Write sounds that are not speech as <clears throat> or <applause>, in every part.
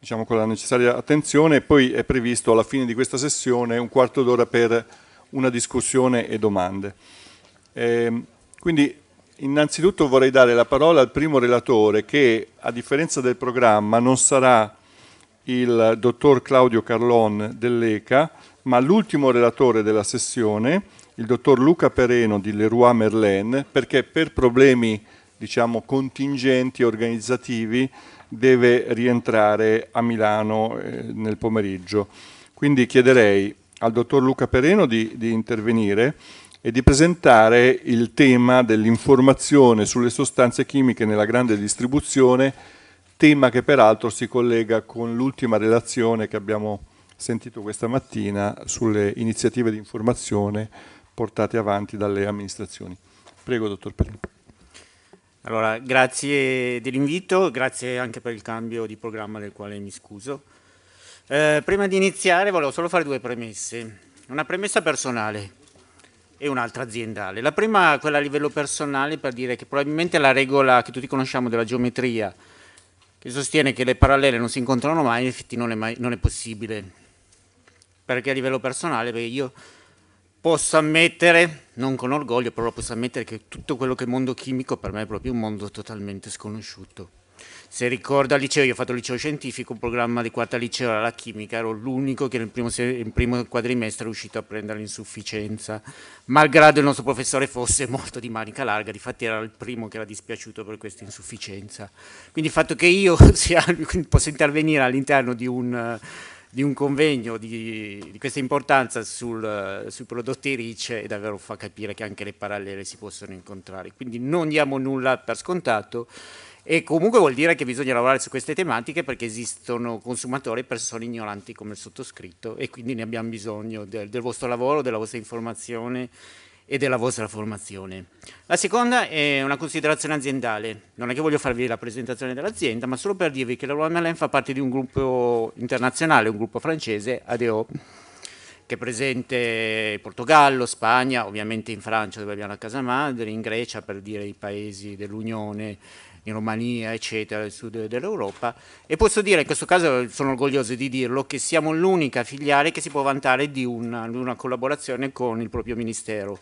diciamo, con la necessaria attenzione e poi è previsto alla fine di questa sessione un quarto d'ora per una discussione e domande. Eh, quindi innanzitutto vorrei dare la parola al primo relatore che a differenza del programma non sarà il dottor Claudio Carlon dell'ECA ma l'ultimo relatore della sessione il dottor Luca Pereno di Leroy Merlin perché per problemi diciamo, contingenti organizzativi deve rientrare a Milano eh, nel pomeriggio. Quindi chiederei al dottor Luca Pereno di, di intervenire e di presentare il tema dell'informazione sulle sostanze chimiche nella grande distribuzione, tema che peraltro si collega con l'ultima relazione che abbiamo sentito questa mattina sulle iniziative di informazione portate avanti dalle amministrazioni. Prego, dottor Pereno. Allora, grazie dell'invito, grazie anche per il cambio di programma del quale mi scuso. Eh, prima di iniziare volevo solo fare due premesse, una premessa personale e un'altra aziendale. La prima, quella a livello personale, per dire che probabilmente la regola che tutti conosciamo della geometria, che sostiene che le parallele non si incontrano mai, in effetti non è, mai, non è possibile. Perché a livello personale, beh, io posso ammettere, non con orgoglio, però posso ammettere che tutto quello che è mondo chimico per me è proprio un mondo totalmente sconosciuto. Se ricordo al liceo, io ho fatto il liceo scientifico, un programma di quarta liceo alla chimica, ero l'unico che nel primo, nel primo quadrimestre è riuscito a prendere l'insufficienza, malgrado il nostro professore fosse molto di manica larga, difatti era il primo che era dispiaciuto per questa insufficienza. Quindi il fatto che io <laughs> sia, possa intervenire all'interno di un di un convegno di, di questa importanza sul, sui prodotti ricci e davvero fa capire che anche le parallele si possono incontrare. Quindi non diamo nulla per scontato e comunque vuol dire che bisogna lavorare su queste tematiche perché esistono consumatori e persone ignoranti come il sottoscritto e quindi ne abbiamo bisogno del, del vostro lavoro, della vostra informazione e della vostra formazione. La seconda è una considerazione aziendale. Non è che voglio farvi la presentazione dell'azienda, ma solo per dirvi che la Royal Merlin fa parte di un gruppo internazionale, un gruppo francese, ADO, che è presente in Portogallo, Spagna, ovviamente in Francia dove abbiamo la casa madre, in Grecia per dire i paesi dell'Unione in Romania, eccetera, del sud dell'Europa. E posso dire, in questo caso sono orgoglioso di dirlo, che siamo l'unica filiale che si può vantare di una, una collaborazione con il proprio ministero.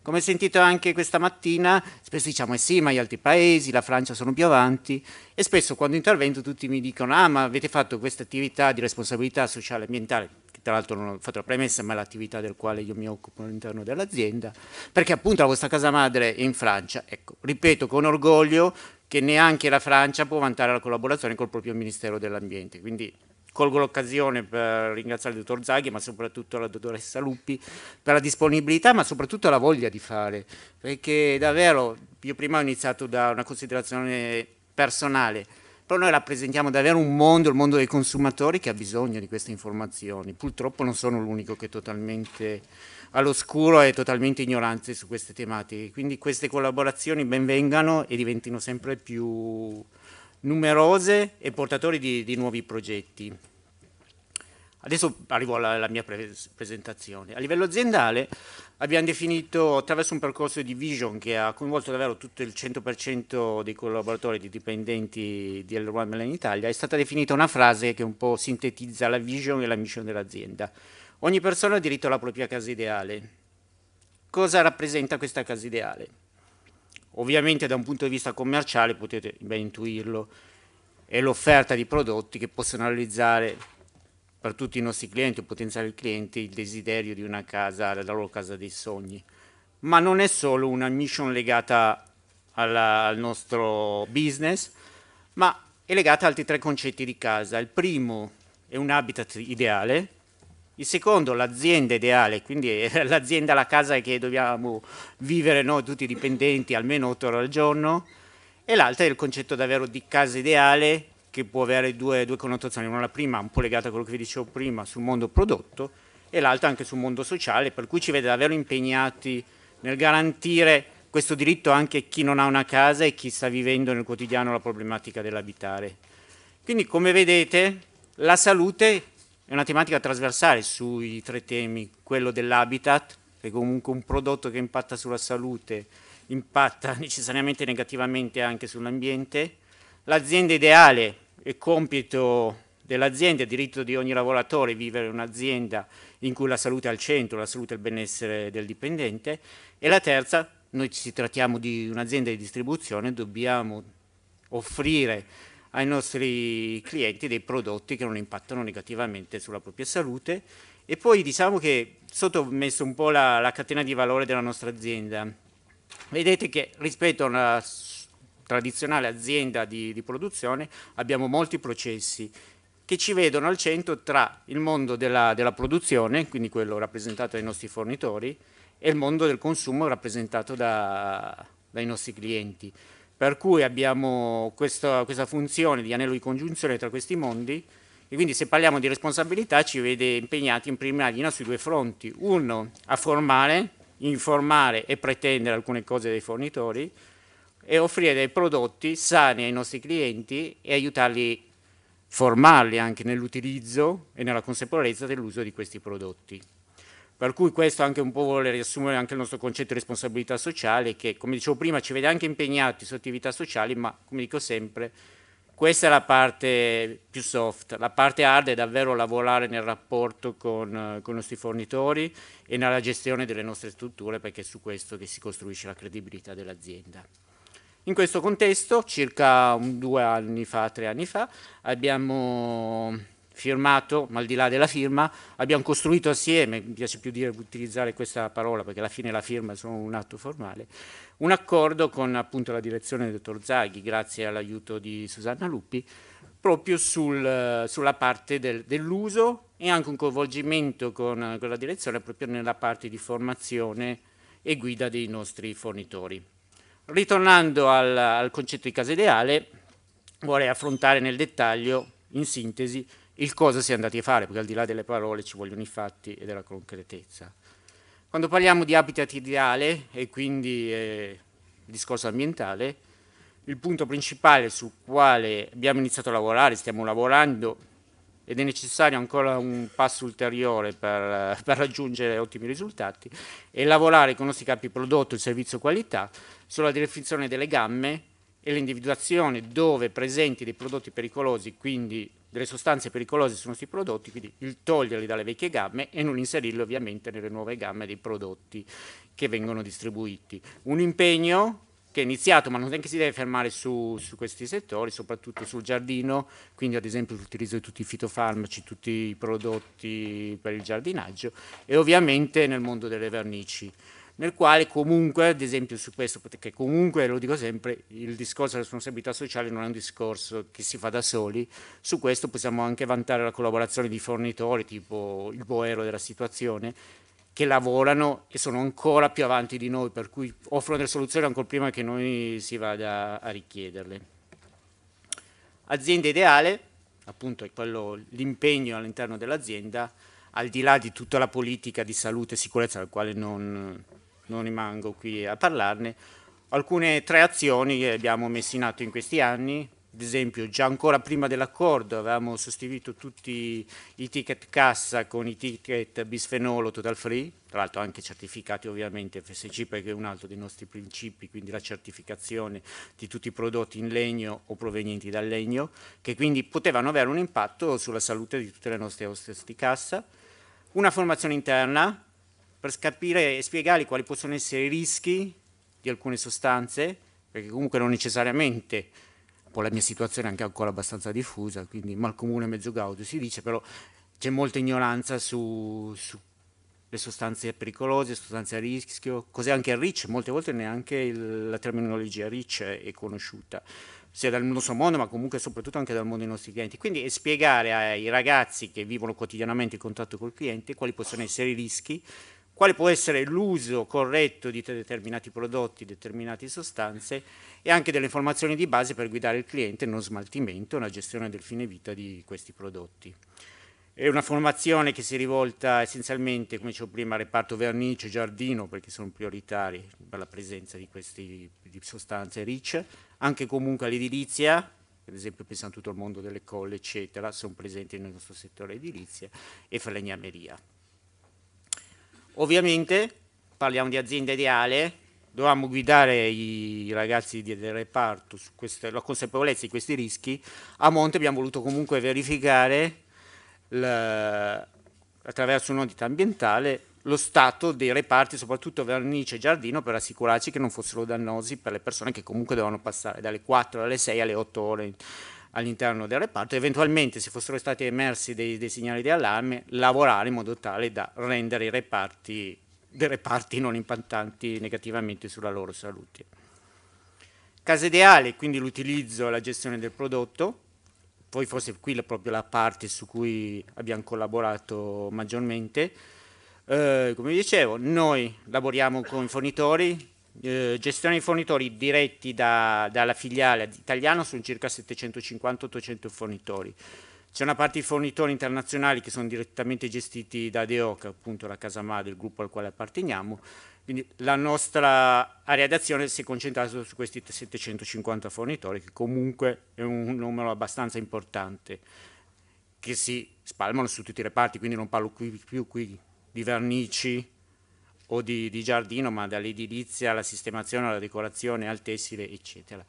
Come sentito anche questa mattina, spesso diciamo, eh sì, ma gli altri paesi, la Francia sono più avanti e spesso quando intervento tutti mi dicono, ah, ma avete fatto questa attività di responsabilità sociale e ambientale, che tra l'altro non ho fatto la premessa, ma è l'attività del quale io mi occupo all'interno dell'azienda, perché appunto la vostra casa madre è in Francia. Ecco, ripeto con orgoglio che neanche la Francia può vantare la collaborazione col proprio Ministero dell'Ambiente. Quindi colgo l'occasione per ringraziare il dottor Zaghi, ma soprattutto la dottoressa Luppi per la disponibilità, ma soprattutto la voglia di fare, perché davvero io prima ho iniziato da una considerazione personale, però noi rappresentiamo davvero un mondo, il mondo dei consumatori che ha bisogno di queste informazioni. Purtroppo non sono l'unico che è totalmente all'oscuro e totalmente ignoranze su queste tematiche. Quindi queste collaborazioni benvengano e diventino sempre più numerose e portatori di, di nuovi progetti. Adesso arrivo alla, alla mia pre presentazione. A livello aziendale abbiamo definito attraverso un percorso di vision che ha coinvolto davvero tutto il 100% dei collaboratori, dei dipendenti di Elroy Milan Italia, è stata definita una frase che un po' sintetizza la vision e la mission dell'azienda Ogni persona ha diritto alla propria casa ideale. Cosa rappresenta questa casa ideale? Ovviamente da un punto di vista commerciale potete ben intuirlo, è l'offerta di prodotti che possono realizzare per tutti i nostri clienti o potenziali clienti il desiderio di una casa, la loro casa dei sogni. Ma non è solo una mission legata alla, al nostro business, ma è legata a altri tre concetti di casa. Il primo è un habitat ideale, il secondo, l'azienda ideale, quindi <laughs> l'azienda, la casa che dobbiamo vivere noi tutti i dipendenti almeno 8 ore al giorno, e l'altra è il concetto davvero di casa ideale che può avere due, due connotazioni, una la prima un po' legata a quello che vi dicevo prima sul mondo prodotto e l'altra anche sul mondo sociale, per cui ci vede davvero impegnati nel garantire questo diritto anche a chi non ha una casa e chi sta vivendo nel quotidiano la problematica dell'abitare. Quindi come vedete la salute è una tematica trasversale sui tre temi, quello dell'habitat, che è comunque un prodotto che impatta sulla salute, impatta <laughs> necessariamente negativamente anche sull'ambiente, l'azienda ideale è compito dell'azienda, è diritto di ogni lavoratore vivere un'azienda in cui la salute è al centro, la salute e il benessere del dipendente, e la terza, noi ci trattiamo di un'azienda di distribuzione, dobbiamo offrire ai nostri clienti dei prodotti che non impattano negativamente sulla propria salute e poi diciamo che sotto ho messo un po' la, la catena di valore della nostra azienda. Vedete che rispetto a una tradizionale azienda di, di produzione abbiamo molti processi che ci vedono al centro tra il mondo della, della, produzione, quindi quello rappresentato dai nostri fornitori, e il mondo del consumo rappresentato da, dai nostri clienti per cui abbiamo questa, questa funzione di anello di congiunzione tra questi mondi e quindi se parliamo di responsabilità ci vede impegnati in prima linea sui due fronti, uno a formare, informare e pretendere alcune cose dai fornitori e offrire dei prodotti sani ai nostri clienti e aiutarli formarli anche nell'utilizzo e nella consapevolezza dell'uso di questi prodotti. Per cui questo anche un po' vuole riassumere anche il nostro concetto di responsabilità sociale che, come dicevo prima, ci vede anche impegnati su attività sociali, ma come dico sempre, questa è la parte più soft, la parte hard è davvero lavorare nel rapporto con, con, i nostri fornitori e nella gestione delle nostre strutture perché è su questo che si costruisce la credibilità dell'azienda. In questo contesto, circa un, due anni fa, tre anni fa, abbiamo firmato, ma al di là della firma, abbiamo costruito assieme, mi piace più dire, utilizzare questa parola perché alla fine la firma è solo un atto formale, un accordo con appunto la direzione del dottor Zaghi, grazie all'aiuto di Susanna Luppi, proprio sul, sulla parte del, dell'uso e anche un coinvolgimento con, con la direzione proprio nella parte di formazione e guida dei nostri fornitori. Ritornando al, al concetto di casa ideale, vorrei affrontare nel dettaglio, in sintesi, il cosa si è andati a fare, perché al di là delle parole ci vogliono i fatti e della concretezza. Quando parliamo di habitat ideale e quindi eh, discorso ambientale, il punto principale sul quale abbiamo iniziato a lavorare, stiamo lavorando ed è necessario ancora un passo ulteriore per, <laughs> per raggiungere ottimi risultati, è lavorare con i nostri capi prodotto e servizio qualità sulla definizione delle gamme e l'individuazione dove presenti dei prodotti pericolosi, quindi delle sostanze pericolose sono sui prodotti, quindi il toglierli dalle vecchie gamme e non inserirli ovviamente nelle nuove gamme dei prodotti che vengono distribuiti. Un impegno che è iniziato, ma non è che si deve fermare su, su, questi settori, soprattutto sul giardino, quindi ad esempio l'utilizzo di tutti i fitofarmaci, tutti i prodotti per il giardinaggio e ovviamente nel mondo delle vernici nel quale comunque, ad esempio su questo, perché comunque, lo dico sempre, il discorso della responsabilità sociale non è un discorso che si fa da soli, su questo possiamo anche vantare la collaborazione di fornitori tipo il Boero della situazione, che lavorano e sono ancora più avanti di noi, per cui offrono delle soluzioni ancora prima che noi si vada a richiederle. Azienda ideale, appunto è quello l'impegno all'interno dell'azienda, al di là di tutta la politica di salute e sicurezza, al quale non, non rimango qui a parlarne, alcune tre azioni che abbiamo messo in atto in questi anni, ad esempio già ancora prima dell'accordo avevamo sostituito tutti i ticket cassa con i ticket bisfenolo total free, tra l'altro anche certificati ovviamente FSC perché è un altro dei nostri principi, quindi la certificazione di tutti i prodotti in legno o provenienti dal legno, che quindi potevano avere un impatto sulla salute di tutte le nostre hostess di cassa. Una formazione interna per capire e spiegare quali possono essere i rischi di alcune sostanze, perché comunque non necessariamente, poi la mia situazione è anche ancora abbastanza diffusa, quindi mal comune mezzo gaudio si dice, però c'è molta ignoranza su, su le sostanze pericolose, sostanze a rischio, cos'è anche il RIC, molte volte neanche il, la terminologia RIC è conosciuta, sia dal nostro mondo ma comunque soprattutto anche dal mondo dei nostri clienti. Quindi spiegare ai ragazzi che vivono quotidianamente in contatto col cliente quali possono essere i rischi quale può essere l'uso corretto di determinati prodotti, determinate sostanze e anche delle informazioni di base per guidare il cliente nello smaltimento e nella gestione del fine vita di questi prodotti. È una formazione che si è rivolta essenzialmente, come dicevo prima, al reparto vernice e giardino, perché sono prioritari per la presenza di queste sostanze rich, anche comunque all'edilizia, ad esempio pensando a tutto il mondo delle colle, eccetera, sono presenti nel nostro settore edilizia, e falegnameria. Ovviamente parliamo di azienda ideale, dovevamo guidare i ragazzi del reparto su queste, la consapevolezza di questi rischi. A monte abbiamo voluto comunque verificare la, attraverso un'audita ambientale lo stato dei reparti, soprattutto vernice e giardino, per assicurarci che non fossero dannosi per le persone che comunque dovevano passare dalle 4 alle 6 alle 8 ore all'interno del reparto, eventualmente se fossero stati emersi dei, dei, segnali di allarme, lavorare in modo tale da rendere i reparti, dei reparti non impattanti negativamente sulla loro salute. Casa ideale, quindi l'utilizzo e la gestione del prodotto, poi forse qui è proprio la parte su cui abbiamo collaborato maggiormente. Eh, come dicevo, noi lavoriamo con i fornitori, eh, gestione dei fornitori diretti da, dalla filiale italiana sono circa 750-800 fornitori. C'è una parte di fornitori internazionali che sono direttamente gestiti da Deoca, appunto la casa madre, il gruppo al quale apparteniamo, quindi la nostra area d'azione si è concentrata su questi 750 fornitori, che comunque è un numero abbastanza importante, che si spalmano su tutti i reparti, quindi non parlo qui, più qui di vernici, o di, di giardino, ma dall'edilizia alla sistemazione, alla decorazione, al tessile, eccetera.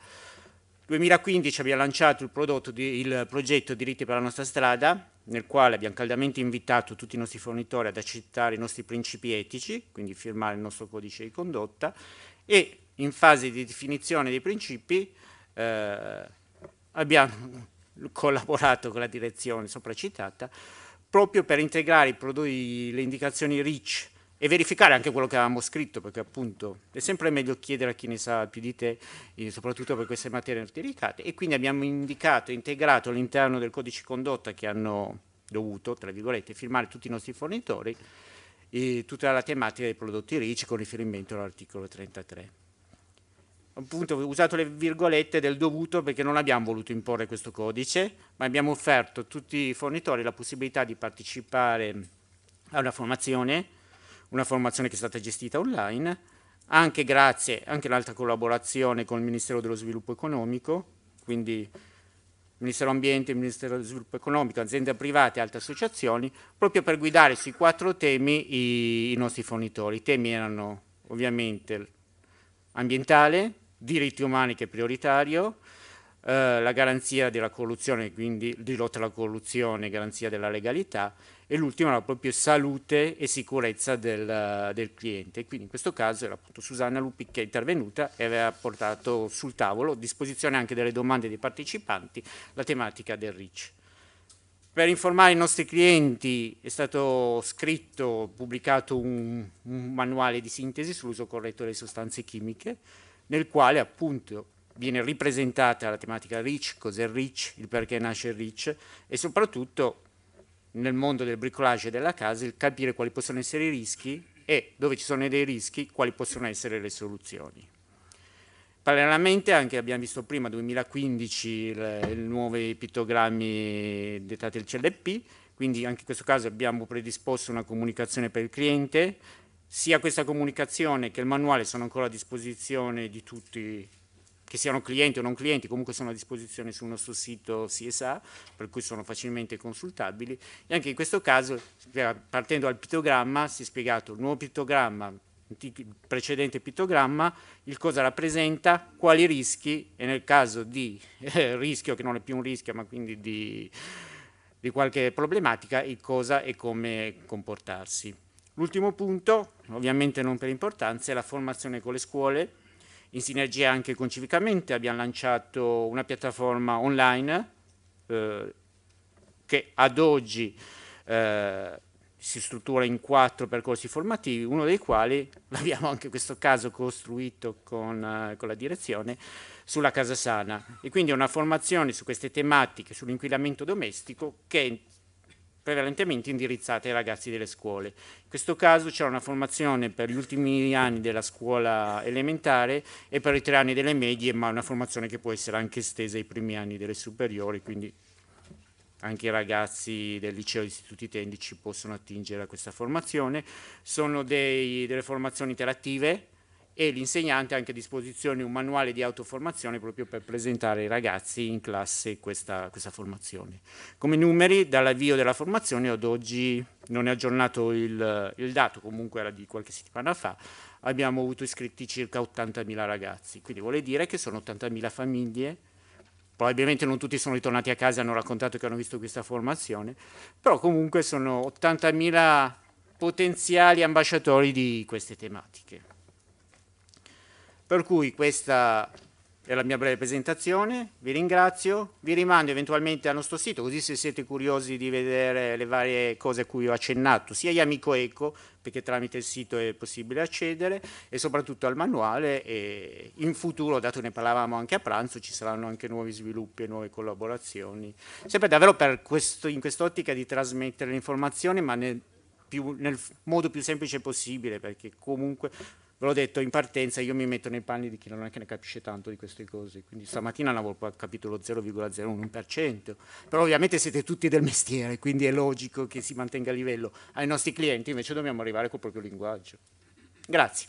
2015 abbiamo lanciato il, di, il, progetto Diritti per la nostra strada, nel quale abbiamo caldamente invitato tutti i nostri fornitori ad accettare i nostri principi etici, quindi firmare il nostro codice di condotta, e in fase di definizione dei principi eh, abbiamo <laughs> collaborato con la direzione sopracitata proprio per integrare prodotti, le indicazioni REACH e verificare anche quello che avevamo scritto, perché appunto è sempre meglio chiedere a chi ne sa più di te, eh, soprattutto per queste materie delicate. E quindi abbiamo indicato integrato all'interno del codice condotta che hanno dovuto, tra virgolette, firmare tutti i nostri fornitori, eh, tutta la tematica dei prodotti RIC con riferimento all'articolo 33 appunto ho usato le virgolette del dovuto perché non abbiamo voluto imporre questo codice, ma abbiamo offerto a tutti i fornitori la possibilità di partecipare a una formazione una formazione che è stata gestita online, anche grazie anche all'alta collaborazione con il Ministero dello Sviluppo Economico, quindi Ministero Ambiente, Ministero dello Sviluppo Economico, aziende private e altre associazioni, proprio per guidare sui quattro temi i, i nostri fornitori. I temi erano ovviamente ambientale, diritti umani che è prioritario, eh, la garanzia della corruzione, quindi di lotta alla corruzione, garanzia della legalità e l'ultima la proprio salute e sicurezza del, del, cliente. Quindi in questo caso era appunto Susanna Lupi che è intervenuta e aveva portato sul tavolo, a disposizione anche delle domande dei partecipanti, la tematica del RIC. Per informare i nostri clienti è stato scritto, pubblicato un, un manuale di sintesi sull'uso corretto delle sostanze chimiche, nel quale appunto viene ripresentata la tematica RIC, cos'è il RIC, il perché nasce il RIC e soprattutto nel mondo del bricolage della casa, il capire quali possono essere i rischi e dove ci sono dei rischi, quali possono essere le soluzioni. Parallelamente anche abbiamo visto prima 2015 i nuovi pittogrammi dettati del CLP, quindi anche in questo caso abbiamo predisposto una comunicazione per il cliente, sia questa comunicazione che il manuale sono ancora a disposizione di tutti che siano clienti o non clienti, comunque sono a disposizione sul nostro sito CSA, per cui sono facilmente consultabili. E anche in questo caso, partendo dal pittogramma, si è spiegato il nuovo pittogramma, il precedente pittogramma, il cosa rappresenta, quali rischi e nel caso di eh, rischio, che non è più un rischio, ma quindi di, di qualche problematica, il cosa e come comportarsi. L'ultimo punto, ovviamente non per importanza, è la formazione con le scuole, in sinergia anche con Civicamente abbiamo lanciato una piattaforma online eh, che ad oggi eh, si struttura in quattro percorsi formativi, uno dei quali <laughs> l'abbiamo anche in questo caso costruito con, eh, con, la direzione sulla casa sana e quindi è una formazione su queste tematiche sull'inquinamento domestico che prevalentemente indirizzate ai ragazzi delle scuole. In questo caso c'era una formazione per gli ultimi anni della scuola elementare e per i tre anni delle medie, ma una formazione che può essere anche estesa ai primi anni delle superiori, quindi anche i ragazzi del liceo e istituti tecnici possono attingere a questa formazione. Sono dei, delle formazioni interattive, e l'insegnante ha anche a disposizione un manuale di autoformazione proprio per presentare ai ragazzi in classe questa, questa formazione. Come numeri, dall'avvio della formazione ad oggi, non è aggiornato il, il, dato, comunque era di qualche settimana fa, abbiamo avuto iscritti circa 80.000 ragazzi, quindi vuol dire che sono 80.000 famiglie, probabilmente non tutti sono ritornati a casa e hanno raccontato che hanno visto questa formazione, però comunque sono 80.000 potenziali ambasciatori di queste tematiche. Per cui questa è la mia breve presentazione, vi ringrazio, vi rimando eventualmente al nostro sito, così se siete curiosi di vedere le varie cose a cui ho accennato, sia Yamico Eco, perché tramite il sito è possibile accedere, e soprattutto al manuale e in futuro, dato che ne parlavamo anche a pranzo, ci saranno anche nuovi sviluppi e nuove collaborazioni, sempre davvero questo, in quest'ottica di trasmettere le informazioni, ma nel, più, nel modo più semplice possibile, perché comunque ve l'ho detto in partenza, io mi metto nei panni di chi non è che ne capisce tanto di queste cose, quindi stamattina ne avevo capito lo 0,01%, però ovviamente siete tutti del mestiere, quindi è logico che si mantenga a livello. Ai nostri clienti invece dobbiamo arrivare col proprio linguaggio. Grazie.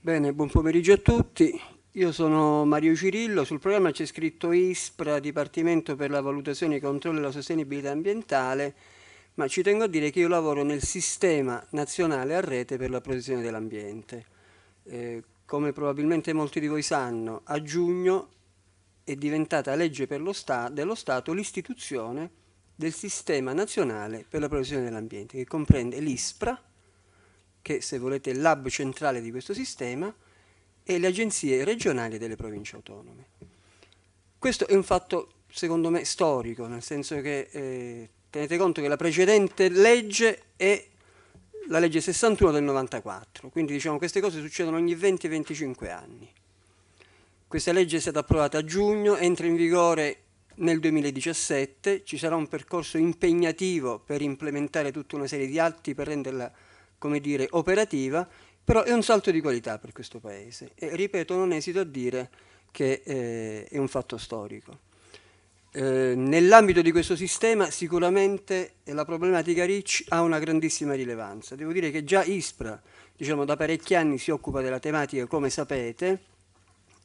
Bene, buon pomeriggio a tutti. Io sono Mario Cirillo, sul programma c'è scritto ISPRA, Dipartimento per la valutazione, e controllo della sostenibilità ambientale, ma ci tengo a dire che io lavoro nel Sistema Nazionale a Rete per la protezione dell'ambiente. Eh, come probabilmente molti di voi sanno, a giugno è diventata legge sta dello Stato l'istituzione del Sistema Nazionale per la protezione dell'ambiente, che comprende l'ISPRA, che se volete è il lab centrale di questo sistema, e le agenzie regionali delle province autonome. Questo è un fatto, secondo me, storico, nel senso che eh, tenete conto che la precedente legge è la legge 61 del 94, quindi diciamo queste cose succedono ogni 20-25 anni. Questa legge è stata approvata a giugno, entra in vigore nel 2017, ci sarà un percorso impegnativo per implementare tutta una serie di atti per renderla, come dire, operativa però è un salto di qualità per questo Paese e ripeto, non esito a dire che eh, è un fatto storico. Eh, nell'ambito di questo sistema sicuramente la problematica RIC ha una grandissima rilevanza. Devo dire che già ISPRA diciamo, da parecchi anni si occupa della tematica, come sapete,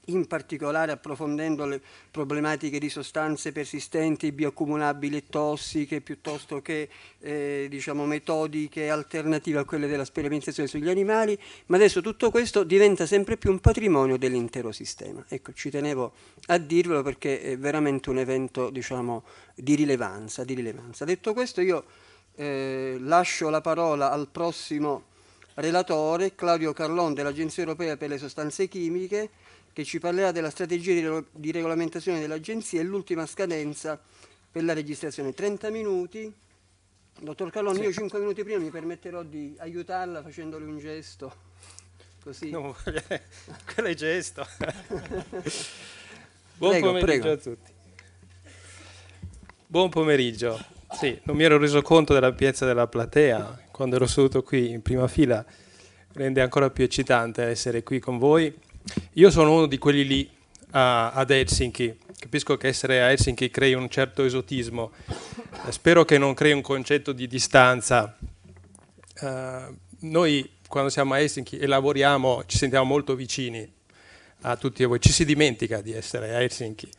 in particolare approfondendo le problematiche di sostanze persistenti, bioaccumulabili e tossiche, piuttosto che eh, diciamo, metodiche alternative a quelle della sperimentazione sugli animali, ma adesso tutto questo diventa sempre più un patrimonio dell'intero sistema. Ecco, ci tenevo a dirvelo perché è veramente un evento diciamo, di, rilevanza, di rilevanza. Detto questo io eh, lascio la parola al prossimo relatore, Claudio Carlon dell'Agenzia Europea per le Sostanze Chimiche, che ci parlerà della strategia di regolamentazione dell'agenzia e l'ultima scadenza per la registrazione. 30 minuti. Dottor Caloni, sì. io 5 minuti prima mi permetterò di aiutarla facendole un gesto. Così. No, <laughs> quello è gesto. <laughs> Buon prego, pomeriggio prego. a tutti. Buon pomeriggio. Sì, non mi ero reso conto dell'ampiezza della platea. Quando ero seduto qui in prima fila rende ancora più eccitante essere qui con voi io sono uno di quelli lì a, ad Helsinki. Capisco che essere a Helsinki crei un certo esotismo. Eh, spero che non crei un concetto di distanza. Uh, noi quando siamo a Helsinki e lavoriamo ci sentiamo molto vicini a tutti voi. Ci si dimentica di essere a Helsinki,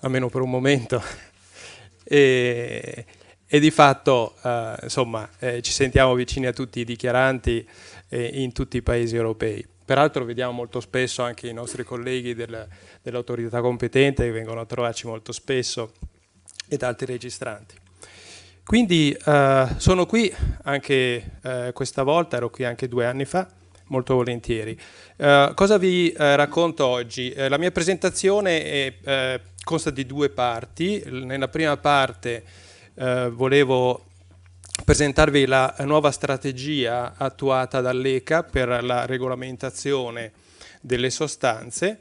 almeno per un momento. <laughs> e, e di fatto uh, insomma, eh, ci sentiamo vicini a tutti i dichiaranti eh, in tutti i paesi europei. Peraltro vediamo molto spesso anche i nostri colleghi del, dell'autorità competente che vengono a trovarci molto spesso ed altri registranti. Quindi eh, sono qui anche eh, questa volta, ero qui anche due anni fa, molto volentieri. Eh, cosa vi eh, racconto oggi? Eh, la mia presentazione è, eh, consta di due parti. Nella prima parte volevo presentarvi la nuova strategia attuata dall'ECA per la regolamentazione delle sostanze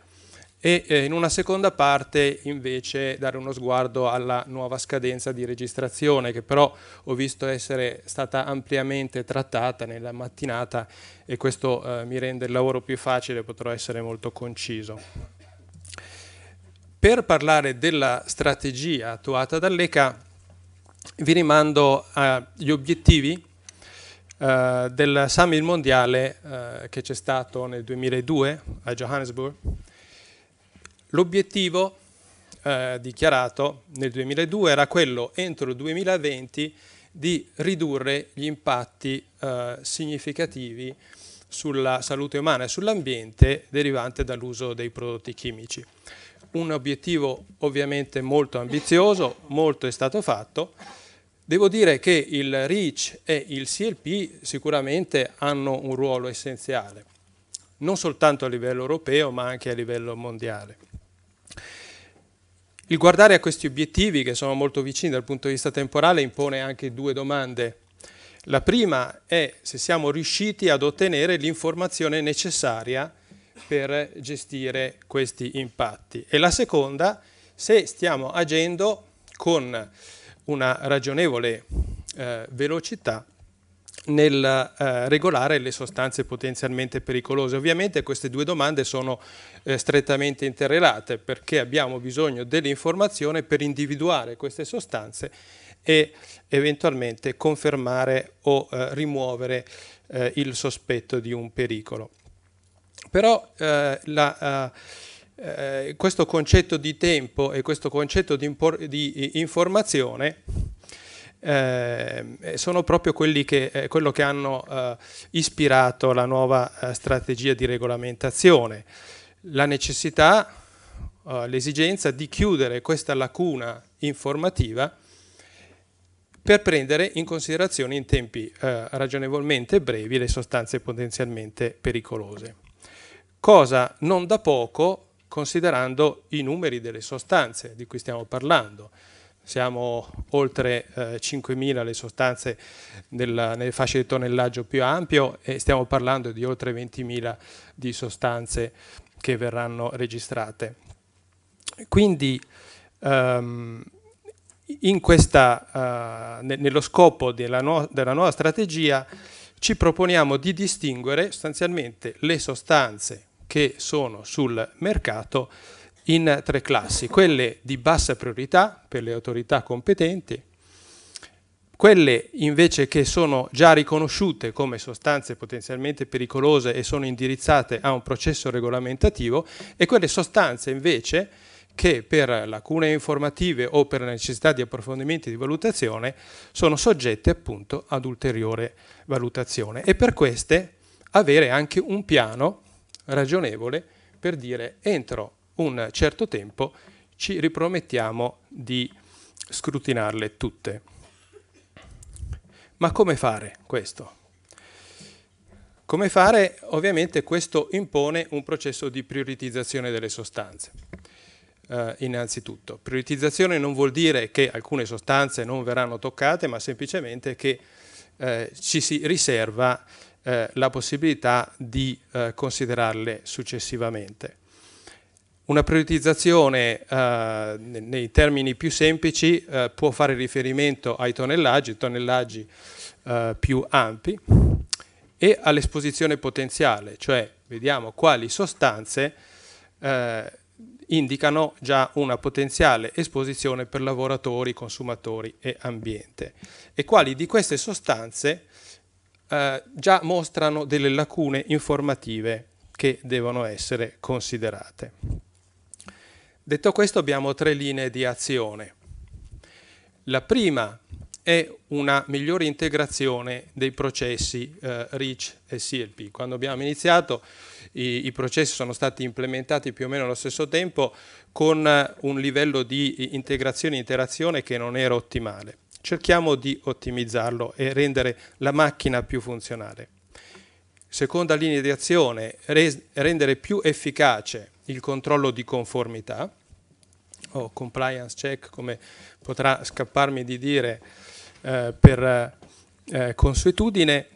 e eh, in una seconda parte invece dare uno sguardo alla nuova scadenza di registrazione che però ho visto essere stata ampiamente trattata nella mattinata e questo eh, mi rende il lavoro più facile, potrò essere molto conciso. Per parlare della strategia attuata dall'ECA vi rimando agli obiettivi eh, del summit mondiale eh, che c'è stato nel 2002 a Johannesburg. L'obiettivo eh, dichiarato nel 2002 era quello entro il 2020 di ridurre gli impatti eh, significativi sulla salute umana e sull'ambiente derivante dall'uso dei prodotti chimici un obiettivo ovviamente molto ambizioso, molto è stato fatto. Devo dire che il REACH e il CLP sicuramente hanno un ruolo essenziale, non soltanto a livello europeo ma anche a livello mondiale. Il guardare a questi obiettivi, che sono molto vicini dal punto di vista temporale, impone anche due domande. La prima è se siamo riusciti ad ottenere l'informazione necessaria per gestire questi impatti. E la seconda, se stiamo agendo con una ragionevole eh, velocità nel eh, regolare le sostanze potenzialmente pericolose. Ovviamente queste due domande sono eh, strettamente interrelate perché abbiamo bisogno dell'informazione per individuare queste sostanze e eventualmente confermare o eh, rimuovere eh, il sospetto di un pericolo. Però eh, la, eh, eh, questo concetto di tempo e questo concetto di, di informazione eh, eh, sono proprio che, eh, quello che hanno ispirato la nuova strategia di regolamentazione. La necessità, l'esigenza di chiudere questa lacuna informativa per prendere in considerazione in tempi eh, ragionevolmente brevi le sostanze potenzialmente pericolose cosa non da poco considerando i numeri delle sostanze di cui stiamo parlando. Siamo oltre eh, 5.000 le sostanze nella, nelle fasce di tonnellaggio più ampio e stiamo parlando di oltre 20.000 di sostanze che verranno registrate. Quindi ehm, questa, eh, nello scopo della, nu della nuova strategia ci proponiamo di distinguere sostanzialmente le sostanze che sono sul mercato in tre classi, quelle di bassa priorità per le autorità competenti, quelle invece che sono già riconosciute come sostanze potenzialmente pericolose e sono indirizzate a un processo regolamentativo e quelle sostanze invece che per lacune informative o per necessità di approfondimenti di valutazione sono soggette appunto ad ulteriore valutazione e per queste avere anche un piano ragionevole per dire entro un certo tempo ci ripromettiamo di scrutinarle tutte. Ma come fare questo? Come fare? Ovviamente questo impone un processo di prioritizzazione delle sostanze. Eh, innanzitutto, prioritizzazione non vuol dire che alcune sostanze non verranno toccate, ma semplicemente che eh, ci si riserva eh, la possibilità di eh, considerarle successivamente. Una priorizzazione eh, nei termini più semplici eh, può fare riferimento ai tonnellaggi, tonnellaggi eh, più ampi e all'esposizione potenziale, cioè vediamo quali sostanze eh, indicano già una potenziale esposizione per lavoratori, consumatori e ambiente e quali di queste sostanze eh, già mostrano delle lacune informative che devono essere considerate. Detto questo abbiamo tre linee di azione. La prima è una migliore integrazione dei processi eh, REACH e CLP. Quando abbiamo iniziato i, i, processi sono stati implementati più o meno allo stesso tempo con un livello di integrazione e interazione che non era ottimale cerchiamo di ottimizzarlo e rendere la macchina più funzionale. Seconda linea di azione, rendere più efficace il controllo di conformità o compliance check, come potrà scapparmi di dire eh, per eh, consuetudine.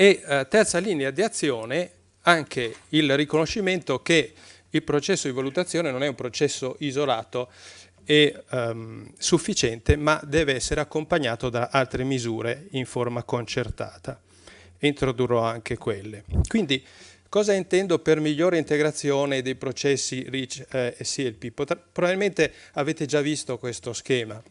E eh, terza linea di azione, anche il riconoscimento che il processo di valutazione non è un processo isolato, e um, sufficiente, ma deve essere accompagnato da altre misure in forma concertata. Introdurrò anche quelle. Quindi, cosa intendo per migliore integrazione dei processi REACH eh, e CLP? Potra probabilmente avete già visto questo schema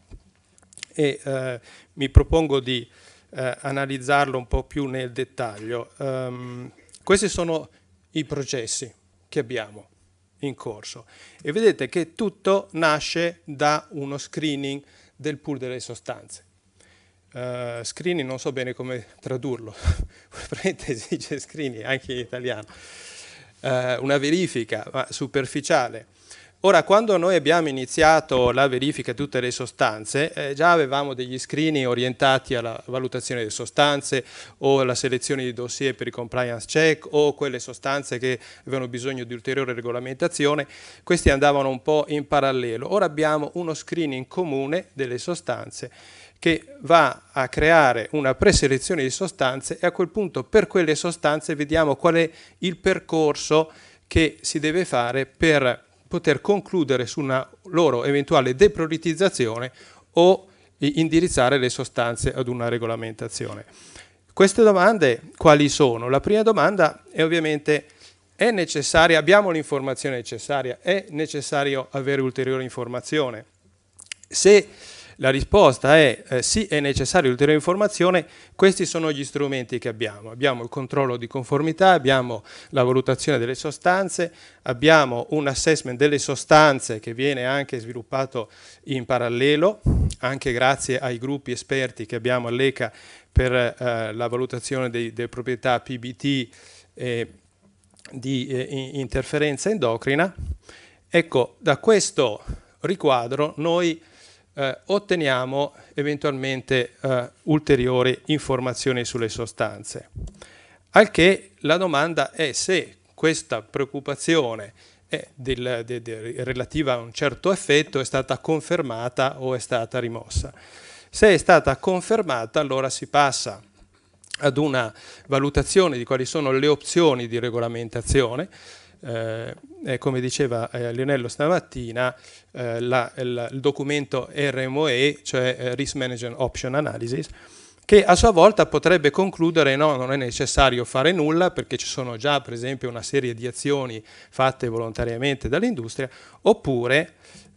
e eh, mi propongo di eh, analizzarlo un po' più nel dettaglio. Um, questi sono i processi che abbiamo in corso. E vedete che tutto nasce da uno screening del pool delle sostanze. Uh, screening non so bene come tradurlo, <laughs> probabilmente si dice screening anche in italiano. Uh, una verifica superficiale Ora, quando noi abbiamo iniziato la verifica di tutte le sostanze, eh, già avevamo degli screening orientati alla valutazione delle sostanze o alla selezione di dossier per i compliance check o quelle sostanze che avevano bisogno di ulteriore regolamentazione, questi andavano un po' in parallelo. Ora abbiamo uno screening comune delle sostanze che va a creare una preselezione di sostanze e a quel punto per quelle sostanze vediamo qual è il percorso che si deve fare per poter concludere su una loro eventuale deprioritizzazione o indirizzare le sostanze ad una regolamentazione. Queste domande quali sono? La prima domanda è ovviamente è necessaria, abbiamo l'informazione necessaria, è necessario avere ulteriore informazione? Se la risposta è eh, sì, è necessaria ulteriore informazione, questi sono gli strumenti che abbiamo. Abbiamo il controllo di conformità, abbiamo la valutazione delle sostanze, abbiamo un assessment delle sostanze che viene anche sviluppato in parallelo, anche grazie ai gruppi esperti che abbiamo all'ECA per eh, la valutazione delle proprietà PBT eh, di eh, interferenza endocrina. Ecco, da questo riquadro noi eh, otteniamo eventualmente eh, ulteriori informazioni sulle sostanze. Al che la domanda è se questa preoccupazione eh, del, de, de, relativa a un certo effetto è stata confermata o è stata rimossa. Se è stata confermata allora si passa ad una valutazione di quali sono le opzioni di regolamentazione eh, eh, come diceva eh, Lionello stamattina, eh, la, la, il documento RMOE, cioè eh, Risk Management Option Analysis, che a sua volta potrebbe concludere no, non è necessario fare nulla perché ci sono già per esempio una serie di azioni fatte volontariamente dall'industria, oppure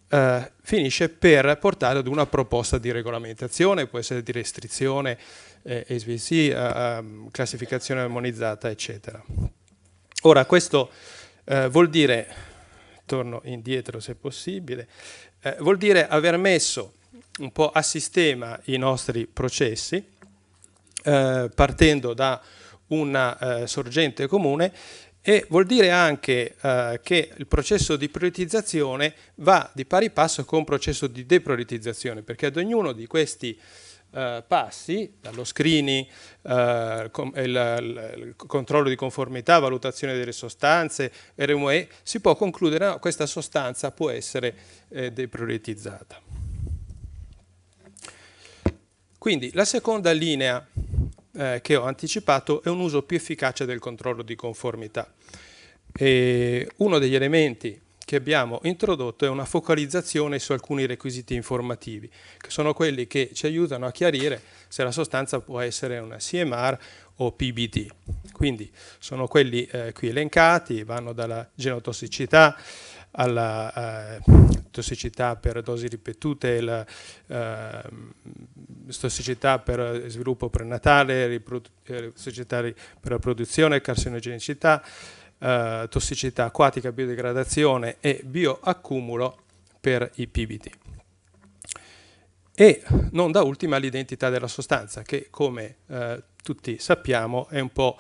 eh, finisce per portare ad una proposta di regolamentazione, può essere di restrizione, eh, SVC, eh, ehm, classificazione armonizzata, eccetera. Ora, questo eh, vuol dire, torno indietro se possibile, eh, vuol dire aver messo un po' a sistema i nostri processi, eh, partendo da una eh, sorgente comune e vuol dire anche eh, che il processo di prioritizzazione va di pari passo con il processo di deprioritizzazione, perché ad ognuno di questi eh, passi, dallo screening, eh, il, il, controllo di conformità, valutazione delle sostanze, RME, si può concludere che no, questa sostanza può essere eh, deprioritizzata. Quindi la seconda linea eh, che ho anticipato è un uso più efficace del controllo di conformità. E uno degli elementi che abbiamo introdotto è una focalizzazione su alcuni requisiti informativi, che sono quelli che ci aiutano a chiarire se la sostanza può essere una CMR o PBT. Quindi sono quelli eh, qui elencati, vanno dalla genotossicità alla eh, tossicità per dosi ripetute, la eh, tossicità per sviluppo prenatale, eh, tossicità per la produzione, carcinogenicità, eh, tossicità acquatica, biodegradazione e bioaccumulo per i PBT. E non da ultima l'identità della sostanza, che come eh, tutti sappiamo è un po'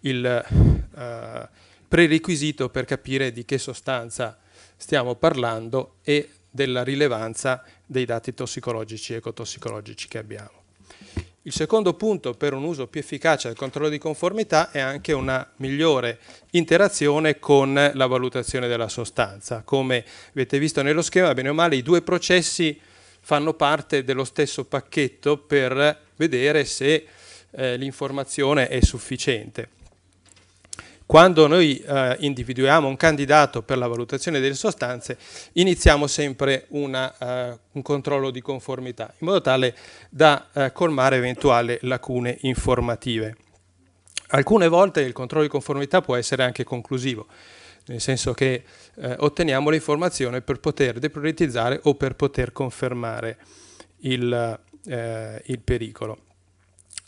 il eh, prerequisito per capire di che sostanza stiamo parlando e della rilevanza dei dati tossicologici e ecotossicologici che abbiamo. Il secondo punto per un uso più efficace del controllo di conformità è anche una migliore interazione con la valutazione della sostanza. Come avete visto nello schema, bene o male, i due processi fanno parte dello stesso pacchetto per vedere se eh, l'informazione è sufficiente. Quando noi eh, individuiamo un candidato per la valutazione delle sostanze, iniziamo sempre una, eh, un controllo di conformità, in modo tale da eh, colmare eventuali lacune informative. Alcune volte il controllo di conformità può essere anche conclusivo, nel senso che eh, otteniamo l'informazione per poter deprioritizzare o per poter confermare il, eh, il pericolo.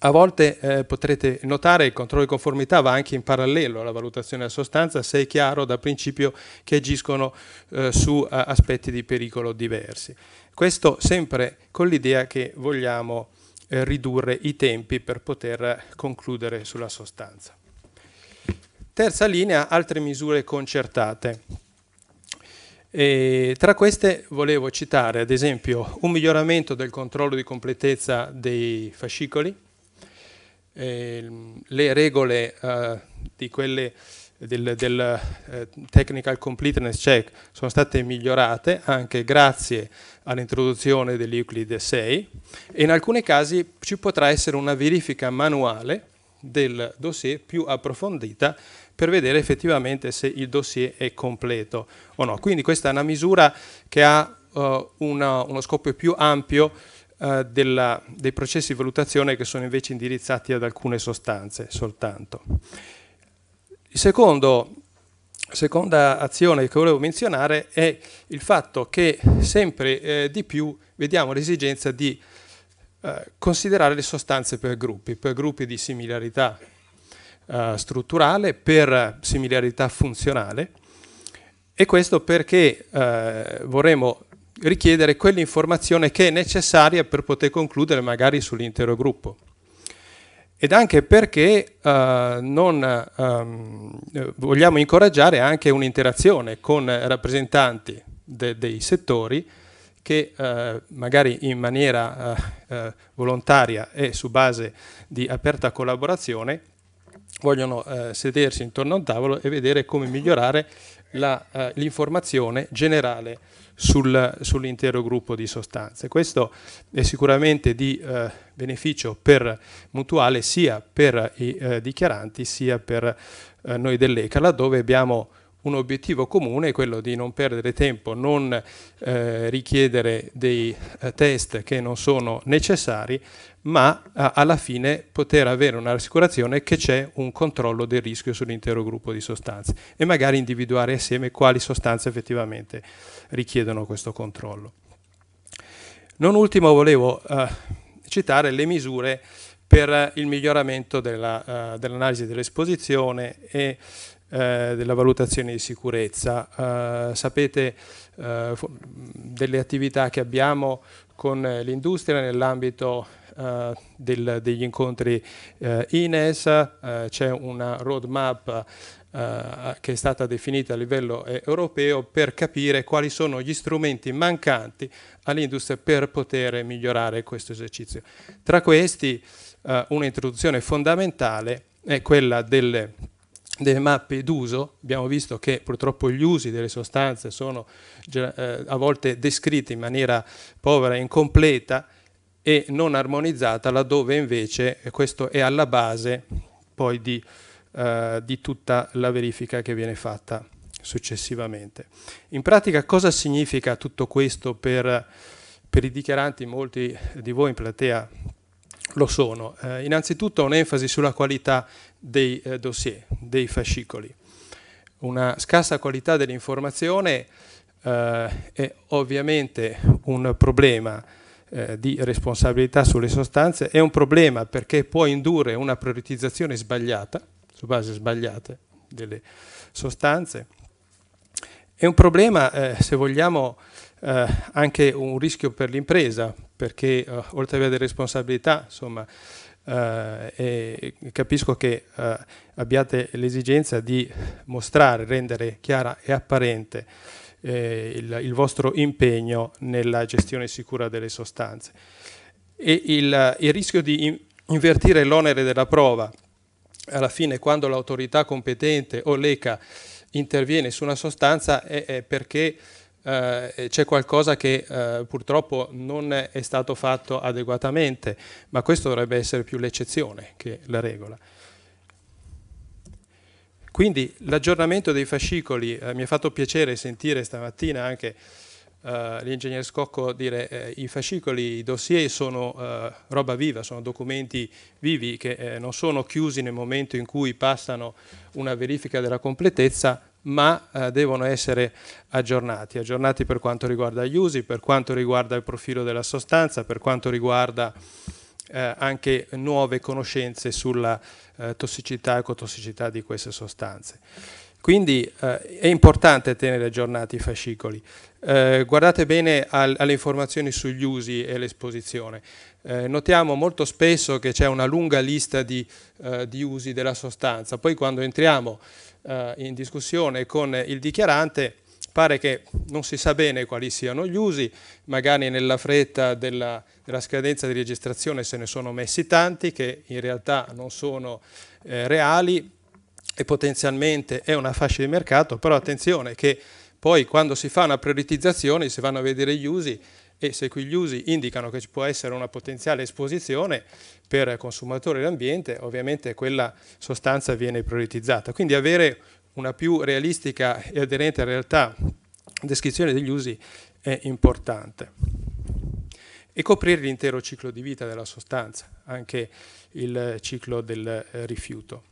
A volte eh, potrete notare che il controllo di conformità va anche in parallelo alla valutazione della sostanza se è chiaro dal principio che agiscono eh, su a, eh, aspetti di pericolo diversi. Questo sempre con l'idea che vogliamo eh, ridurre i tempi per poter concludere sulla sostanza. Terza linea, altre misure concertate. E tra queste volevo citare ad esempio un miglioramento del controllo di completezza dei fascicoli, Ehm, le regole eh, di quelle del, del uh, technical completeness check sono state migliorate anche grazie all'introduzione dell'Euclid 6 e in alcuni casi ci potrà essere una verifica manuale del dossier più approfondita per vedere effettivamente se il dossier è completo o no. Quindi questa è una misura che ha uh, una, uno scopo più ampio eh, della, dei processi di valutazione che sono invece indirizzati ad alcune sostanze soltanto. La seconda azione che volevo menzionare è il fatto che sempre eh, di più vediamo l'esigenza di eh, considerare le sostanze per gruppi, per gruppi di similarità eh, strutturale, per similarità funzionale e questo perché eh, vorremmo richiedere quell'informazione che è necessaria per poter concludere magari sull'intero gruppo. Ed anche perché eh, non, ehm, vogliamo incoraggiare anche un'interazione con rappresentanti de dei settori che eh, magari in maniera eh, eh volontaria e su base di aperta collaborazione vogliono eh, sedersi intorno a un tavolo e vedere come migliorare eh, l'informazione generale sul, sull'intero gruppo di sostanze. Questo è sicuramente di eh, beneficio per mutuale sia per i eh, dichiaranti sia per eh, noi dell'ECA, laddove abbiamo un obiettivo comune, quello di non perdere tempo, non eh, richiedere dei eh, test che non sono necessari, ma alla fine poter avere una rassicurazione che c'è un controllo del rischio sull'intero gruppo di sostanze e magari individuare assieme quali sostanze effettivamente richiedono questo controllo. Non ultimo volevo eh, citare le misure per il miglioramento eh, dell'analisi eh, dell dell'esposizione e eh, della valutazione di sicurezza. Eh, sapete eh, delle attività che abbiamo con l'industria nell'ambito Uh, del, degli incontri uh, INES, uh, c'è una roadmap eh, che è stata definita a livello eh, europeo per capire quali sono gli strumenti mancanti all'industria per poter migliorare questo esercizio. Tra questi eh, un'introduzione fondamentale è quella delle delle mappe d'uso, abbiamo visto che purtroppo gli usi delle sostanze sono eh, a volte descritti in maniera povera, incompleta e non armonizzata, laddove invece questo è alla base poi di eh, di tutta la verifica che viene fatta successivamente. In pratica cosa significa tutto questo per, per i dichiaranti, molti di voi in platea lo sono? Eh, innanzitutto un'enfasi sulla qualità dei eh, dossier, dei fascicoli. Una scarsa qualità dell'informazione eh, è ovviamente un problema eh, di responsabilità sulle sostanze è un problema perché può indurre una prioritizzazione sbagliata su base sbagliata delle sostanze. È un problema, eh, se vogliamo, eh, anche un rischio per l'impresa, perché eh, oltre ad avere responsabilità, insomma, eh, capisco che eh, abbiate l'esigenza di mostrare, rendere chiara e apparente eh, il, il, vostro impegno nella gestione sicura delle sostanze. E il, il rischio di in, invertire l'onere della prova alla fine quando l'autorità competente o l'ECA interviene su una sostanza è, è perché eh, c'è qualcosa che eh, purtroppo non è stato fatto adeguatamente, ma questo dovrebbe essere più l'eccezione che la regola. Quindi l'aggiornamento dei fascicoli, eh, mi ha fatto piacere sentire stamattina anche eh, l'ingegnere Scocco dire eh, i fascicoli, i dossier sono eh, roba viva, sono documenti vivi che eh, non sono chiusi nel momento in cui passano una verifica della completezza, ma eh, devono essere aggiornati, aggiornati per quanto riguarda gli usi, per quanto riguarda il profilo della sostanza, per quanto riguarda anche nuove conoscenze sulla tossicità e ecotossicità di queste sostanze. Quindi eh, è importante tenere aggiornati i fascicoli. Eh, guardate bene al, alle informazioni sugli usi e l'esposizione. Eh, notiamo molto spesso che c'è una lunga lista di, eh, di, usi della sostanza, poi quando entriamo eh, in discussione con il dichiarante pare che non si sa bene quali siano gli usi, magari nella fretta della, della scadenza di registrazione se ne sono messi tanti che in realtà non sono eh, reali e potenzialmente è una fascia di mercato, però attenzione che poi quando si fa una prioritizzazione si vanno a vedere gli usi e se quegli usi indicano che ci può essere una potenziale esposizione per consumatore e ambiente, ovviamente quella sostanza viene prioritizzata. Quindi avere una più realistica e aderente alla realtà descrizione degli usi è importante e coprire l'intero ciclo di vita della sostanza, anche il ciclo del eh, rifiuto.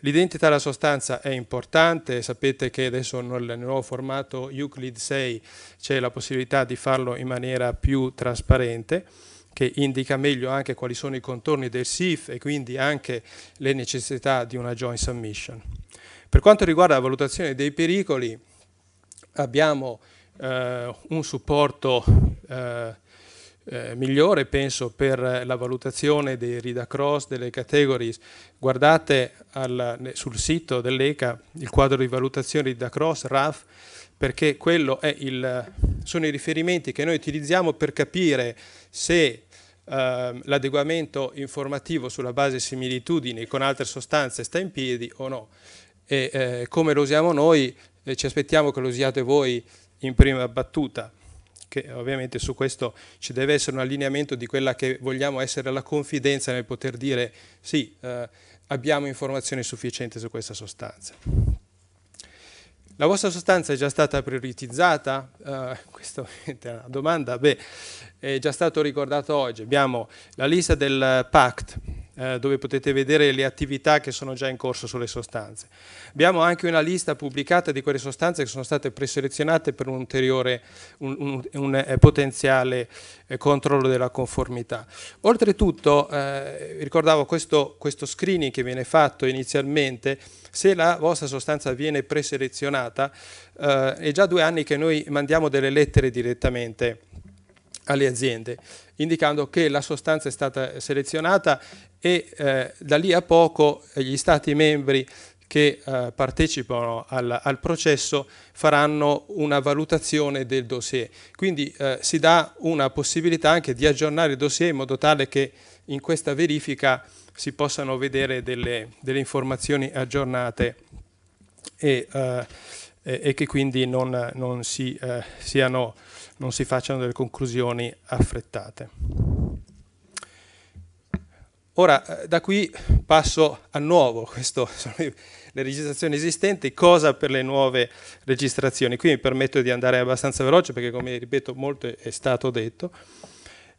L'identità della sostanza è importante, sapete che adesso nel nuovo formato Euclid 6 c'è la possibilità di farlo in maniera più trasparente che indica meglio anche quali sono i contorni del SIF e quindi anche le necessità di una joint submission. Per quanto riguarda la valutazione dei pericoli, abbiamo eh, un supporto eh, eh, migliore, penso, per la valutazione dei read cross delle categories. Guardate al, sul sito dell'ECA il quadro di valutazione read cross RAF, perché quello è il, sono i riferimenti che noi utilizziamo per capire se eh, l'adeguamento informativo sulla base similitudini con altre sostanze sta in piedi o no. E eh, come lo usiamo noi, eh, ci aspettiamo che lo usiate voi in prima battuta che ovviamente su questo ci deve essere un allineamento di quella che vogliamo essere la confidenza nel poter dire sì, eh, abbiamo informazioni sufficienti su questa sostanza. La vostra sostanza è già stata prioritizzata? Uh, questa è una domanda, beh, è già stato ricordato oggi. Abbiamo la lista del PACT, eh, dove potete vedere le attività che sono già in corso sulle sostanze. Abbiamo anche una lista pubblicata di quelle sostanze che sono state preselezionate per un ulteriore un, un, un, eh, potenziale eh, controllo della conformità. Oltretutto, ricordavo questo, questo screening che viene fatto inizialmente, se la vostra sostanza viene preselezionata, è già due anni che noi mandiamo delle lettere direttamente alle aziende, indicando che la sostanza è stata selezionata e eh, da lì a poco eh, gli Stati membri che eh, partecipano al, al, processo faranno una valutazione del dossier. Quindi eh, si dà una possibilità anche di aggiornare il dossier in modo tale che in questa verifica si possano vedere delle, delle informazioni aggiornate e, eh, e, che quindi non, non, si, eh, siano, non si facciano delle conclusioni affrettate. Ora, eh, da qui passo a nuovo, queste <laughs> sono le registrazioni esistenti, cosa per le nuove registrazioni. Qui mi permetto di andare abbastanza veloce perché, come ripeto, molto è stato detto.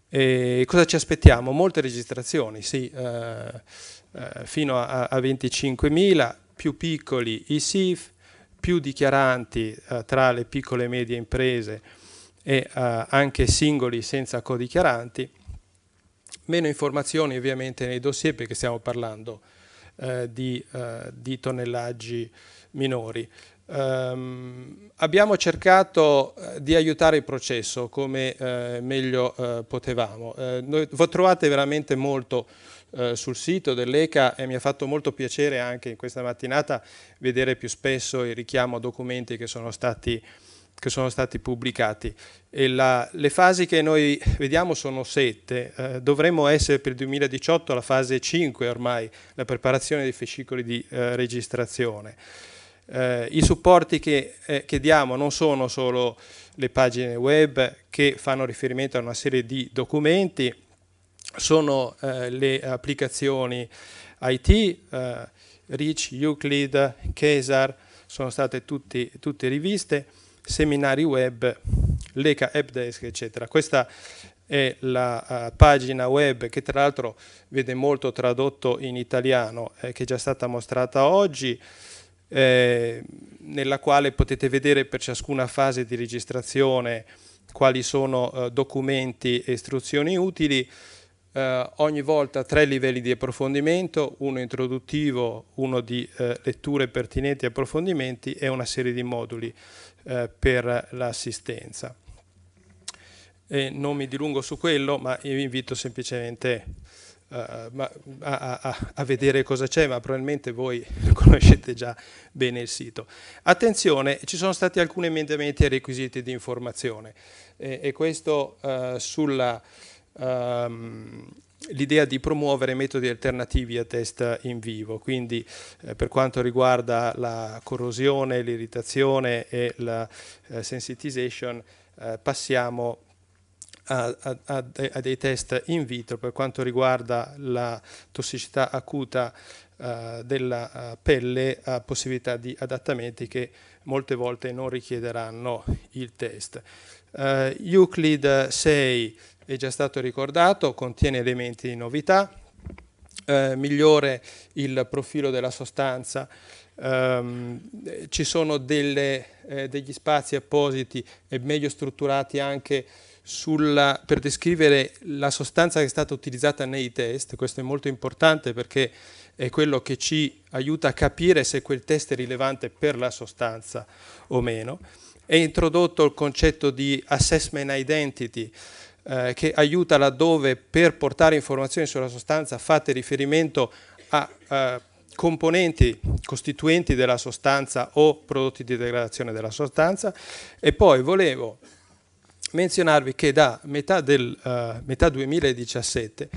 E cosa ci aspettiamo? Molte registrazioni, sì, eh, eh fino a, a 25.000, più piccoli i SIF, più dichiaranti eh, tra le piccole e medie imprese e eh, anche singoli senza codichiaranti meno informazioni ovviamente nei dossier perché stiamo parlando eh, di, eh, di, tonnellaggi minori. Um, abbiamo cercato eh, di aiutare il processo come eh, meglio eh, potevamo. Eh, noi, trovate veramente molto sul sito dell'ECA e mi ha fatto molto piacere anche in questa mattinata vedere più spesso il richiamo a documenti che sono stati che sono stati pubblicati. La, le fasi che noi vediamo sono sette, eh, dovremmo essere per il 2018 alla fase 5 ormai, la preparazione dei fascicoli di eh, registrazione. Eh, I supporti che, eh, che, diamo non sono solo le pagine web che fanno riferimento a una serie di documenti, sono eh, le applicazioni IT, eh, Rich, Euclid, Kesar, sono state tutti, tutte riviste seminari web, l'ECA AppDesk, eccetera. Questa è la uh, pagina web che tra l'altro vede molto tradotto in italiano, eh, che è già stata mostrata oggi, eh, nella quale potete vedere per ciascuna fase di registrazione quali sono uh, documenti e istruzioni utili. Uh, ogni volta tre livelli di approfondimento, uno introduttivo, uno di letture pertinenti e approfondimenti e una serie di moduli eh, per l'assistenza. non mi dilungo su quello, ma io vi invito semplicemente eh, a, a, a, vedere cosa c'è, ma probabilmente voi <laughs> conoscete già bene il sito. Attenzione, ci sono stati alcuni emendamenti ai requisiti di informazione e, e questo eh, sulla, um, l'idea di promuovere metodi alternativi a test in vivo, quindi eh, per quanto riguarda la corrosione, l'irritazione e la eh, sensitization eh, passiamo a, a, a, dei test in vitro per quanto riguarda la tossicità acuta eh, della eh, pelle a possibilità di adattamenti che molte volte non richiederanno il test. Eh, Euclid 6 è già stato ricordato, contiene elementi di novità, eh, migliore il profilo della sostanza, ehm, ci sono delle, eh, degli spazi appositi e meglio strutturati anche sulla, per descrivere la sostanza che è stata utilizzata nei test, questo è molto importante perché è quello che ci aiuta a capire se quel test è rilevante per la sostanza o meno. È introdotto il concetto di assessment identity, eh, che aiuta laddove per portare informazioni sulla sostanza fate riferimento a eh, componenti costituenti della sostanza o prodotti di degradazione della sostanza e poi volevo menzionarvi che da metà, del, uh, metà 2017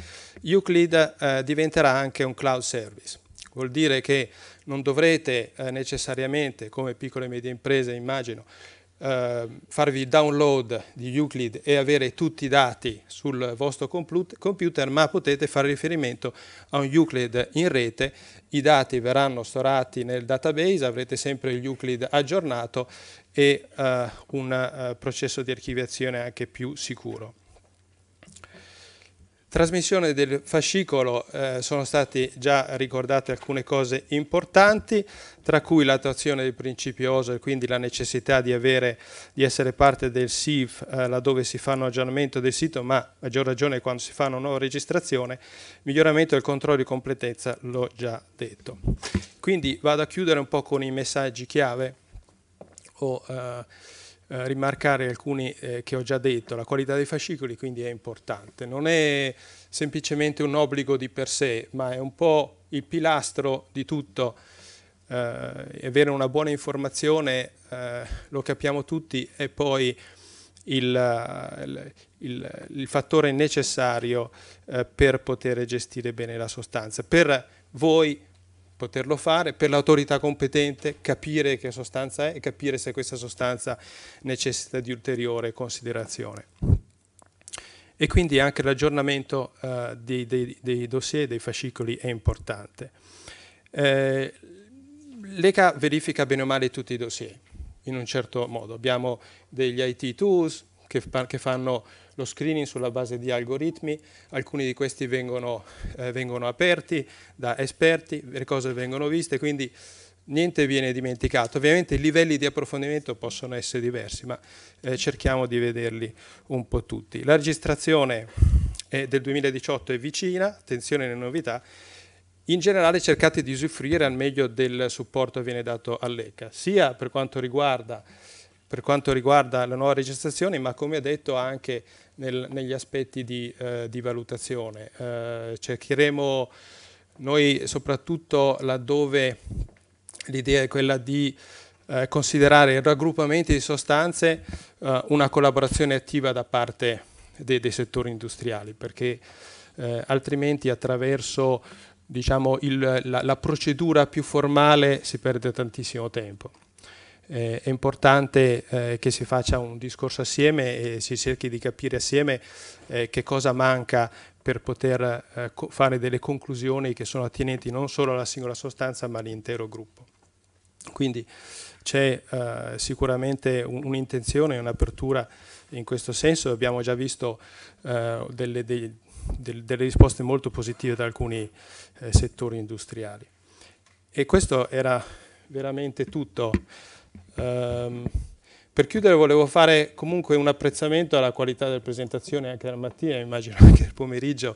Euclid uh, diventerà anche un cloud service. Vuol dire che non dovrete uh, necessariamente, come piccole e medie imprese immagino, eh, farvi download di Euclid e avere tutti i dati sul vostro computer, ma potete fare riferimento a un Euclid in rete, i dati verranno storati nel database, avrete sempre il Euclid aggiornato e eh, un eh, processo di archiviazione anche più sicuro. Trasmissione del fascicolo eh, sono state già ricordate alcune cose importanti, tra cui l'attuazione del principio OSO e quindi la necessità di, avere, di essere parte del SIF eh, laddove si fanno aggiornamento del sito, ma a maggior ragione quando si fa una nuova registrazione, miglioramento del controllo di completezza, l'ho già detto. Quindi vado a chiudere un po' con i messaggi chiave o, eh, eh, rimarcare alcuni eh, che ho già detto, la qualità dei fascicoli quindi è importante, non è semplicemente un obbligo di per sé, ma è un po' il pilastro di tutto, eh, avere una buona informazione, eh, lo capiamo tutti, è poi il, il, il fattore necessario eh, per poter gestire bene la sostanza. Per voi poterlo fare, per l'autorità competente capire che sostanza è e capire se questa sostanza necessita di ulteriore considerazione e quindi anche l'aggiornamento uh, dei, dei, dei, dossier, dei fascicoli è importante. Eh, L'ECA verifica bene o male tutti i dossier in un certo modo. Abbiamo degli IT tools che, che fanno lo screening sulla base di algoritmi, alcuni di questi vengono, eh, vengono aperti da esperti, le cose vengono viste, quindi niente viene dimenticato. Ovviamente i livelli di approfondimento possono essere diversi, ma eh, cerchiamo di vederli un po' tutti. La registrazione del 2018 è vicina, attenzione alle novità, in generale cercate di usufruire al meglio del supporto che viene dato all'ECA, sia per quanto riguarda per quanto riguarda la nuova registrazione, ma come detto anche nel, negli aspetti di, eh, di valutazione. Eh, cercheremo noi soprattutto laddove l'idea è quella di eh, considerare il raggruppamento di sostanze eh, una collaborazione attiva da parte de dei settori industriali, perché eh, altrimenti attraverso diciamo, il, la, la procedura più formale si perde tantissimo tempo eh, è importante eh, che si faccia un discorso assieme e si cerchi di capire assieme eh, che cosa manca per poter eh, fare delle conclusioni che sono attinenti non solo alla singola sostanza ma all'intero gruppo. Quindi c'è eh, sicuramente un'intenzione e un'apertura in questo senso, abbiamo già visto eh, delle, dei, del, delle, risposte molto positive da alcuni settori industriali. E questo era veramente tutto. Ehm, per chiudere volevo fare comunque un apprezzamento alla qualità della presentazione anche della mattina, immagino anche del pomeriggio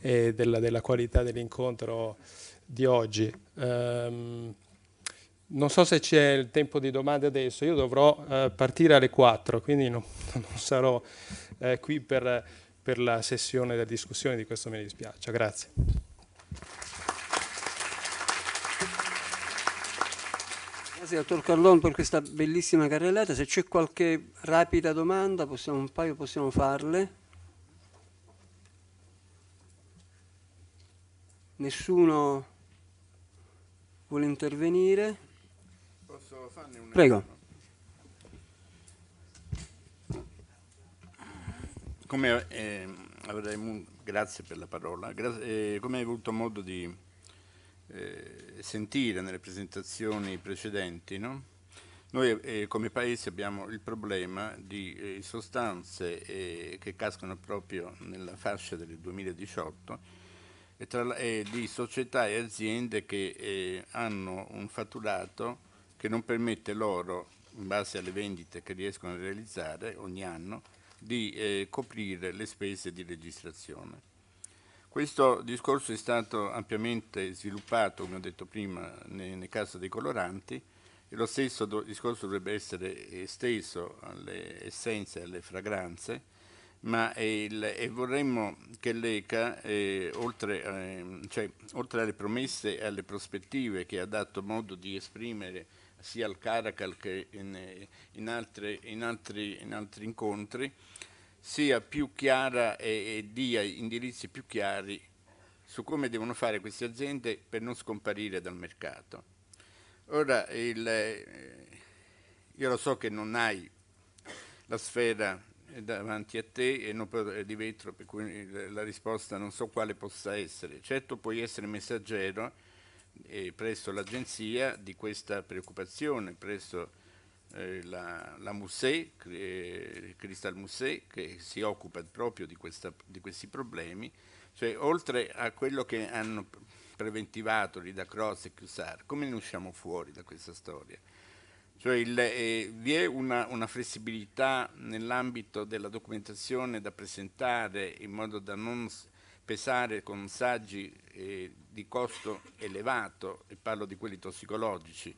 e della, della qualità dell'incontro di oggi. Um, non so se c'è il tempo di domande adesso, io dovrò uh, partire alle 4, quindi non, <laughs> non sarò uh, qui per, per la sessione della discussione, di questo mi dispiace. Grazie. Grazie dottor Carlon per questa bellissima carrellata. Se c'è qualche rapida domanda, possiamo, un paio possiamo farle. Nessuno vuole intervenire? Posso farne una? Prego. Come, eh, avrei, grazie per la parola. Grazie, eh, come hai avuto modo di eh, sentire nelle presentazioni precedenti, no? Noi eh, come Paese abbiamo il problema di eh, sostanze eh, che cascano proprio nella fascia del 2018 e, la, di società e aziende che eh, hanno un fatturato che non permette loro, in base alle vendite che riescono a realizzare ogni anno, di eh, coprire le spese di registrazione. Questo discorso è stato ampiamente sviluppato, come ho detto prima, nel, nel caso dei coloranti e lo stesso do, discorso dovrebbe essere esteso alle essenze e alle fragranze, ma il, e vorremmo che l'ECA, eh, oltre, eh, cioè, oltre, alle promesse e alle prospettive che ha dato modo di esprimere sia al Caracal che in, in, altre, in, altri, in altri incontri, sia più chiara e, e dia indirizzi più chiari su come devono fare queste aziende per non scomparire dal mercato. Ora, il, eh, io lo so che non hai la sfera davanti a te e non di vetro, per cui la risposta non so quale possa essere. Certo puoi essere messaggero eh, presso l'agenzia di questa preoccupazione, presso eh, la, la Musée, eh, Crystal Musée, che si occupa proprio di, questa, di, questi problemi, cioè oltre a quello che hanno preventivato Rida Cross e Cusar, come ne usciamo fuori da questa storia? Cioè il, eh, vi è una, una flessibilità nell'ambito della documentazione da presentare in modo da non pesare con saggi eh, di costo elevato, e parlo di quelli tossicologici,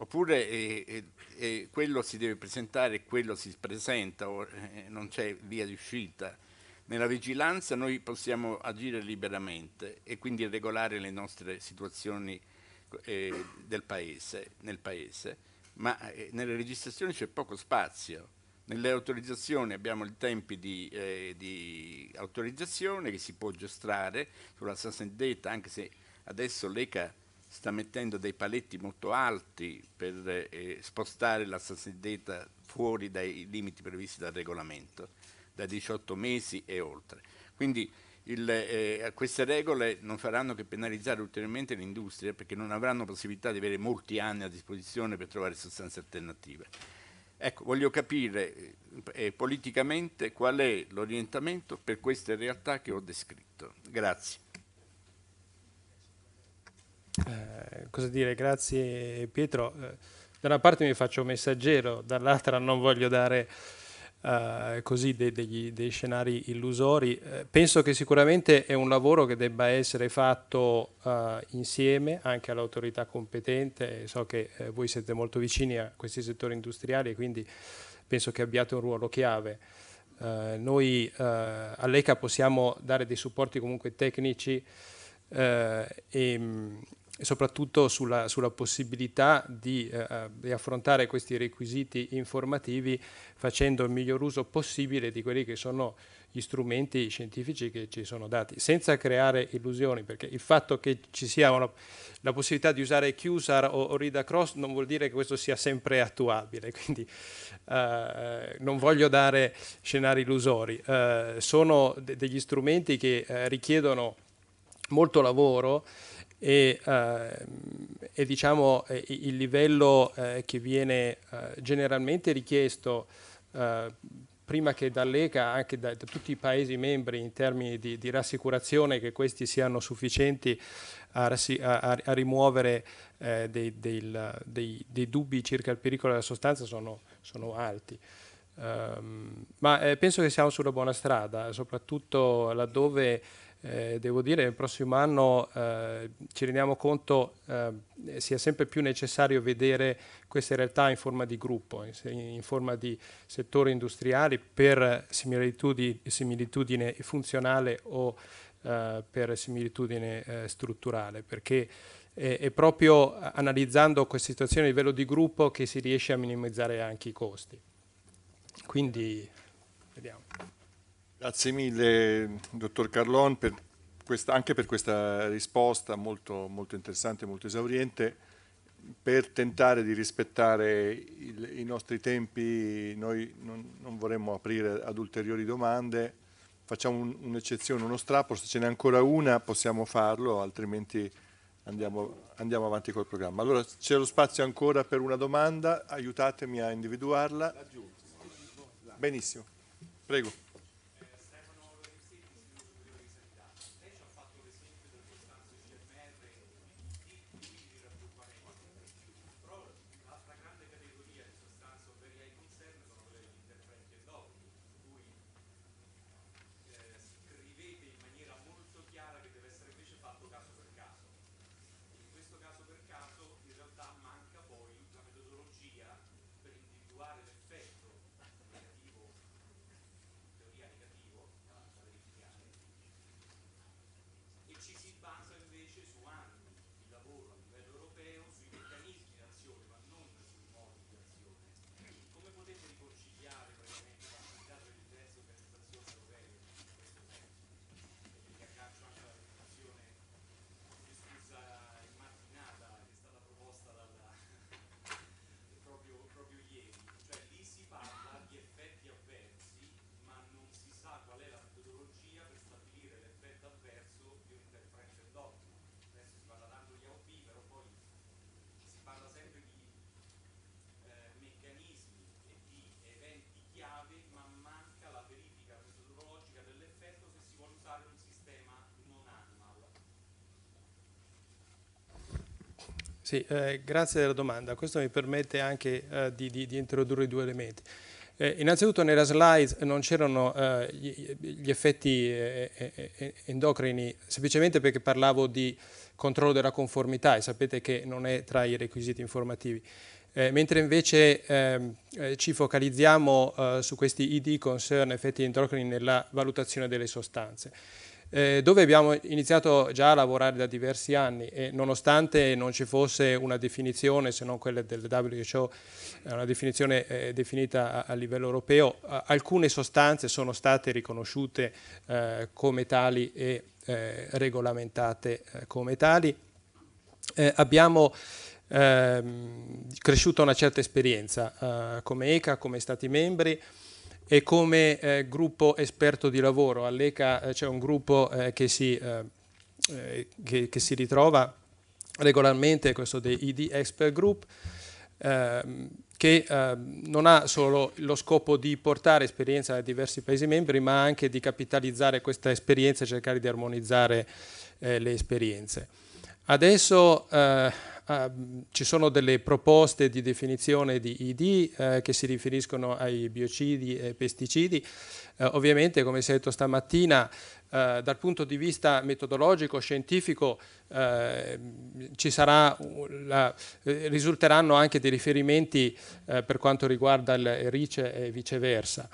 Oppure eh, eh, eh, quello si deve presentare e quello si presenta, o, eh, non c'è via di uscita. Nella vigilanza noi possiamo agire liberamente e quindi regolare le nostre situazioni eh, paese, nel paese, ma nelle registrazioni c'è poco spazio. Nelle autorizzazioni abbiamo i tempi di, eh, di, autorizzazione che si può giostrare sulla suddetta, anche se adesso l'ECA sta mettendo dei paletti molto alti per eh, spostare la suddetta fuori dai limiti previsti dal regolamento, da 18 mesi e oltre. Quindi il, eh, queste regole non faranno che penalizzare ulteriormente l'industria perché non avranno possibilità di avere molti anni a disposizione per trovare sostanze alternative. Ecco, voglio capire eh, politicamente qual è l'orientamento per queste realtà che ho descritto. Grazie. Eh, cosa dire, grazie Pietro. Eh, da una parte mi faccio messaggero, dall'altra non voglio dare Uh, così de degli, dei scenari illusori. Uh, penso che sicuramente è un lavoro che debba essere fatto uh, insieme anche all'autorità competente. So che voi siete molto vicini a questi settori industriali e quindi penso che abbiate un ruolo chiave. noi all'ECA possiamo dare dei supporti comunque tecnici e, mm, e soprattutto sulla, sulla possibilità di, eh, eh, di, affrontare questi requisiti informativi facendo il miglior uso possibile di quelli che sono gli strumenti scientifici che ci sono dati, senza creare illusioni, perché il fatto che ci sia una, la possibilità di usare QSAR o, o Rida Cross non vuol dire che questo sia sempre attuabile, quindi eh, eh, non voglio dare scenari illusori, eh, sono de degli strumenti che eh, richiedono molto lavoro e, eh, e diciamo, eh, il livello eh, che viene eh, generalmente richiesto eh, prima che dall'ECA anche da, da, tutti i Paesi membri in termini di, di rassicurazione che questi siano sufficienti a, a, a rimuovere dei, dei, dei, dei, dubbi circa il pericolo della sostanza sono, sono alti. Um, ma eh, penso che siamo sulla buona strada, soprattutto laddove eh, devo dire che il prossimo anno eh, ci rendiamo conto eh, sia sempre più necessario vedere queste realtà in forma di gruppo, in, in forma di settori industriali per similitudine, similitudine funzionale o eh, per similitudine eh, strutturale, perché è proprio analizzando queste situazioni a livello di gruppo che si riesce a minimizzare anche i costi. Quindi vediamo. Grazie mille, dottor Carlon, per questa, anche per questa risposta molto, molto interessante e molto esauriente. Per tentare di rispettare il, i nostri tempi, noi non, non, vorremmo aprire ad ulteriori domande. Facciamo un'eccezione, un uno strappo, se ce n'è ancora una possiamo farlo, altrimenti andiamo, andiamo avanti col programma. Allora c'è lo spazio ancora per una domanda, aiutatemi a individuarla. Benissimo, prego. Sì, eh, grazie della domanda. Questo mi permette anche eh, di, di, di, introdurre due elementi. Eh, innanzitutto nella slide non c'erano eh, gli, gli, effetti eh, eh, endocrini, semplicemente perché parlavo di controllo della conformità e sapete che non è tra i requisiti informativi. Eh, mentre invece ehm, eh, ci focalizziamo eh, su questi ID concern effetti endocrini nella valutazione delle sostanze eh, dove abbiamo iniziato già a lavorare da diversi anni e nonostante non ci fosse una definizione, se non quella del WHO, eh, una definizione eh, definita a, a, livello europeo, a, alcune sostanze sono state riconosciute eh, come tali e eh, regolamentate eh, come tali. abbiamo ehm, cresciuto una certa esperienza come ECA, come Stati membri, e come eh, gruppo esperto di lavoro. All'ECA eh, c'è un gruppo eh, che, si, eh, eh, che, che, si, ritrova regolarmente, questo dei ID Expert Group, ehm, che ehm, non ha solo lo scopo di portare esperienza da diversi Paesi membri, ma anche di capitalizzare questa esperienza e cercare di armonizzare eh, le esperienze. Adesso Ehm, ci sono delle proposte di definizione di ID uh, eh, che si riferiscono ai biocidi e pesticidi. Uh, ovviamente, come si è detto stamattina, eh, dal punto di vista metodologico, scientifico, ehm, sarà, la, risulteranno anche dei riferimenti per quanto riguarda il RICE e viceversa.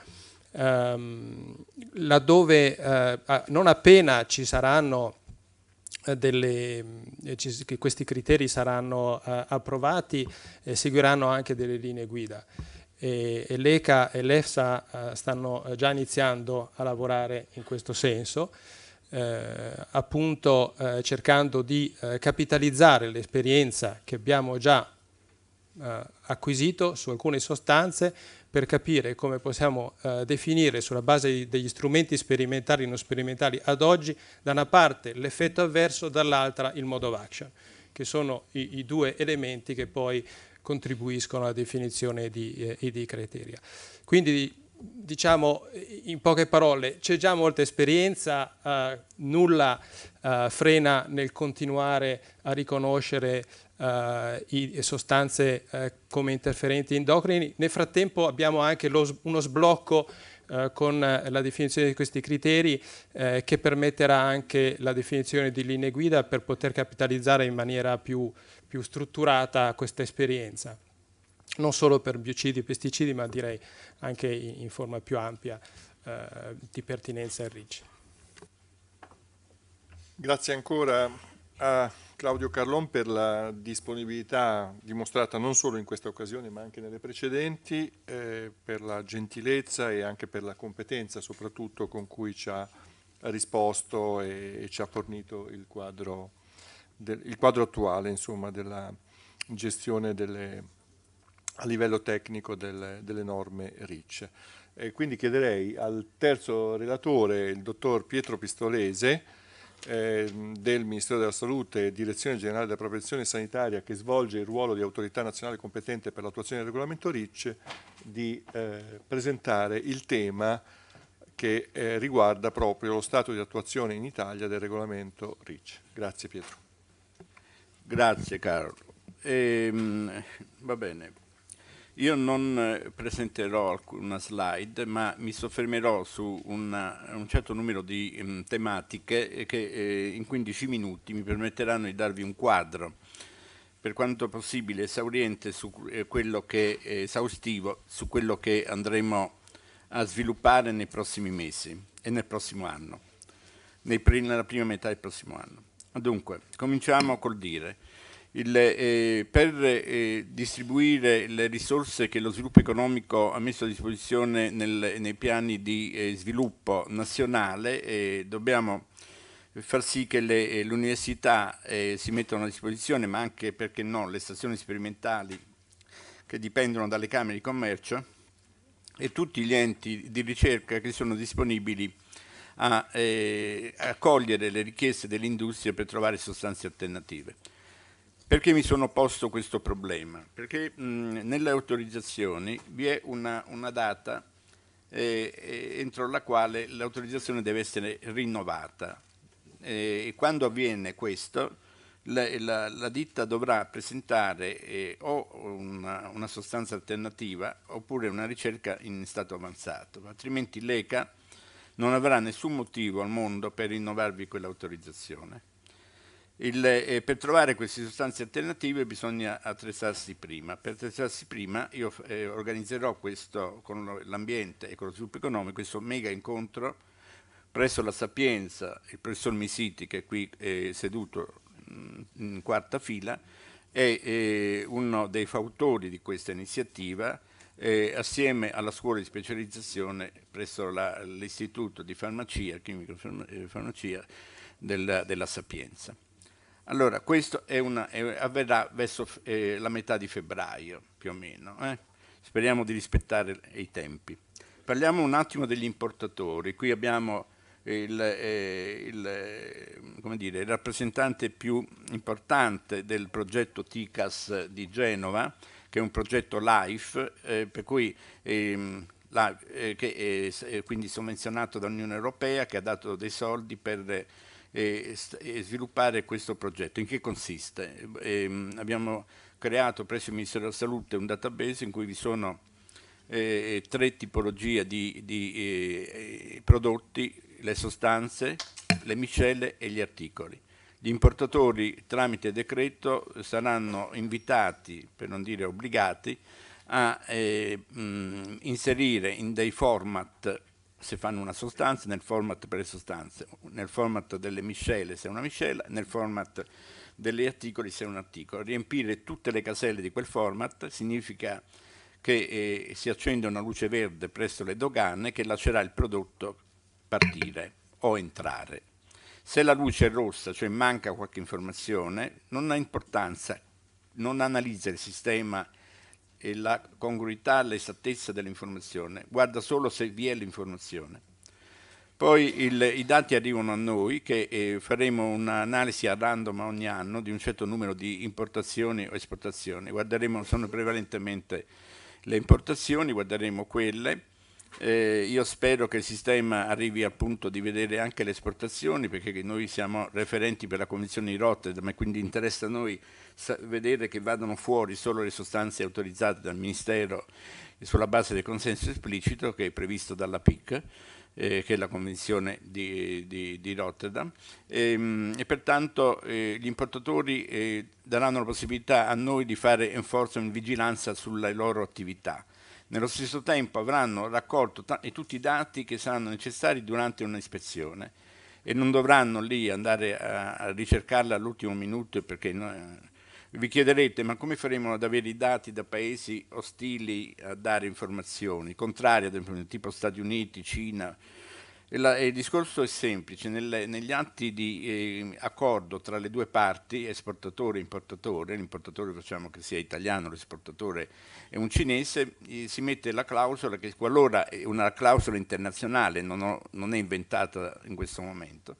Um, laddove non appena ci saranno delle, eh, che questi criteri saranno eh, approvati e seguiranno anche delle linee guida. l'ECA e l'EFSA eh, stanno già iniziando a lavorare in questo senso. Eh, appunto eh, cercando di eh, capitalizzare l'esperienza che abbiamo già acquisito su alcune sostanze per capire come possiamo eh, definire sulla base degli strumenti sperimentali e non sperimentali ad oggi da una parte l'effetto avverso, dall'altra il mode of action, che sono i, i due elementi che poi contribuiscono alla definizione di, eh, di criteria. Quindi diciamo in poche parole, c'è già molta esperienza, eh, nulla eh, frena nel continuare a riconoscere eh, sostanze eh, come interferenti endocrini. Nel frattempo abbiamo anche lo, uno sblocco eh, con eh, la definizione di questi criteri eh, che permetterà anche la definizione di linee guida per poter capitalizzare in maniera più, più strutturata questa esperienza non solo per biocidi e pesticidi, ma direi anche in, in forma più ampia eh, di pertinenza al RIC. Grazie ancora a Claudio Carlon per la disponibilità dimostrata non solo in questa occasione ma anche nelle precedenti, eh, per la gentilezza e anche per la competenza soprattutto con cui ci ha risposto e, e ci ha fornito il quadro, del, il quadro attuale insomma, della gestione delle, a livello tecnico delle, delle norme RIC. quindi chiederei al terzo relatore, il dottor Pietro Pistolese, eh, del Ministero della Salute, Direzione Generale della Protezione Sanitaria, che svolge il ruolo di autorità nazionale competente per l'attuazione del regolamento RIC, di eh, presentare il tema che eh, riguarda proprio lo stato di attuazione in Italia del regolamento RIC. Grazie Pietro. Grazie Carlo. Ehm, va bene, io non eh, presenterò alcuna slide, ma mi soffermerò su una, eh, un certo numero di mh, mm, tematiche che eh, in 15 minuti mi permetteranno di darvi un quadro, per quanto possibile esauriente su eh, quello che è esaustivo, su quello che andremo a sviluppare nei prossimi mesi e nel prossimo anno, nella prima metà del prossimo anno. Dunque, cominciamo col dire il, eh, per eh, distribuire le risorse che lo sviluppo economico ha messo a disposizione nel, nei piani di eh, sviluppo nazionale eh, dobbiamo far sì che le, eh, l'università eh, si mettano a disposizione, ma anche, perché no, le stazioni sperimentali che dipendono dalle Camere di Commercio e tutti gli enti di ricerca che sono disponibili a accogliere le richieste dell'industria per trovare sostanze alternative. Perché mi sono posto questo problema? Perché mh, nelle autorizzazioni vi è una, una data eh, entro la quale l'autorizzazione deve essere rinnovata eh, e quando avviene questo la, la, la ditta dovrà presentare eh, o una, una, sostanza alternativa oppure una ricerca in stato avanzato, altrimenti l'ECA non avrà nessun motivo al mondo per rinnovarvi quell'autorizzazione. Il, eh, per trovare queste sostanze alternative bisogna attrezzarsi prima. Per attrezzarsi prima io eh, organizzerò questo con l'ambiente e con lo sviluppo economico, questo mega incontro presso la Sapienza, il professor Misiti che è qui eh, seduto mh, in quarta fila, è eh, uno dei fautori di questa iniziativa eh, assieme alla scuola di specializzazione presso l'Istituto di Farmacia, Chimico eh, Farmacia della, della Sapienza. Allora, questo è una, è, avverrà verso eh, la metà di febbraio, più o meno. Eh? Speriamo di rispettare i tempi. Parliamo un attimo degli importatori. Qui abbiamo eh, il, eh, il, eh, dire, il rappresentante più importante del progetto TICAS di Genova, che è un progetto LIFE, eh, per cui... Ehm, la, che è, quindi sovvenzionato dall'Unione Europea, che ha dato dei soldi per e, sviluppare questo progetto. In che consiste? E, ehm, abbiamo creato presso il Ministero della Salute un database in cui vi sono eh, eh, tre tipologie di, di eh, prodotti, le sostanze, le miscele e gli articoli. Gli importatori tramite decreto saranno invitati, per non dire obbligati, a eh, mh, inserire in dei format se fanno una sostanza, nel format per le sostanze, nel format delle miscele se è una miscela, nel format degli articoli se è un articolo. Riempire tutte le caselle di quel format significa che eh, si accende una luce verde presso le dogane che lascerà il prodotto partire o entrare. Se la luce è rossa, cioè manca qualche informazione, non ha importanza, non analizza il sistema e la congruità, l'esattezza dell'informazione, guarda solo se vi è l'informazione. Poi il, i dati arrivano a noi che eh, faremo un'analisi a random ogni anno di un certo numero di importazioni o esportazioni. Guarderemo, sono prevalentemente le importazioni, guarderemo quelle. Eh, io spero che il sistema arrivi al punto di vedere anche le esportazioni perché noi siamo referenti per la Commissione di Rotterdam e quindi interessa a noi vedere che vadano fuori solo le sostanze autorizzate dal Ministero sulla base del consenso esplicito che è previsto dalla PIC, eh, che è la Convenzione di, di, di Rotterdam, e, ehm, e pertanto eh, gli importatori eh, daranno la possibilità a noi di fare enforcement vigilanza sulle loro attività. Nello stesso tempo avranno raccolto tutti i dati che saranno necessari durante un'ispezione e non dovranno lì andare a, a ricercarla all'ultimo minuto perché... No, vi chiederete ma come faremo ad avere i dati da paesi ostili a dare informazioni, contrari ad esempio tipo Stati Uniti, Cina, e la, e il discorso è semplice, Nelle, negli atti di eh, accordo tra le due parti, esportatore e importatore, l'importatore facciamo che sia italiano, l'esportatore è un cinese, eh, si mette la clausola che qualora è una clausola internazionale, non, ho, non è inventata in questo momento,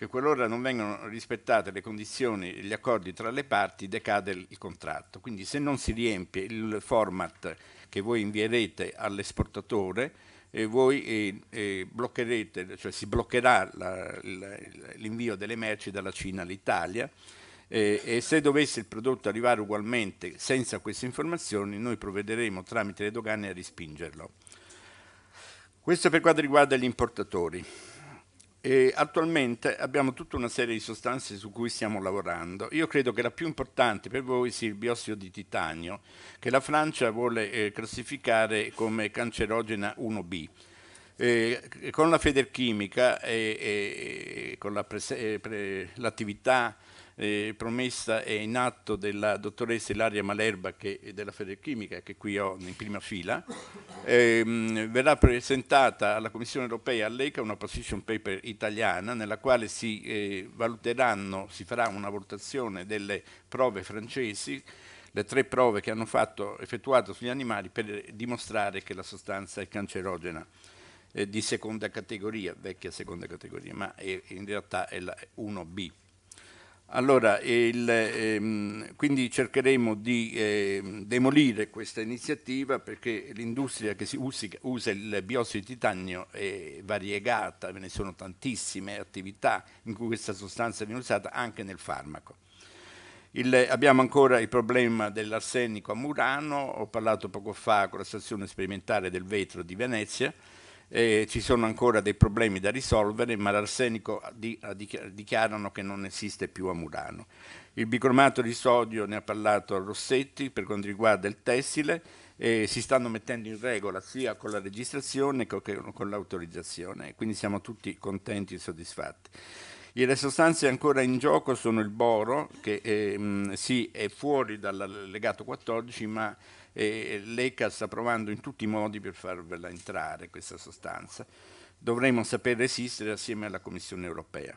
che qualora non vengano rispettate le condizioni e gli accordi tra le parti decade il contratto. Quindi se non si riempie il format che voi invierete all'esportatore, eh, voi eh, eh, bloccherete, cioè si bloccherà l'invio delle merci dalla Cina all'Italia eh, e se dovesse il prodotto arrivare ugualmente senza queste informazioni noi provvederemo tramite le dogane a rispingerlo. Questo per quanto riguarda gli importatori. E attualmente abbiamo tutta una serie di sostanze su cui stiamo lavorando. Io credo che la più importante per voi sia il biossido di titanio, che la Francia vuole eh, classificare come cancerogena 1B. Eh, con la federchimica e, e con eh, l'attività eh, promessa è in atto della dottoressa Ilaria Malerba che, della Federchimica, che qui ho in prima fila, ehm, verrà presentata alla Commissione europea all'ECA una position paper italiana nella quale si eh, valuteranno, si farà una valutazione delle prove francesi le tre prove che hanno fatto, effettuato sugli animali per dimostrare che la sostanza è cancerogena eh, di seconda categoria, vecchia seconda categoria, ma è, in realtà è la 1B. Allora, il, ehm, quindi cercheremo di ehm, demolire questa iniziativa perché l'industria che usica, usa il biossido di titanio è variegata, ve ne sono tantissime attività in cui questa sostanza viene usata anche nel farmaco. Il, abbiamo ancora il problema dell'arsenico a Murano, ho parlato poco fa con la stazione sperimentale del vetro di Venezia, eh, ci sono ancora dei problemi da risolvere, ma l'arsenico eh, dichiarano che non esiste più a Murano. Il bicromato di sodio ne ha parlato Rossetti per quanto riguarda il tessile, eh, si stanno mettendo in regola sia con la registrazione che con l'autorizzazione, quindi siamo tutti contenti e soddisfatti. E le sostanze ancora in gioco sono il boro, che eh, mh, sì, è fuori dal legato 14, ma e l'ECA sta provando in tutti i modi per farvela entrare questa sostanza. Dovremmo saper resistere assieme alla Commissione europea.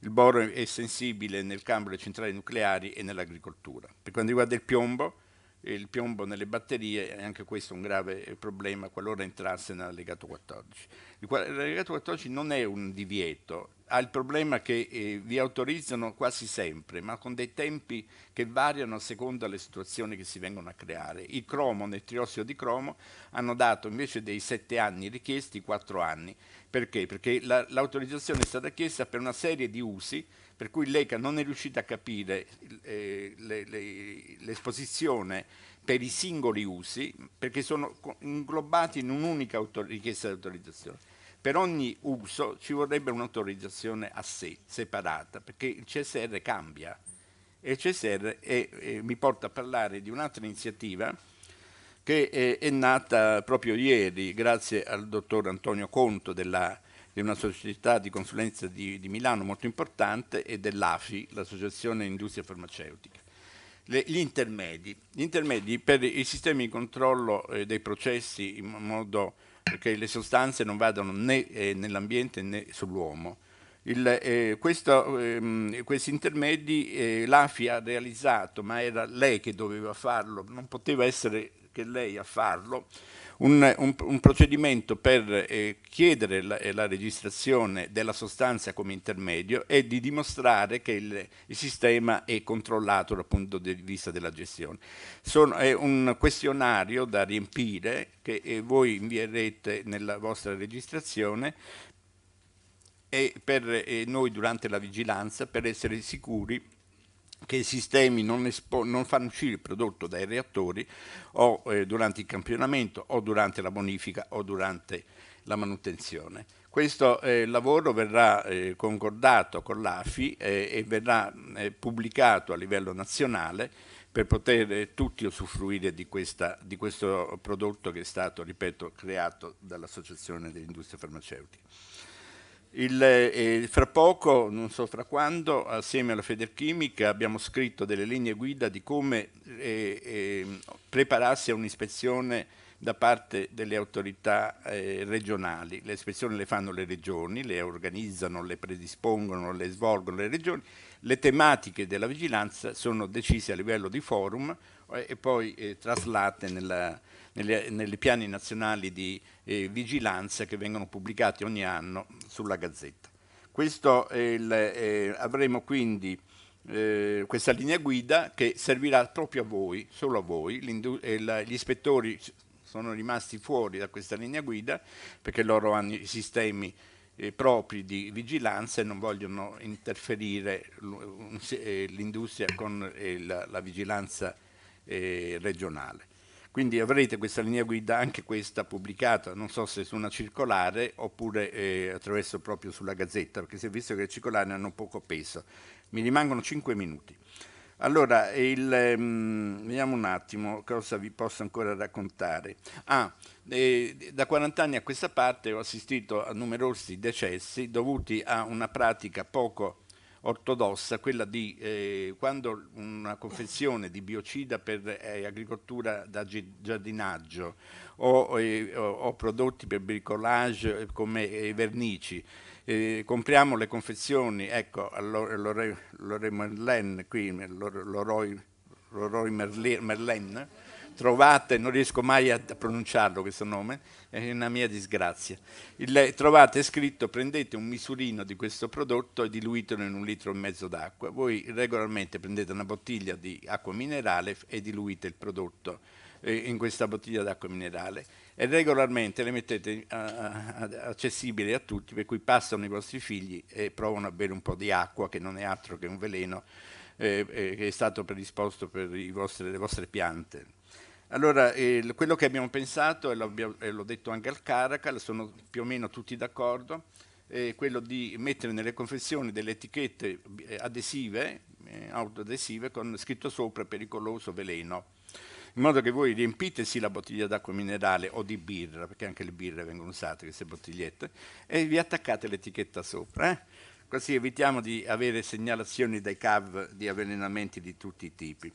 Il boro è sensibile nel campo delle centrali nucleari e nell'agricoltura. Per quanto riguarda il piombo, il piombo nelle batterie è anche questo un grave problema qualora entrasse nell'allegato 14. L'allegato 14 non è un divieto, ha il problema che eh, vi autorizzano quasi sempre, ma con dei tempi che variano a seconda delle situazioni che si vengono a creare. Il cromo, nel triossido di cromo, hanno dato invece dei sette anni richiesti, quattro anni. Perché? Perché la, l'autorizzazione è stata chiesta per una serie di usi per cui l'ECA non è riuscita a capire eh, le, le, l'esposizione per i singoli usi, perché sono inglobati in un'unica autor- richiesta di autorizzazione per ogni uso ci vorrebbe un'autorizzazione a sé, separata, perché il CSR cambia e il CSR è, è, mi porta a parlare di un'altra iniziativa che è, è, nata proprio ieri grazie al dottor Antonio Conto della, di una società di consulenza di, di Milano molto importante e dell'AFI, l'Associazione Industria Farmaceutica gli intermedi. Gli intermedi per i sistemi di controllo eh, dei processi in modo perché le sostanze non vadano né eh, nell'ambiente né sull'uomo. Eh, ehm, questi intermedi eh, l'AFI ha realizzato, ma era lei che doveva farlo, non poteva essere che lei a farlo, un, un, un procedimento per eh, chiedere la, eh, la, registrazione della sostanza come intermedio e di dimostrare che il, il sistema è controllato dal punto di vista della gestione. Sono, è un questionario da riempire che eh, voi invierete nella vostra registrazione e per eh, noi durante la vigilanza per essere sicuri che i sistemi non, espo- non, fanno uscire il prodotto dai reattori o eh, durante il campionamento o durante la bonifica o durante la manutenzione. Questo eh, lavoro verrà eh, concordato con l'AFI eh, e verrà eh, pubblicato a livello nazionale per poter eh, tutti usufruire di, questa, di questo prodotto che è stato, ripeto, creato dall'Associazione dell'Industria Farmaceutica. Il, eh, fra poco, non so fra quando, assieme alla Federchimica abbiamo scritto delle linee guida di come eh, eh, prepararsi a un'ispezione da parte delle autorità eh, regionali. Le ispezioni le fanno le regioni, le organizzano, le predispongono, le svolgono le regioni. Le tematiche della vigilanza sono decise a livello di forum eh, e poi eh, traslate nella, nelle piani nazionali di eh, vigilanza che vengono pubblicati ogni anno sulla Gazzetta. Il, eh, avremo quindi eh, questa linea guida che servirà proprio a voi, solo a voi. Eh, la, gli ispettori sono rimasti fuori da questa linea guida perché loro hanno i sistemi eh, propri di vigilanza e non vogliono interferire eh, l'industria con la, la vigilanza regionale. Quindi avrete questa linea guida, anche questa pubblicata, non so se su una circolare oppure eh, attraverso proprio sulla gazzetta, perché si è visto che le circolari hanno poco peso. Mi rimangono 5 minuti. Allora, il, ehm, vediamo un attimo cosa vi posso ancora raccontare. Ah, eh, da 40 anni a questa parte ho assistito a numerosi decessi dovuti a una pratica poco ortodossa, quella di eh, quando una confezione di biocida per eh, agricoltura da giardinaggio o, eh, o, o, prodotti per bricolage eh, come eh, vernici. Eh, compriamo le confezioni, ecco, Leroy Merlin, qui, Leroy Merlin, trovate, non riesco mai a pronunciarlo questo nome, è una mia disgrazia, Il, trovate scritto prendete un misurino di questo prodotto e diluitelo in un litro e mezzo d'acqua, voi regolarmente prendete una bottiglia di acqua minerale e diluite il prodotto eh, in questa bottiglia d'acqua minerale e regolarmente le mettete uh, accessibili a tutti, per cui passano i vostri figli e provano a bere un po' di acqua che non è altro che un veleno eh, eh, che è stato predisposto per vostri, le vostre piante. Allora, eh, quello che abbiamo pensato, e l'ho detto anche al Caracal, sono più o meno tutti d'accordo, è quello di mettere nelle confezioni delle etichette eh, adesive, eh, autoadesive, con scritto sopra pericoloso veleno, in modo che voi riempite sì la bottiglia d'acqua minerale o di birra, perché anche le birre vengono usate, queste bottigliette, e vi attaccate l'etichetta sopra. Eh? Così evitiamo di avere segnalazioni dai CAV di avvelenamenti di tutti i tipi.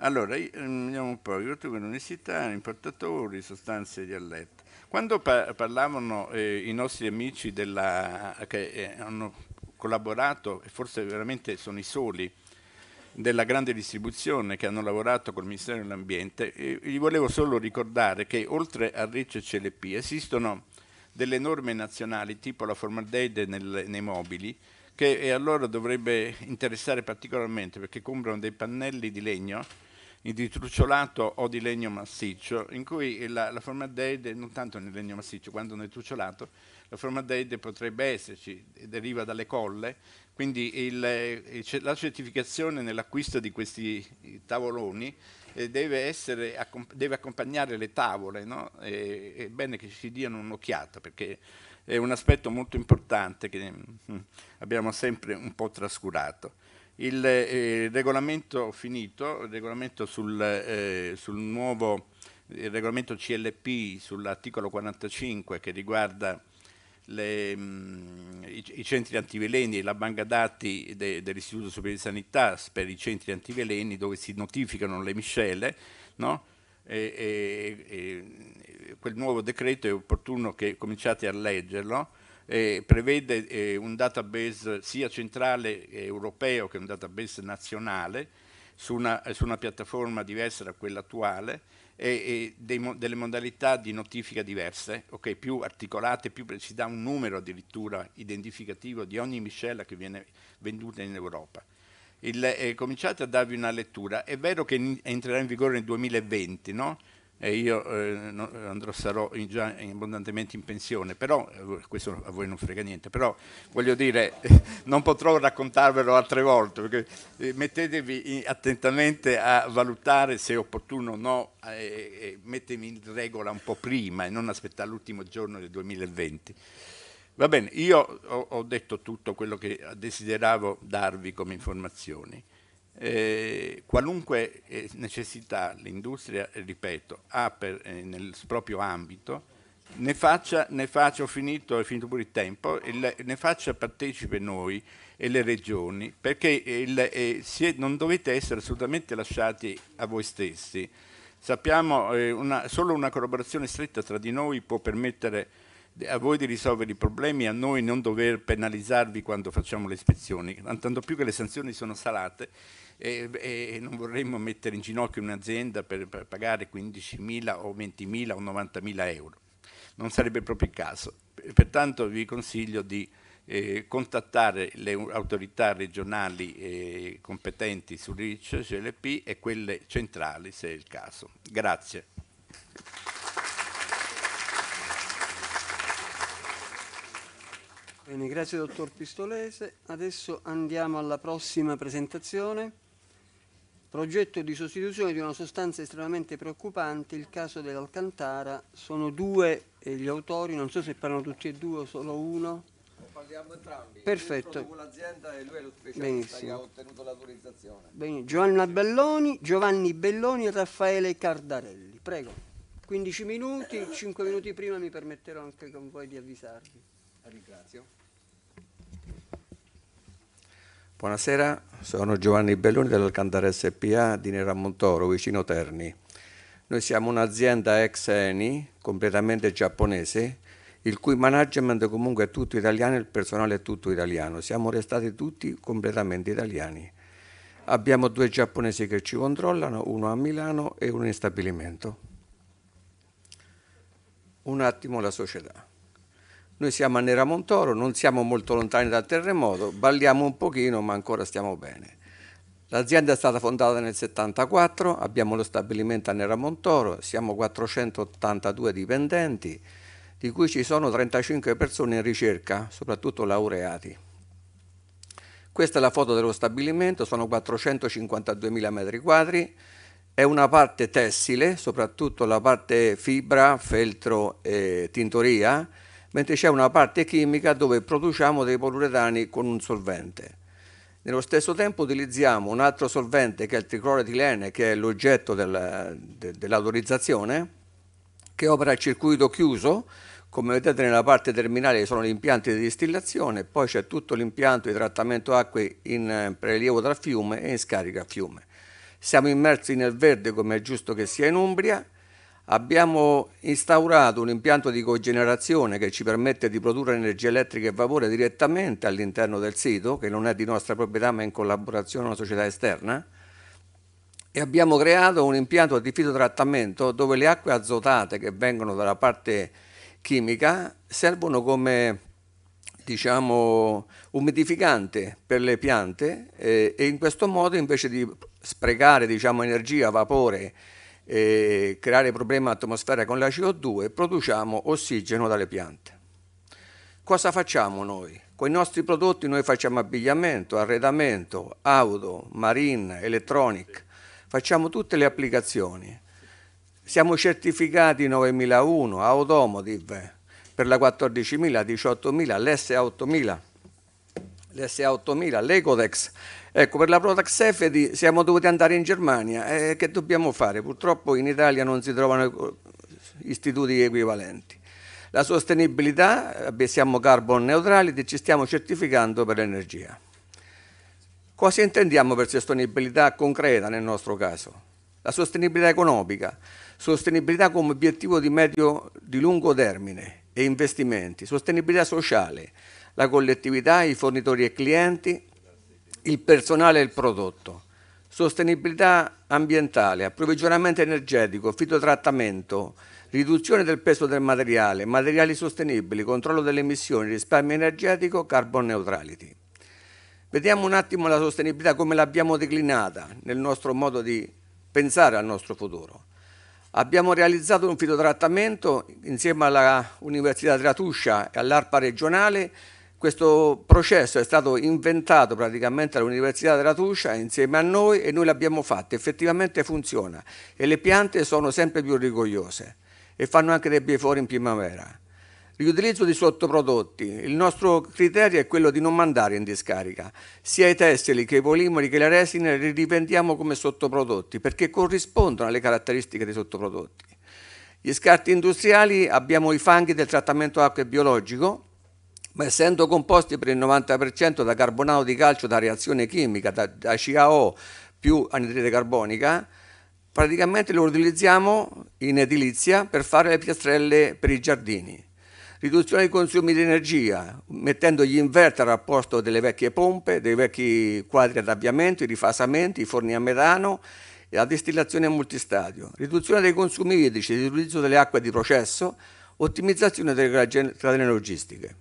Allora, andiamo eh, un po', agricoltura universitaria, importatori, sostanze di allerta. Quando par parlavano eh, i nostri amici della, che eh, hanno collaborato, e forse veramente sono i soli, della grande distribuzione che hanno lavorato col Ministero dell'Ambiente, eh, gli volevo solo ricordare che oltre a Riccio e CLP esistono delle norme nazionali tipo la formaldeide nel, nei mobili, che eh, allora dovrebbe interessare particolarmente perché comprano dei pannelli di legno di trucciolato o di legno massiccio, in cui la, la formaldeide, non tanto nel legno massiccio quanto nel trucciolato, la formaldeide potrebbe esserci, deriva dalle colle, quindi il, la certificazione nell'acquisto di questi tavoloni eh, deve, essere, deve accompagnare le tavole, no? è bene che ci diano un'occhiata perché è un aspetto molto importante che mm, abbiamo sempre un po' trascurato. Il eh, regolamento finito, il regolamento sul, eh, sul nuovo il regolamento CLP sull'articolo 45 che riguarda le, mh, mm, i, i, centri antiveleni e la banca dati de, dell'Istituto Superiore di Sanità per i centri antiveleni dove si notificano le miscele, no? e, e, e quel nuovo decreto è opportuno che cominciate a leggerlo eh, prevede eh, un database sia centrale eh, europeo che un database nazionale su una, eh, su una piattaforma diversa da quella attuale e, e mo delle modalità di notifica diverse, okay, più articolate, più si dà un numero addirittura identificativo di ogni miscela che viene venduta in Europa. Il, eh, cominciate a darvi una lettura, è vero che in entrerà in vigore nel 2020, no? e io eh, andrò, sarò in, già abbondantemente in pensione, però eh, questo a voi non frega niente, però voglio dire, <laughs> non potrò raccontarvelo altre volte, perché eh, mettetevi attentamente a valutare se è opportuno o no, eh, eh mettermi in regola un po' prima e non aspettare l'ultimo giorno del 2020. Va bene, io ho, ho detto tutto quello che desideravo darvi come informazioni. Eh, qualunque eh, necessità l'industria, ripeto, ha per, eh, nel proprio ambito, ne faccia, ne faccia, ho finito, è finito pure il tempo, il, ne faccia partecipe noi e le regioni, perché il, eh, è, non dovete essere assolutamente lasciati a voi stessi. Sappiamo, eh, solo una collaborazione stretta tra di noi può permettere a voi di risolvere i problemi e a noi non dover penalizzarvi quando facciamo le ispezioni, tanto più che le sanzioni sono salate e, e non vorremmo mettere in ginocchio un'azienda per, per pagare 15.000 o 20.000 o 90.000 euro. Non sarebbe proprio il caso. Pertanto vi consiglio di eh, contattare le autorità regionali eh, competenti su RICH, CLP e quelle centrali se è il caso. Grazie. Bene, grazie dottor Pistolese. Adesso andiamo alla prossima presentazione progetto di sostituzione di una sostanza estremamente preoccupante, il caso dell'Alcantara, sono due gli autori, non so se parlano tutti e due o solo uno. Parliamo entrambi. Perfetto. l'azienda e lui è lo specialista Benissimo. che ha ottenuto l'autorizzazione. Bene. Giovanna Belloni, Giovanni Belloni e Raffaele Cardarelli. Prego. 15 minuti, 5 minuti prima mi permetterò anche con voi di avvisarvi. La Ringrazio. Buonasera, sono Giovanni Belloni dell'Alcantara SPA di Nera Montoro, vicino Terni. Noi siamo un'azienda ex ENI, completamente giapponese, il cui management comunque è tutto italiano e il personale è tutto italiano. Siamo restati tutti completamente italiani. Abbiamo due giapponesi che ci controllano, uno a Milano e uno in stabilimento. Un attimo la società. Noi siamo a Nera Montoro, non siamo molto lontani dal terremoto, balliamo un pochino ma ancora stiamo bene. L'azienda è stata fondata nel 1974, abbiamo lo stabilimento a Nera Montoro, siamo 482 dipendenti, di cui ci sono 35 persone in ricerca, soprattutto laureati. Questa è la foto dello stabilimento, sono 452.000 metri quadri, è una parte tessile, soprattutto la parte fibra, feltro e tintoria, mentre c'è una parte chimica dove produciamo dei poliuretani con un solvente. Nello stesso tempo utilizziamo un altro solvente che è il tricloretilene, che è l'oggetto del, de, dell'autorizzazione, che opera a circuito chiuso, come vedete nella parte terminale ci sono gli impianti di distillazione, poi c'è tutto l'impianto di trattamento acque in eh, prelievo dal fiume e in scarica a fiume. Siamo immersi nel verde come è giusto che sia in Umbria, Abbiamo instaurato un impianto di cogenerazione che ci permette di produrre energia elettrica e vapore direttamente all'interno del sito, che non è di nostra proprietà ma in collaborazione con una società esterna, e abbiamo creato un impianto di fitotrattamento dove le acque azotate che vengono dalla parte chimica servono come diciamo, umidificante per le piante eh, e in questo modo invece di sprecare diciamo, energia, vapore eh, creare problemi atmosferici con la CO2 e produciamo ossigeno dalle piante. Cosa facciamo noi? Con i nostri prodotti noi facciamo abbigliamento, arredamento, auto, marine, elettronic, facciamo tutte le applicazioni. Siamo certificati 9001, Automotive, per la 14.000, 18.000, l'S8000, l'S8000, l'Ecodex Ecco, per la Protax Efedi siamo dovuti andare in Germania e che dobbiamo fare? Purtroppo in Italia non si trovano istituti equivalenti. La sostenibilità, eh, siamo carbon neutrali e ci stiamo certificando per l'energia. Cosa intendiamo per sostenibilità concreta nel nostro caso? La sostenibilità economica, sostenibilità come obiettivo di medio di lungo termine e investimenti, sostenibilità sociale, la collettività, i fornitori e clienti, il personale e il prodotto, sostenibilità ambientale, approvvigionamento energetico, fitotrattamento, riduzione del peso del materiale, materiali sostenibili, controllo delle emissioni, risparmio energetico, carbon neutrality. Vediamo un attimo la sostenibilità come l'abbiamo declinata nel nostro modo di pensare al nostro futuro. Abbiamo realizzato un fitotrattamento insieme alla Università Ratuscia e all'ARPA regionale questo processo è stato inventato praticamente all'Università della Tuscia insieme a noi e noi l'abbiamo fatto, effettivamente funziona e le piante sono sempre più rigogliose e fanno anche dei biefori in primavera. Riutilizzo di sottoprodotti. Il nostro criterio è quello di non mandare in discarica sia i tessili che i polimeri che le resine li rivendiamo come sottoprodotti perché corrispondono alle caratteristiche dei sottoprodotti. Gli scarti industriali abbiamo i fanghi del trattamento acqua e biologico ma essendo composti per il 90% da carbonato di calcio da reazione chimica, da, da CAO più anidride carbonica, praticamente lo utilizziamo in edilizia per fare le piastrelle per i giardini. Riduzione dei consumi di energia, mettendo gli inverter al posto delle vecchie pompe, dei vecchi quadri ad avviamento, i rifasamenti, i forni a metano e la distillazione a multistadio. Riduzione dei consumi idrici, l'utilizzo delle acque di processo, ottimizzazione delle catene logistiche.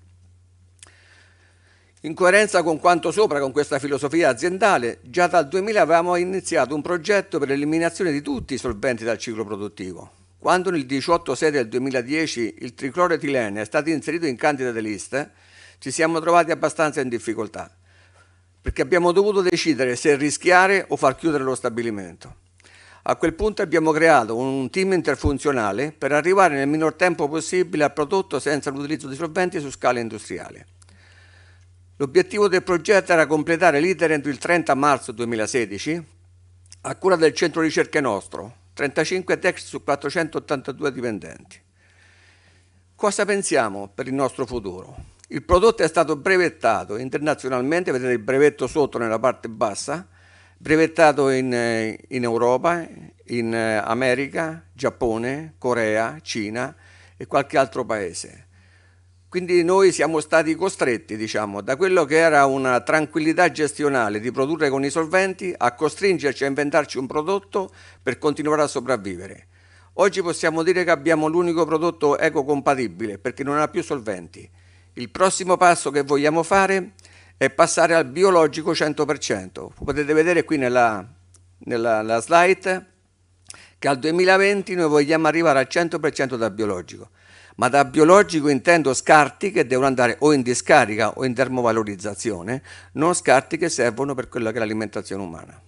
In coerenza con quanto sopra, con questa filosofia aziendale, già dal 2000 avevamo iniziato un progetto per l'eliminazione di tutti i solventi dal ciclo produttivo. Quando nel 18-6 del 2010 il tricloretilene è stato inserito in candidate liste, ci siamo trovati abbastanza in difficoltà, perché abbiamo dovuto decidere se rischiare o far chiudere lo stabilimento. A quel punto abbiamo creato un team interfunzionale per arrivare nel minor tempo possibile al prodotto senza l'utilizzo di solventi su scala industriale. L'obiettivo del progetto era completare l'iter entro il 30 marzo 2016 a cura del centro ricerche nostro, 35 tech su 482 dipendenti. Cosa pensiamo per il nostro futuro? Il prodotto è stato brevettato internazionalmente, vedete il brevetto sotto nella parte bassa, brevettato in, eh, in Europa, in eh, America, Giappone, Corea, Cina e qualche altro paese. Quindi noi siamo stati costretti, diciamo, da quello che era una tranquillità gestionale di produrre con i solventi a costringerci a inventarci un prodotto per continuare a sopravvivere. Oggi possiamo dire che abbiamo l'unico prodotto ecocompatibile perché non ha più solventi. Il prossimo passo che vogliamo fare è passare al biologico 100%. Potete vedere qui nella, nella slide che al 2020 noi vogliamo arrivare al 100% dal biologico ma da biologico intendo scarti che devono andare o in discarica o in termovalorizzazione, non scarti che servono per quella che è l'alimentazione umana.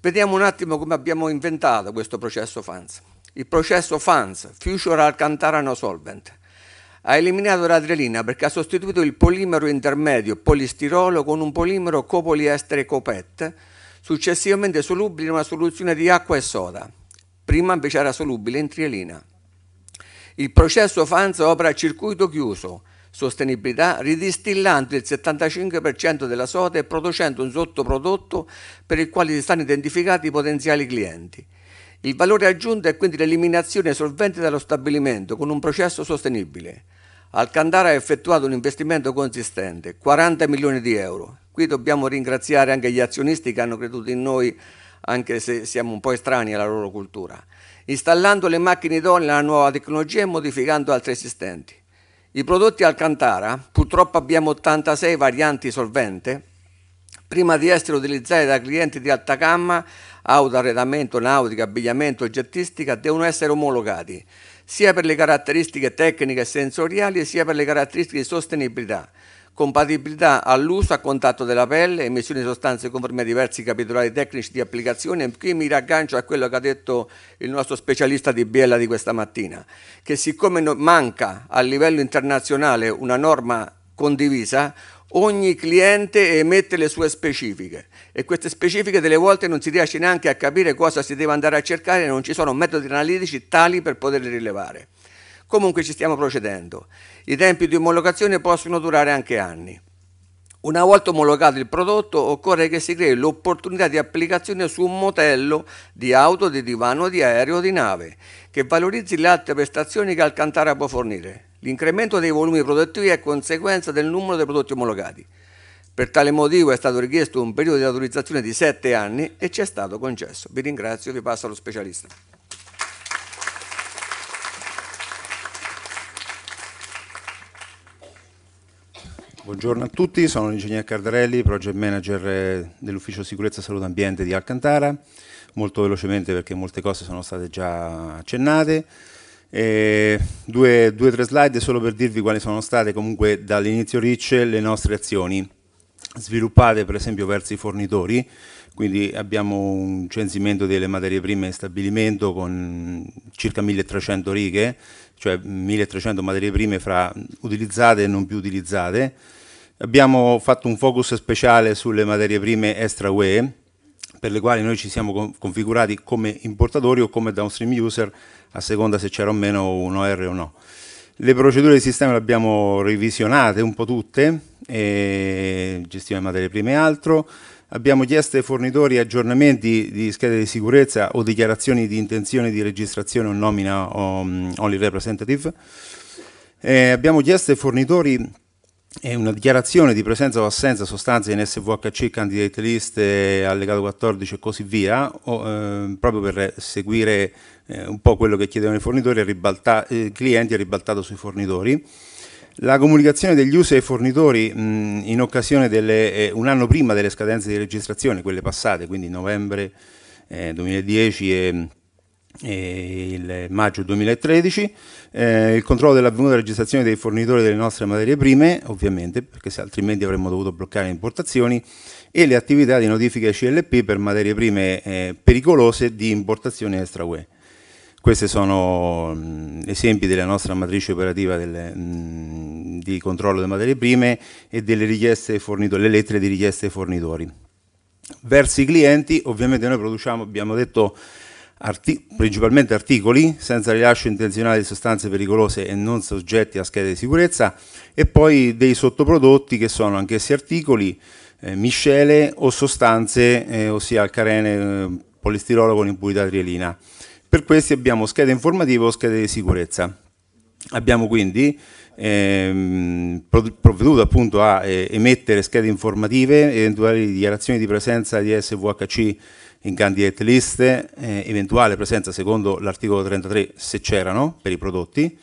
Vediamo un attimo come abbiamo inventato questo processo FANS. Il processo FANS, Future Alcantara No Solvent, ha eliminato l'adrelina perché ha sostituito il polimero intermedio polistirolo con un polimero copoliestere copet, successivamente solubile in una soluzione di acqua e soda. Prima invece era solubile in trielina. Il processo Fanza opera a circuito chiuso, sostenibilità, ridistillando il 75% della soda e producendo un sottoprodotto per il quale si stanno identificati i potenziali clienti. Il valore aggiunto è quindi l'eliminazione solvente dallo stabilimento con un processo sostenibile. Alcantara ha effettuato un investimento consistente, 40 milioni di euro. Qui dobbiamo ringraziare anche gli azionisti che hanno creduto in noi, anche se siamo un po' estranei alla loro cultura installando le macchine idonee alla nuova tecnologia e modificando altre esistenti. I prodotti Alcantara, purtroppo abbiamo 86 varianti solvente, prima di essere utilizzati da clienti di alta gamma, auto, arredamento, nautica, abbigliamento e gettistica, devono essere omologati, sia per le caratteristiche tecniche e sensoriali, sia per le caratteristiche di sostenibilità, compatibilità all'uso a contatto della pelle, emissione di sostanze conforme a diversi capitolari tecnici di applicazione. e Qui mi raggancio a quello che ha detto il nostro specialista di Biella di questa mattina, che siccome manca a livello internazionale una norma condivisa, ogni cliente emette le sue specifiche e queste specifiche delle volte non si riesce neanche a capire cosa si deve andare a cercare e non ci sono metodi analitici tali per poterle rilevare. Comunque ci stiamo procedendo. I tempi di omologazione possono durare anche anni. Una volta omologato il prodotto occorre che si crei l'opportunità di applicazione su un modello di auto, di divano, di aereo, o di nave, che valorizzi le alte prestazioni che Alcantara può fornire. L'incremento dei volumi produttivi è conseguenza del numero dei prodotti omologati. Per tale motivo è stato richiesto un periodo di autorizzazione di 7 anni e ci è stato concesso. Vi ringrazio e vi passo allo specialista. Buongiorno a tutti, sono l'ingegner Cardarelli, project manager eh, dell'ufficio sicurezza e salute ambiente di Alcantara. Molto velocemente perché molte cose sono state già accennate. E due o tre slide solo per dirvi quali sono state comunque dall'inizio RICE le nostre azioni sviluppate per esempio verso i fornitori, quindi abbiamo un censimento delle materie prime in stabilimento con circa 1300 righe, cioè 1300 materie prime fra utilizzate e non più utilizzate, Abbiamo fatto un focus speciale sulle materie prime extra UE, per le quali noi ci siamo configurati come importatori o come downstream user, a seconda se c'era o meno un OR o no. Le procedure di sistema le abbiamo revisionate un po' tutte, gestione materie prime e altro. Abbiamo chiesto ai fornitori aggiornamenti di schede di sicurezza o dichiarazioni di intenzione di registrazione o nomina o mm, only representative. E abbiamo chiesto ai fornitori è una dichiarazione di presenza o assenza sostanze in SVHC, candidate list, eh, allegato 14 e così via, o, eh, proprio per eh, seguire eh, un po' quello che chiedevano i fornitori, ribalta, eh, clienti e ribaltato sui fornitori. La comunicazione degli usi ai fornitori mh, in occasione delle, un anno prima delle scadenze di registrazione, quelle passate, quindi novembre 2010 e eh, il maggio 2013, eh, il controllo dell'avvenuta registrazione dei fornitori delle nostre materie prime, ovviamente, perché se altrimenti avremmo dovuto bloccare le importazioni, e le attività di notifica CLP per materie prime eh, pericolose di importazione extra UE. Questi sono mh, mm, esempi della nostra matrice operativa delle, mh, mm, di controllo delle materie prime e delle richieste fornitori, le lettere di richieste ai fornitori. Verso i clienti, ovviamente noi produciamo, abbiamo detto, arti- principalmente articoli, senza rilascio intenzionale di sostanze pericolose e non soggetti a schede di sicurezza, e poi dei sottoprodotti che sono anch'essi articoli, eh, miscele o sostanze, eh, ossia alcarene, eh, polistirolo con impurità trielina. Per questi abbiamo schede informative o schede di sicurezza. Abbiamo quindi ehm, provveduto appunto a eh, emettere schede informative, eventuali dichiarazioni di presenza di SVHC in candidate list, eh, eventuale presenza secondo l'articolo 33 se c'erano per i prodotti,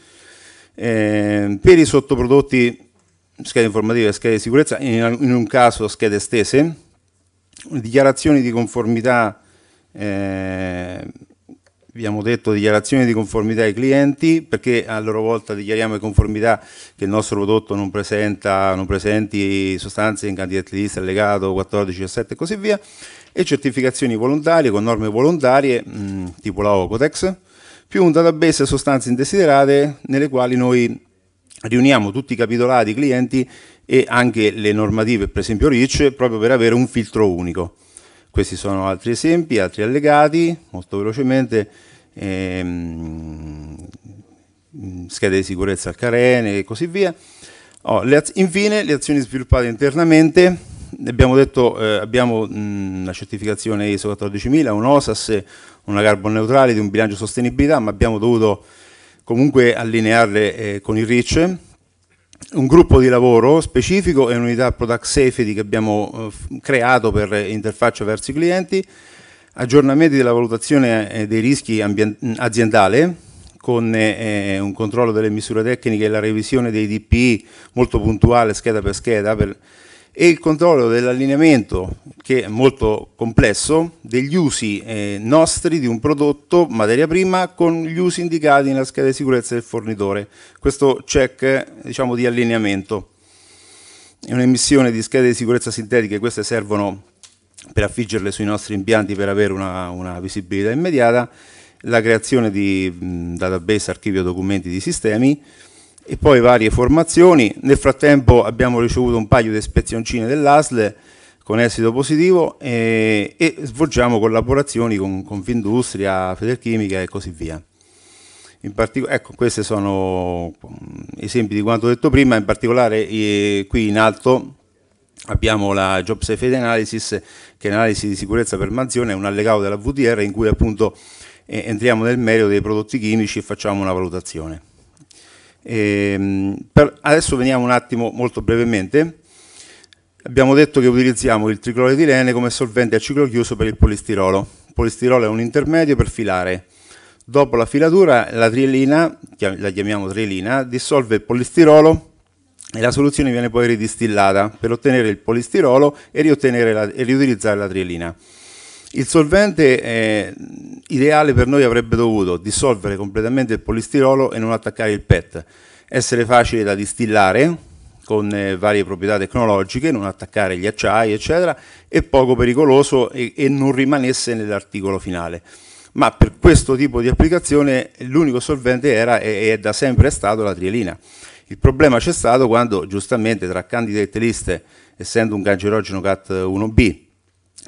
eh, per i sottoprodotti schede informative e schede di sicurezza, in, in, un caso schede estese, dichiarazioni di conformità, eh, abbiamo detto dichiarazioni di conformità ai clienti, perché a loro volta dichiariamo di conformità che il nostro prodotto non presenta non presenti sostanze in candidate list, allegato 14, 17 e così via, e certificazioni volontarie con norme volontarie mh, tipo la Ocotex, più un database sostanze indesiderate nelle quali noi riuniamo tutti i capitolati clienti e anche le normative, per esempio REACH, proprio per avere un filtro unico. Questi sono altri esempi, altri allegati, molto velocemente, ehm, schede di sicurezza al carene e così via. Oh, le infine, le azioni sviluppate internamente abbiamo detto eh, abbiamo mh, la certificazione ISO 14000, un OSAS, una carbon neutrality, un bilancio sostenibilità, ma abbiamo dovuto comunque allinearle eh, con il RICH, un gruppo di lavoro specifico e un'unità product safety che abbiamo eh, creato per interfaccia verso i clienti, aggiornamenti della valutazione eh, dei rischi aziendale con eh, eh, un controllo delle misure tecniche e la revisione dei DPI molto puntuale scheda per scheda per, e il controllo dell'allineamento, che è molto complesso, degli usi eh, nostri di un prodotto, materia prima, con gli usi indicati nella scheda di sicurezza del fornitore. Questo check diciamo, di allineamento. È un'emissione di schede di sicurezza sintetiche, queste servono per affiggerle sui nostri impianti per avere una, una visibilità immediata, la creazione di mh, database, archivio documenti di sistemi, e poi varie formazioni. Nel frattempo abbiamo ricevuto un paio di ispezioncine dell'ASLE con esito positivo e, eh, e svolgiamo collaborazioni con Confindustria, Federchimica e così via. Partic- ecco, questi sono esempi di quanto detto prima, in particolare eh, qui in alto abbiamo la Job Safety Analysis, che è l'analisi di sicurezza per mansione, è un allegato della VDR in cui appunto eh, entriamo nel merito dei prodotti chimici e facciamo una valutazione. Ehm, per, adesso veniamo un attimo molto brevemente. Abbiamo detto che utilizziamo il tricloretilene come solvente a ciclo chiuso per il polistirolo. Il polistirolo è un intermedio per filare. Dopo la filatura la trielina, la chiamiamo trielina, dissolve il polistirolo e la soluzione viene poi ridistillata per ottenere il polistirolo e, e riutilizzare la trielina. Il solvente eh, ideale per noi avrebbe dovuto dissolvere completamente il polistirolo e non attaccare il PET, essere facile da distillare con eh, varie proprietà tecnologiche, non attaccare gli acciai, eccetera, e poco pericoloso e, e non rimanesse nell'articolo finale ma per questo tipo di applicazione l'unico solvente era e è da sempre stato la trielina. Il problema c'è stato quando giustamente tra candidate e essendo un cancerogeno CAT 1B,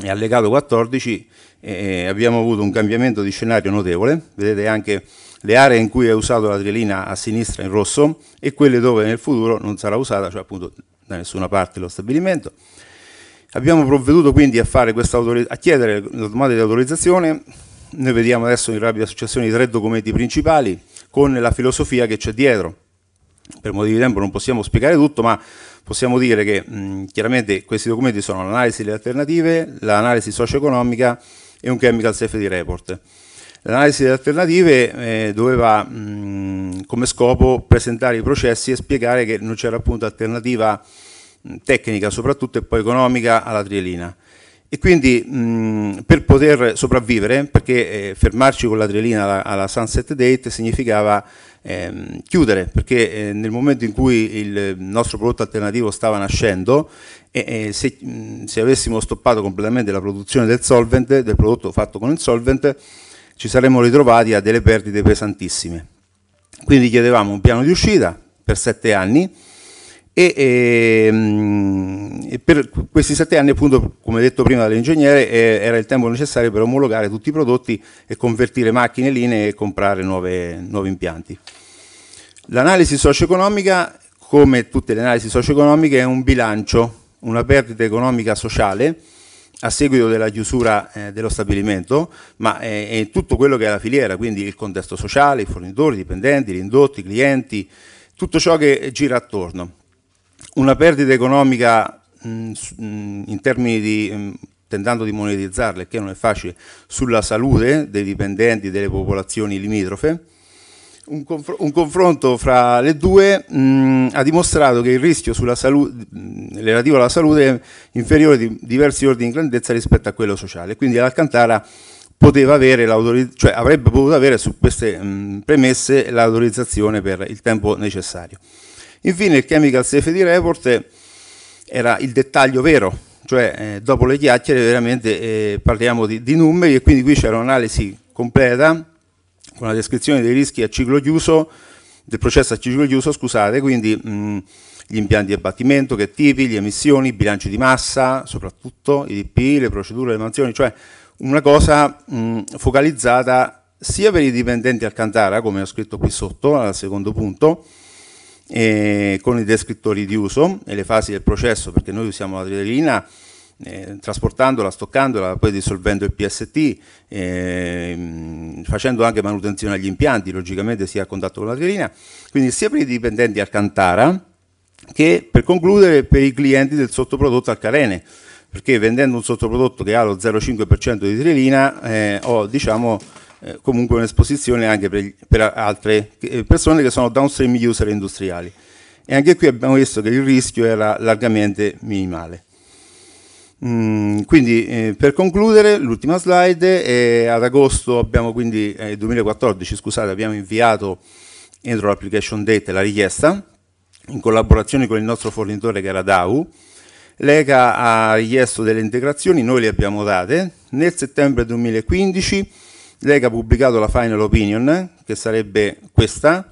e allegato 14 eh, abbiamo avuto un cambiamento di scenario notevole, vedete anche le aree in cui è usato la trielina a sinistra in rosso e quelle dove nel futuro non sarà usata, cioè appunto da nessuna parte lo stabilimento. Abbiamo provveduto quindi a, a chiedere la domanda di autorizzazione, noi vediamo adesso in rapida successione i tre documenti principali con la filosofia che c'è dietro. Per motivi di tempo non possiamo spiegare tutto, ma possiamo dire che mh, chiaramente questi documenti sono l'analisi delle alternative, l'analisi socio-economica e un chemical safety report. L'analisi delle alternative eh, doveva mh, come scopo presentare i processi e spiegare che non c'era appunto alternativa mh, tecnica soprattutto e poi economica alla trielina. E quindi mh, per poter sopravvivere, perché eh, fermarci con l'adrenalina alla, alla, sunset date significava ehm, chiudere, perché eh, nel momento in cui il nostro prodotto alternativo stava nascendo, eh, se, mh, se, avessimo stoppato completamente la produzione del solvent, del prodotto fatto con il solvent, ci saremmo ritrovati a delle perdite pesantissime. Quindi chiedevamo un piano di uscita per sette anni e, ehm, e, per questi sette anni, appunto, come detto prima dall'ingegnere, eh, era il tempo necessario per omologare tutti i prodotti e convertire macchine e linee e comprare nuove, nuovi impianti. L'analisi socio-economica, come tutte le analisi socio-economiche, è un bilancio, una perdita economica sociale a seguito della chiusura eh, dello stabilimento, ma è, eh, è tutto quello che è la filiera, quindi il contesto sociale, i fornitori, i dipendenti, gli indotti, i clienti, tutto ciò che gira attorno una perdita economica mh, mm, mm, in termini di mh, mm, tentando di monetizzarle, che non è facile, sulla salute dei dipendenti delle popolazioni limitrofe. Un, confr un confronto fra le due mh, ha dimostrato che il rischio salute, relativo alla salute è inferiore di diversi ordini di grandezza rispetto a quello sociale. Quindi l'Alcantara cioè avrebbe potuto avere su queste mh, premesse l'autorizzazione per il tempo necessario. Infine il Chemical Safety Report era il dettaglio vero, cioè eh, dopo le chiacchiere veramente eh, parliamo di, di, numeri e quindi qui c'era un'analisi completa con la descrizione dei rischi a ciclo chiuso, del processo a ciclo chiuso, scusate, quindi mh, mm, gli impianti di abbattimento, che tipi, le emissioni, bilanci di massa, soprattutto i DP, le procedure, le mansioni, cioè una cosa mh, mm, focalizzata sia per i dipendenti Alcantara, come ho scritto qui sotto al secondo punto, eh, con i descrittori di uso e le fasi del processo, perché noi usiamo l'adrenalina eh, trasportandola, stoccandola, poi dissolvendo il PST, eh, mm, facendo anche manutenzione agli impianti, logicamente sia a contatto con l'adrenalina, quindi sia per i dipendenti Alcantara che per concludere per i clienti del sottoprodotto Alcarene perché vendendo un sottoprodotto che ha lo 0,5% di trilina eh, ho diciamo eh, comunque un'esposizione anche per, per, altre eh, persone che sono downstream user industriali. E anche qui abbiamo visto che il rischio era largamente minimale. Mm, quindi eh, per concludere, l'ultima slide, eh, ad agosto abbiamo quindi, 2014 eh, scusate, abbiamo inviato entro l'application date la richiesta in collaborazione con il nostro fornitore che era DAU. L'ECA ha richiesto delle integrazioni, noi le abbiamo date. Nel settembre 2015 Lega ha pubblicato la final opinion, che sarebbe questa,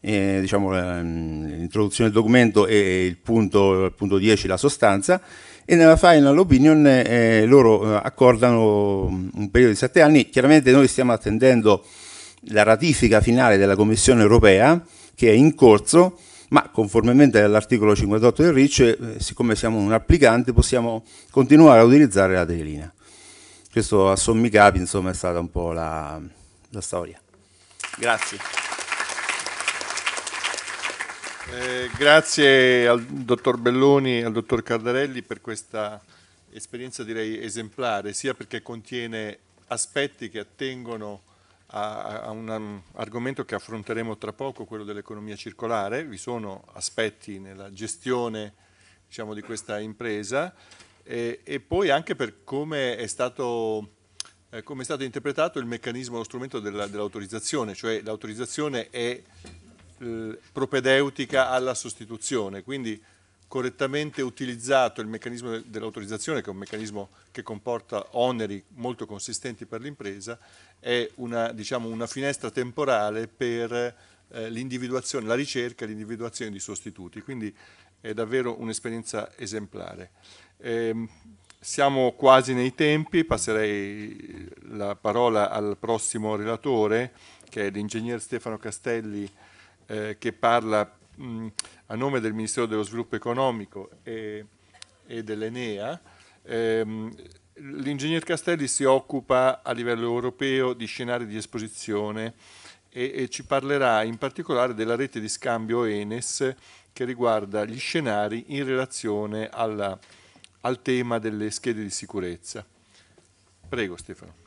eh, diciamo, mm, l'introduzione del documento e il punto, il punto 10, la sostanza, e nella final opinion eh, loro eh, accordano mm, un periodo di sette anni. Chiaramente noi stiamo attendendo la ratifica finale della Commissione europea, che è in corso, ma conformemente all'articolo 58 del RIC, eh, siccome siamo un applicante, possiamo continuare a utilizzare la telina. Questo a sommi capi insomma, è stata un po' la, la storia. Grazie. Eh, grazie al dottor Belloni e al dottor Cardarelli per questa esperienza direi esemplare, sia perché contiene aspetti che attengono a, a un argomento che affronteremo tra poco, quello dell'economia circolare, vi sono aspetti nella gestione diciamo, di questa impresa, e, e poi anche per come è stato eh, come è stato interpretato il meccanismo, lo strumento dell'autorizzazione, dell cioè l'autorizzazione è eh, propedeutica alla sostituzione, quindi correttamente utilizzato il meccanismo dell'autorizzazione, che è un meccanismo che comporta oneri molto consistenti per l'impresa, è una, diciamo, una, finestra temporale per eh, l'individuazione, la ricerca e l'individuazione di sostituti, quindi è davvero un'esperienza esemplare. Ehm, siamo quasi nei tempi, passerei la parola al prossimo relatore, che è l'ingegner Stefano Castelli, eh, che parla mh, a nome del Ministero dello Sviluppo Economico e, e dell'Enea. Eh, L'ingegner Castelli si occupa a livello europeo di scenari di esposizione e, e ci parlerà in particolare della rete di scambio ENES che riguarda gli scenari in relazione alla al tema delle schede di sicurezza. Prego Stefano.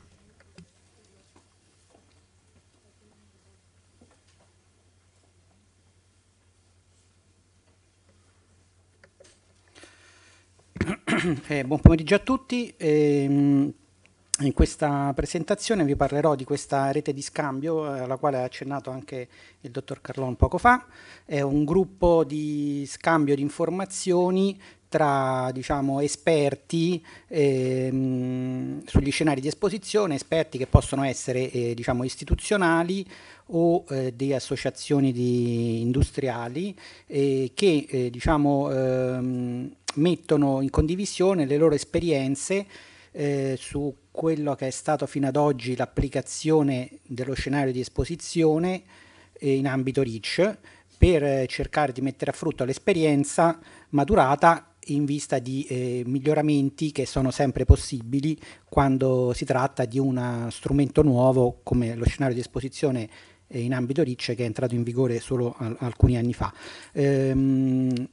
Eh, buon pomeriggio a tutti. Eh, in questa presentazione vi parlerò di questa rete di scambio eh, alla quale ha accennato anche il dottor Carlon poco fa. È un gruppo di scambio di informazioni tra diciamo, esperti ehm, sugli scenari di esposizione, esperti che possono essere eh, diciamo, istituzionali o eh, di associazioni di industriali eh, che eh, diciamo, ehm, mettono in condivisione le loro esperienze eh, su quello che è stato fino ad oggi l'applicazione dello scenario di esposizione eh, in ambito REACH per cercare di mettere a frutto l'esperienza maturata in vista di eh, miglioramenti che sono sempre possibili quando si tratta di uno strumento nuovo come lo scenario di esposizione eh, in ambito RIC che è entrato in vigore solo al alcuni anni fa. Ehm,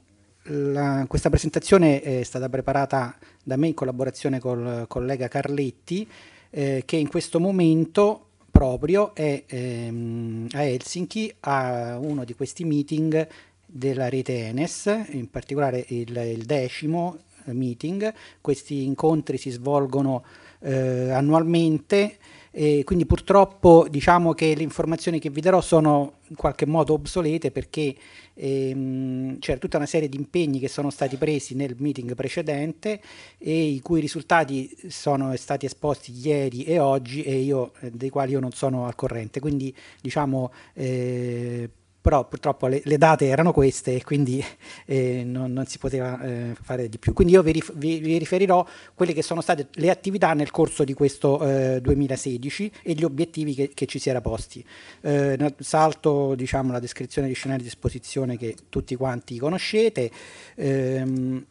la, questa presentazione è stata preparata da me in collaborazione col collega Carletti eh, che in questo momento proprio è ehm, a Helsinki a uno di questi meeting della rete ENES, in particolare il, il decimo eh, meeting, questi incontri si svolgono eh, annualmente e quindi purtroppo diciamo che le informazioni che vi darò sono in qualche modo obsolete perché ehm, c'era tutta una serie di impegni che sono stati presi nel meeting precedente e i cui risultati sono stati esposti ieri e oggi e io, eh, dei quali io non sono al corrente. Quindi diciamo eh, però purtroppo le, le date erano queste e quindi eh, non, non, si poteva eh, fare di più. Quindi io vi, vi, vi, riferirò quelle che sono state le attività nel corso di questo 2016 eh, e gli obiettivi che, che ci si era posti. Eh, salto diciamo, la descrizione di scenari di esposizione che tutti quanti conoscete. Ehm,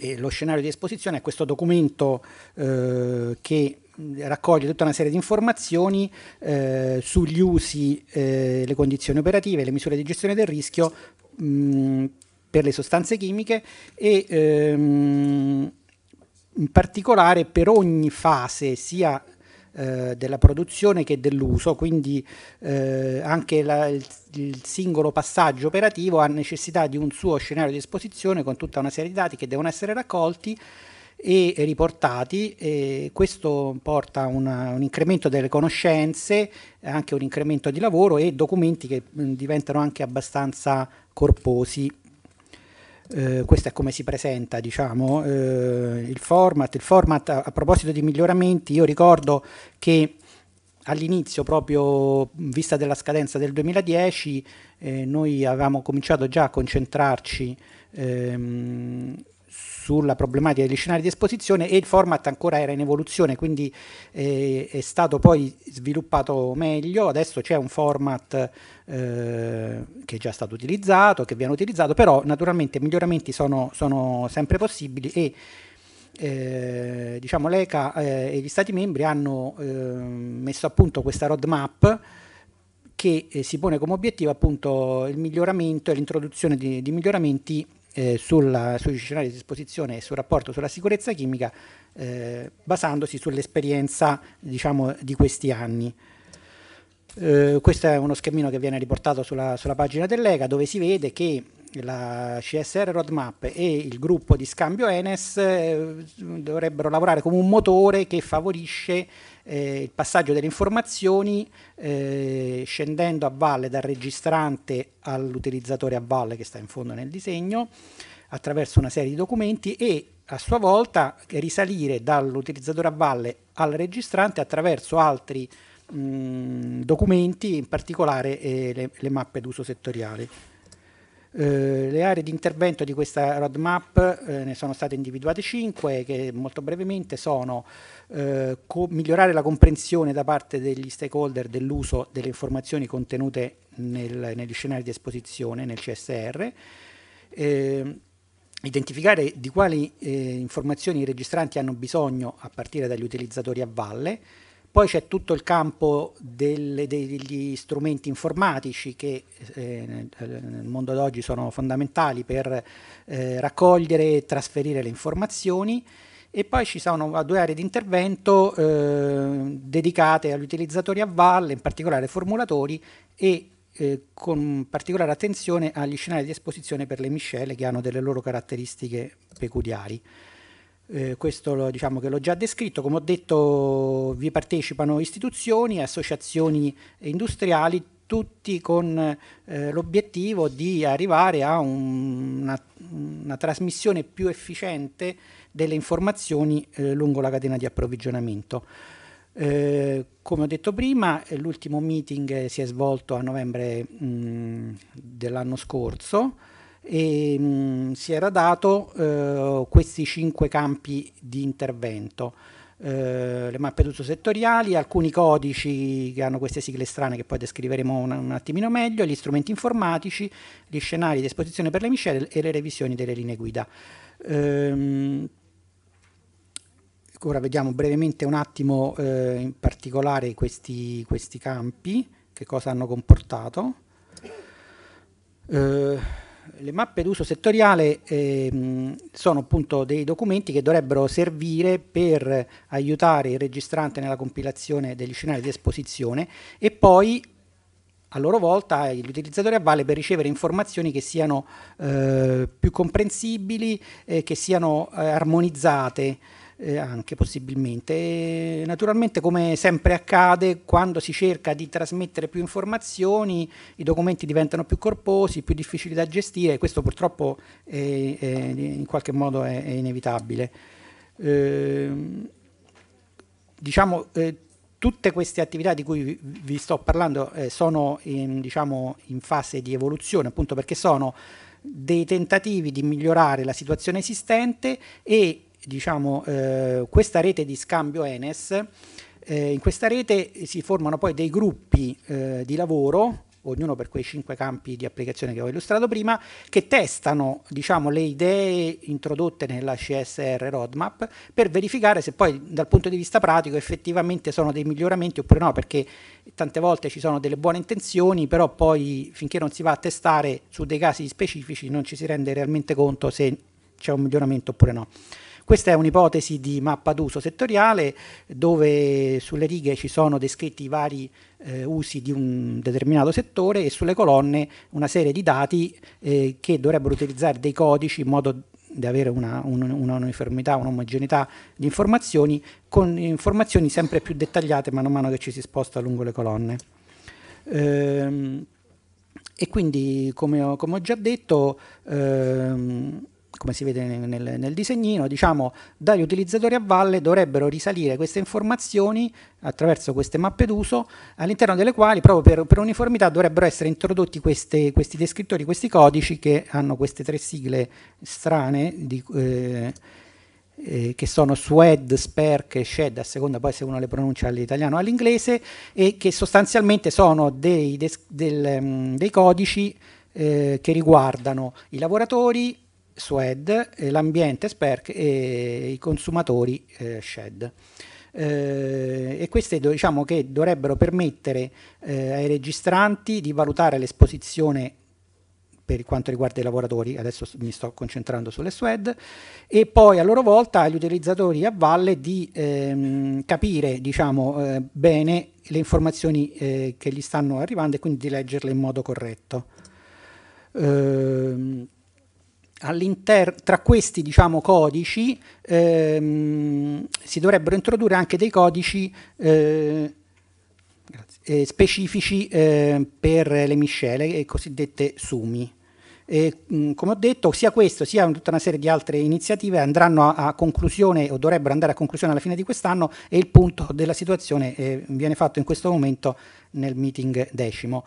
e lo scenario di esposizione è questo documento eh, che raccoglie tutta una serie di informazioni eh, sugli usi, eh, le condizioni operative, le misure di gestione del rischio mh, per le sostanze chimiche e ehm, in particolare per ogni fase sia eh, della produzione che dell'uso, quindi eh, anche la, il, il, singolo passaggio operativo ha necessità di un suo scenario di esposizione con tutta una serie di dati che devono essere raccolti e riportati. E questo porta a un incremento delle conoscenze, anche un incremento di lavoro e documenti che mh, mm, diventano anche abbastanza corposi. Eh, questo è come si presenta diciamo, eh, il format. Il format a, a, proposito di miglioramenti, io ricordo che all'inizio, proprio in vista della scadenza del 2010, eh, noi avevamo cominciato già a concentrarci ehm, sulla problematica degli scenari di esposizione e il format ancora era in evoluzione, quindi eh, è stato poi sviluppato meglio, adesso c'è un format eh, che è già stato utilizzato, che viene utilizzato, però naturalmente miglioramenti sono, sono sempre possibili e eh, diciamo l'ECA eh, e gli Stati membri hanno ehm, messo a punto questa roadmap che eh, si pone come obiettivo appunto il miglioramento e l'introduzione di, di miglioramenti eh, sulla, sui scenari di esposizione e sul rapporto sulla sicurezza chimica eh, basandosi sull'esperienza diciamo, di questi anni. Eh, questo è uno schermino che viene riportato sulla, sulla pagina dell'ECA dove si vede che la CSR Roadmap e il gruppo di scambio Enes eh, dovrebbero lavorare come un motore che favorisce eh, il passaggio delle informazioni eh, scendendo a valle dal registrante all'utilizzatore a valle che sta in fondo nel disegno attraverso una serie di documenti e a sua volta risalire dall'utilizzatore a valle al registrante attraverso altri mh, documenti, in particolare eh, le, le mappe d'uso settoriale. Eh, le aree di intervento di questa roadmap eh, ne sono state individuate cinque che molto brevemente sono eh, migliorare la comprensione da parte degli stakeholder dell'uso delle informazioni contenute nel, negli scenari di esposizione, nel CSR, ehm, identificare di quali eh, informazioni i registranti hanno bisogno a partire dagli utilizzatori a valle, poi c'è tutto il campo delle, degli strumenti informatici che eh, nel mondo d'oggi sono fondamentali per eh, raccogliere e trasferire le informazioni e poi ci sono due aree di intervento eh, dedicate agli utilizzatori a valle, in particolare ai formulatori e eh, con particolare attenzione agli scenari di esposizione per le miscele che hanno delle loro caratteristiche peculiari. Eh, questo lo, diciamo che l'ho già descritto, come ho detto vi partecipano istituzioni, associazioni industriali, tutti con eh, l'obiettivo di arrivare a un, una, una, trasmissione più efficiente delle informazioni eh, lungo la catena di approvvigionamento. Eh, come ho detto prima, eh, l'ultimo meeting eh, si è svolto a novembre mm, dell'anno scorso e, mh, mm, si era dato eh, questi cinque campi di intervento. Eh, le mappe d'uso settoriali, alcuni codici che hanno queste sigle strane che poi descriveremo un, un attimino meglio, gli strumenti informatici, gli scenari di esposizione per le miscele e le revisioni delle linee guida. Eh, ora vediamo brevemente un attimo eh, in particolare questi, questi, campi, che cosa hanno comportato. Eh, le mappe d'uso settoriale eh, sono appunto dei documenti che dovrebbero servire per aiutare il registrante nella compilazione degli scenari di esposizione e poi a loro volta l'utilizzatore avvale per ricevere informazioni che siano eh, più comprensibili, eh, che siano eh, armonizzate, eh, anche possibilmente. naturalmente come sempre accade quando si cerca di trasmettere più informazioni i documenti diventano più corposi, più difficili da gestire questo purtroppo è, è, in qualche modo è, è inevitabile. Ehm, diciamo, eh, tutte queste attività di cui vi sto parlando eh, sono in, diciamo, in, fase di evoluzione, appunto perché sono dei tentativi di migliorare la situazione esistente e diciamo, eh, questa rete di scambio Enes, eh, in questa rete si formano poi dei gruppi eh, di lavoro, ognuno per quei cinque campi di applicazione che ho illustrato prima, che testano diciamo, le idee introdotte nella CSR roadmap per verificare se poi dal punto di vista pratico effettivamente sono dei miglioramenti oppure no, perché tante volte ci sono delle buone intenzioni, però poi finché non si va a testare su dei casi specifici non ci si rende realmente conto se c'è un miglioramento oppure no. Questa è un'ipotesi di mappa d'uso settoriale dove sulle righe ci sono descritti i vari eh, usi di un determinato settore e sulle colonne una serie di dati eh, che dovrebbero utilizzare dei codici in modo di avere una, un, una uniformità, un'omogeneità di informazioni, con informazioni sempre più dettagliate man mano che ci si sposta lungo le colonne. Ehm, e quindi, come ho, come ho già detto, ehm, come si vede nel, nel disegnino, diciamo dagli utilizzatori a valle dovrebbero risalire queste informazioni attraverso queste mappe d'uso all'interno delle quali proprio per, per uniformità dovrebbero essere introdotti queste, questi descrittori, questi codici che hanno queste tre sigle strane di, eh, eh, che sono SWED, SPERC e SHED, a seconda poi se uno le pronuncia all'italiano o all'inglese, e che sostanzialmente sono dei, des, del, um, dei codici eh, che riguardano i lavoratori, SWED, eh, l'ambiente SPERC e i consumatori eh, SHED. Eh, e queste diciamo che dovrebbero permettere eh, ai registranti di valutare l'esposizione per quanto riguarda i lavoratori, adesso mi sto concentrando sulle SWED, e poi a loro volta agli utilizzatori a valle di ehm, capire diciamo, eh, bene le informazioni eh, che gli stanno arrivando e quindi di leggerle in modo corretto. Ehm, tra questi diciamo, codici ehm, si dovrebbero introdurre anche dei codici eh, eh, specifici eh, per le miscele, eh, cosiddette sumi. E, mh, mm, come ho detto, sia questo sia tutta una serie di altre iniziative andranno a, a conclusione o dovrebbero andare a conclusione alla fine di quest'anno e il punto della situazione eh, viene fatto in questo momento nel meeting decimo.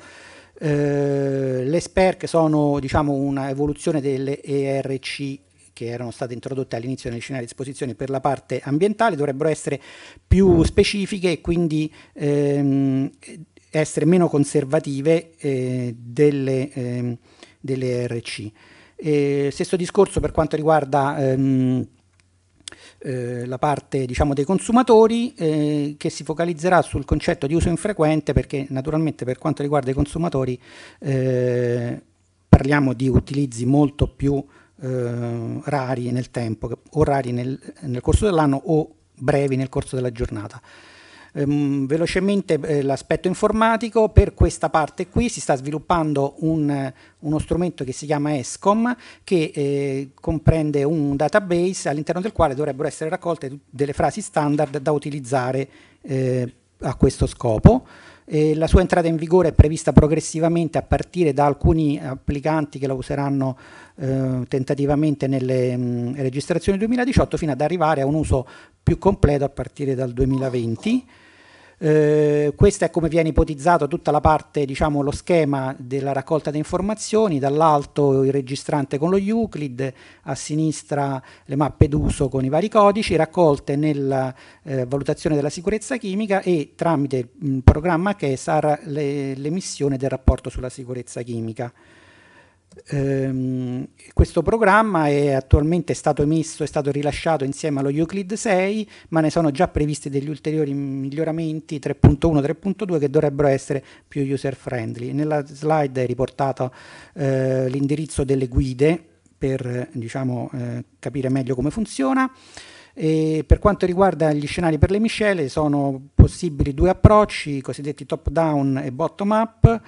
Eh, le SPERC sono diciamo, un'evoluzione delle ERC che erano state introdotte all'inizio nelle scenari di esposizione per la parte ambientale, dovrebbero essere più specifiche e quindi ehm, essere meno conservative eh, delle, ehm, delle ERC. Eh, stesso discorso per quanto riguarda ehm, eh, la parte diciamo, dei consumatori eh, che si focalizzerà sul concetto di uso infrequente perché naturalmente per quanto riguarda i consumatori eh, parliamo di utilizzi molto più eh, rari nel tempo o rari nel, nel corso dell'anno o brevi nel corso della giornata. Ehm, velocemente eh, l'aspetto informatico, per questa parte qui si sta sviluppando un, uno strumento che si chiama ESCOM che eh, comprende un database all'interno del quale dovrebbero essere raccolte delle frasi standard da utilizzare eh, a questo scopo. Eh, la sua entrata in vigore è prevista progressivamente a partire da alcuni applicanti che la useranno eh, tentativamente nelle mh, mm, registrazioni 2018 fino ad arrivare a un uso più completo a partire dal 2020. Eh, questa è come viene ipotizzato tutta la parte, diciamo, lo schema della raccolta di informazioni, dall'alto il registrante con lo Euclid, a sinistra le mappe d'uso con i vari codici raccolte nella eh, valutazione della sicurezza chimica e tramite il programma CESAR sarà l'emissione del rapporto sulla sicurezza chimica. Um, questo programma è attualmente stato emesso, è stato rilasciato insieme allo Euclid 6, ma ne sono già previsti degli ulteriori miglioramenti 3.1, 3.2 che dovrebbero essere più user friendly. Nella slide è riportato eh, l'indirizzo delle guide per diciamo, eh, capire meglio come funziona. E per quanto riguarda gli scenari per le miscele sono possibili due approcci, i cosiddetti top down e bottom up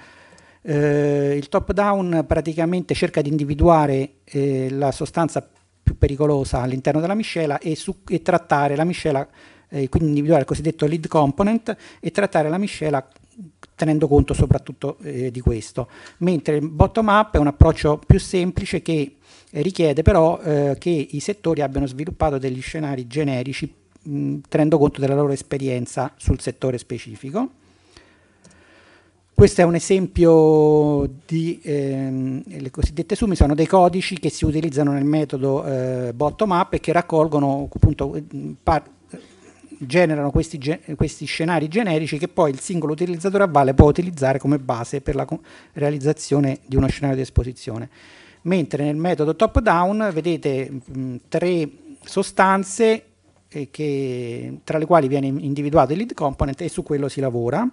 eh, il top down praticamente cerca di individuare eh, la sostanza più pericolosa all'interno della miscela e, su, e trattare la miscela, eh, quindi individuare il cosiddetto lead component e trattare la miscela tenendo conto soprattutto eh, di questo, mentre il bottom up è un approccio più semplice che eh, richiede però eh, che i settori abbiano sviluppato degli scenari generici mh, tenendo conto della loro esperienza sul settore specifico. Questo è un esempio di, ehm, le cosiddette sumi, sono dei codici che si utilizzano nel metodo eh, bottom-up e che raccolgono, appunto, eh, generano questi, questi, scenari generici che poi il singolo utilizzatore a valle può utilizzare come base per la realizzazione di uno scenario di esposizione. Mentre nel metodo top-down vedete mh, tre sostanze eh, che, tra le quali viene individuato il lead component e su quello si lavora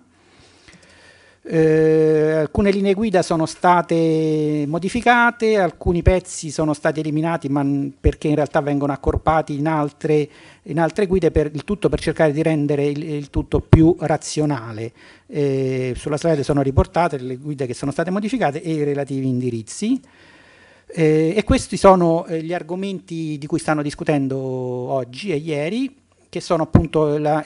eh, alcune linee guida sono state modificate, alcuni pezzi sono stati eliminati ma perché in realtà vengono accorpati in altre, in altre guide per il tutto per cercare di rendere il, il tutto più razionale. Eh, sulla slide sono riportate le guide che sono state modificate e i relativi indirizzi. Eh, e questi sono eh, gli argomenti di cui stanno discutendo oggi e ieri che sono appunto la,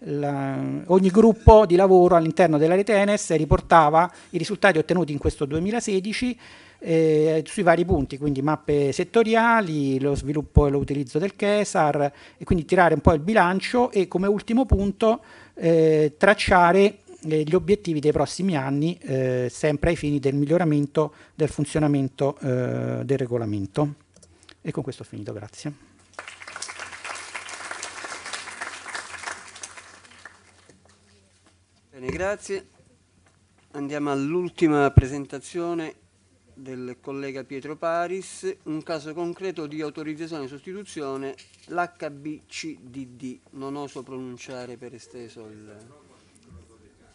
la, ogni gruppo di lavoro all'interno della rete ENES riportava i risultati ottenuti in questo 2016 eh, sui vari punti, quindi mappe settoriali, lo sviluppo e l'utilizzo del CESAR e quindi tirare un po' il bilancio e come ultimo punto eh, tracciare eh, gli obiettivi dei prossimi anni eh, sempre ai fini del miglioramento del funzionamento eh, del regolamento. E con questo ho finito, grazie. Bene, grazie. Andiamo all'ultima presentazione del collega Pietro Paris, un caso concreto di autorizzazione e sostituzione, l'HBCDD, non oso pronunciare per esteso il...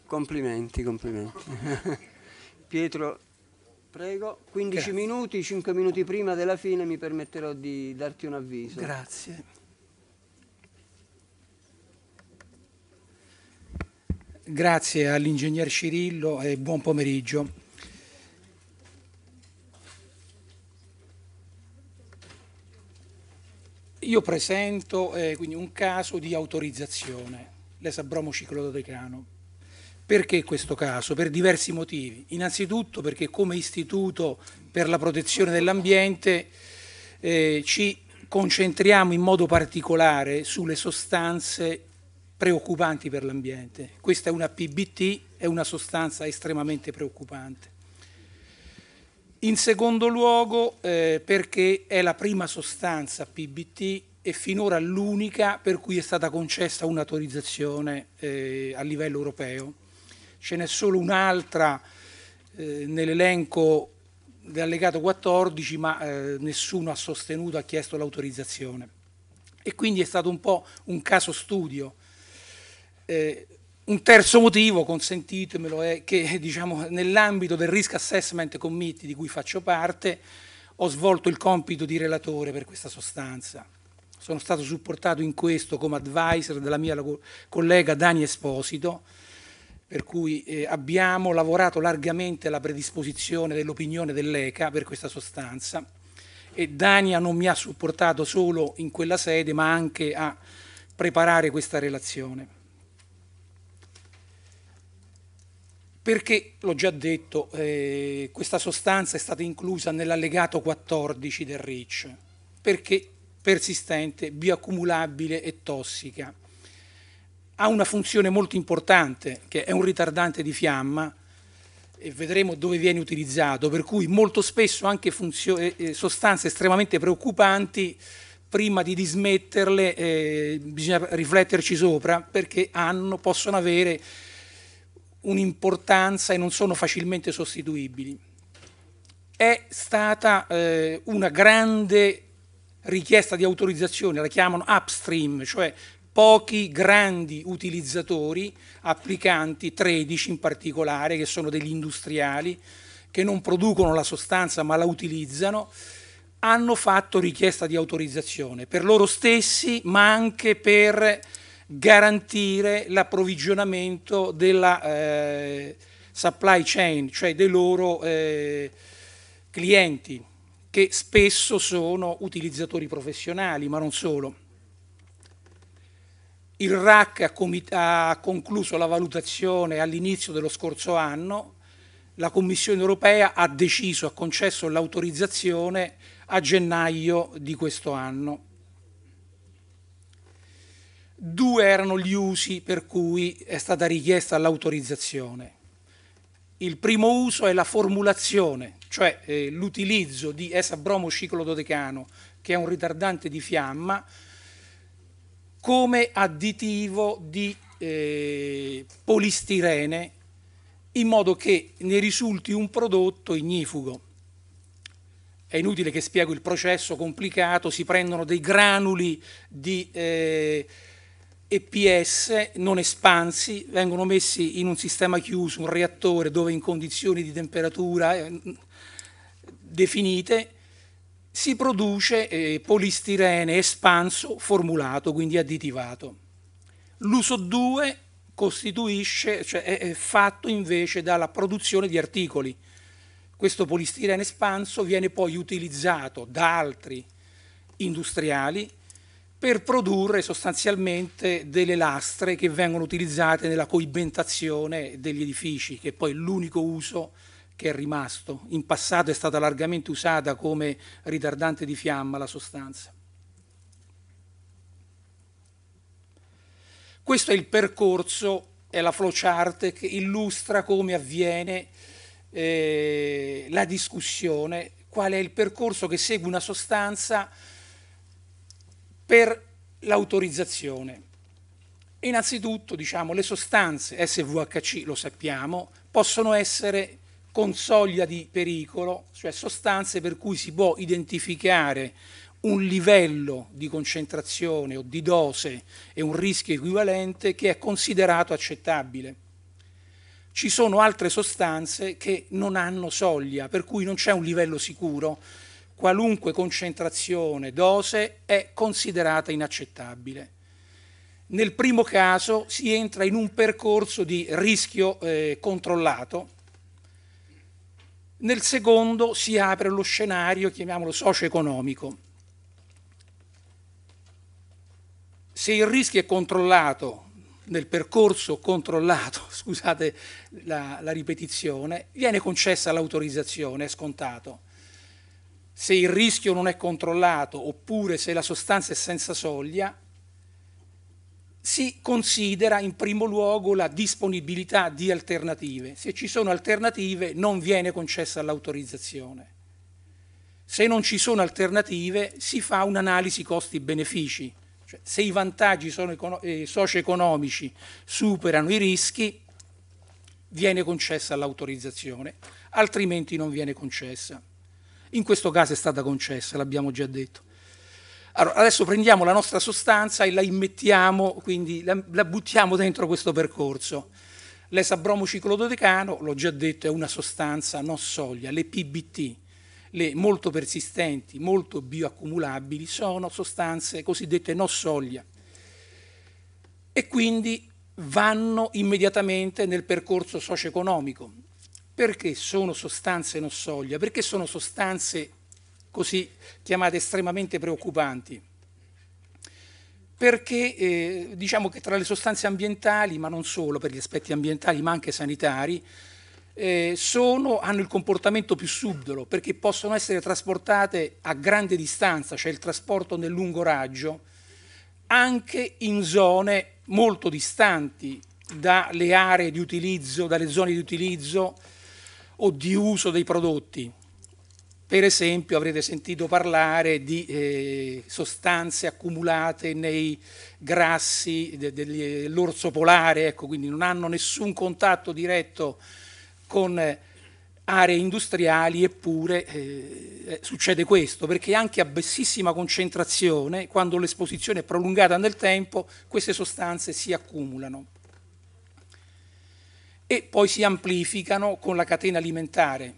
Complimenti, complimenti. <laughs> Pietro, prego, 15 Grazie. minuti, 5 minuti prima della fine mi permetterò di darti un avviso. Grazie. Grazie all'ingegner Cirillo e buon pomeriggio. Io presento eh, quindi un caso di autorizzazione, l'esabromo ciclododecano. Perché questo caso? Per diversi motivi. Innanzitutto perché come istituto per la protezione dell'ambiente eh, ci concentriamo in modo particolare sulle sostanze preoccupanti per l'ambiente. Questa è una PBT, è una sostanza estremamente preoccupante. In secondo luogo eh, perché è la prima sostanza PBT e finora l'unica per cui è stata concessa un'autorizzazione eh, a livello europeo. Ce n'è solo un'altra eh, nell'elenco dell'allegato 14, ma eh, nessuno ha sostenuto, ha chiesto l'autorizzazione. E quindi è stato un po' un caso studio eh, un terzo motivo, consentitemelo, è che eh, diciamo, nell'ambito del Risk Assessment Committee di cui faccio parte ho svolto il compito di relatore per questa sostanza. Sono stato supportato in questo come advisor dalla mia collega Dani Esposito, per cui eh, abbiamo lavorato largamente alla predisposizione dell'opinione dell'ECA per questa sostanza e Dania non mi ha supportato solo in quella sede ma anche a preparare questa relazione. perché, l'ho già detto, eh, questa sostanza è stata inclusa nell'allegato 14 del REACH, perché persistente, bioaccumulabile e tossica. Ha una funzione molto importante, che è un ritardante di fiamma, e vedremo dove viene utilizzato, per cui molto spesso anche eh, eh, sostanze estremamente preoccupanti, prima di dismetterle eh, bisogna rifletterci sopra, perché hanno, possono avere un'importanza e non sono facilmente sostituibili. È stata eh, una grande richiesta di autorizzazione, la chiamano upstream, cioè pochi grandi utilizzatori, applicanti, 13 in particolare, che sono degli industriali, che non producono la sostanza ma la utilizzano, hanno fatto richiesta di autorizzazione per loro stessi ma anche per garantire l'approvvigionamento della eh, supply chain, cioè dei loro eh, clienti, che spesso sono utilizzatori professionali, ma non solo. Il RAC ha, ha concluso la valutazione all'inizio dello scorso anno, la Commissione europea ha deciso, ha concesso l'autorizzazione a gennaio di questo anno. Due erano gli usi per cui è stata richiesta l'autorizzazione. Il primo uso è la formulazione, cioè eh, l'utilizzo di esabromo-ciclododecano, che è un ritardante di fiamma, come additivo di eh, polistirene in modo che ne risulti un prodotto ignifugo. È inutile che spiego il processo complicato, si prendono dei granuli di... Eh, EPS non espansi vengono messi in un sistema chiuso, un reattore dove in condizioni di temperatura eh, definite si produce eh, polistirene espanso formulato, quindi additivato. L'uso 2 costituisce, cioè è fatto invece dalla produzione di articoli. Questo polistirene espanso viene poi utilizzato da altri industriali per produrre sostanzialmente delle lastre che vengono utilizzate nella coibentazione degli edifici, che è poi l'unico uso che è rimasto. In passato è stata largamente usata come ritardante di fiamma la sostanza. Questo è il percorso, è la flowchart che illustra come avviene eh, la discussione, qual è il percorso che segue una sostanza per l'autorizzazione. Innanzitutto diciamo, le sostanze SVHC, lo sappiamo, possono essere con soglia di pericolo, cioè sostanze per cui si può identificare un livello di concentrazione o di dose e un rischio equivalente che è considerato accettabile. Ci sono altre sostanze che non hanno soglia, per cui non c'è un livello sicuro, qualunque concentrazione, dose è considerata inaccettabile. Nel primo caso si entra in un percorso di rischio eh, controllato, nel secondo si apre lo scenario, chiamiamolo socio-economico. Se il rischio è controllato nel percorso controllato, <laughs> scusate la, la ripetizione, viene concessa l'autorizzazione, è scontato se il rischio non è controllato oppure se la sostanza è senza soglia, si considera in primo luogo la disponibilità di alternative. Se ci sono alternative non viene concessa l'autorizzazione. Se non ci sono alternative si fa un'analisi costi-benefici, cioè, se i vantaggi eh, socio-economici superano i rischi viene concessa l'autorizzazione, altrimenti non viene concessa. In questo caso è stata concessa, l'abbiamo già detto. Allora, adesso prendiamo la nostra sostanza e la immettiamo, quindi la, la buttiamo dentro questo percorso. L'esabromociclododecano, l'ho già detto, è una sostanza non soglia, le PBT, le molto persistenti, molto bioaccumulabili, sono sostanze cosiddette non soglia e quindi vanno immediatamente nel percorso socio-economico perché sono sostanze non soglia? Perché sono sostanze così chiamate estremamente preoccupanti? Perché eh, diciamo che tra le sostanze ambientali, ma non solo per gli aspetti ambientali, ma anche sanitari, eh, sono, hanno il comportamento più subdolo, perché possono essere trasportate a grande distanza, cioè il trasporto nel lungo raggio, anche in zone molto distanti dalle aree di utilizzo, dalle zone di utilizzo o di uso dei prodotti. Per esempio avrete sentito parlare di eh, sostanze accumulate nei grassi de, de, dell'orso polare, ecco, quindi non hanno nessun contatto diretto con eh, aree industriali, eppure eh, eh, succede questo, perché anche a bassissima concentrazione, quando l'esposizione è prolungata nel tempo, queste sostanze si accumulano e poi si amplificano con la catena alimentare.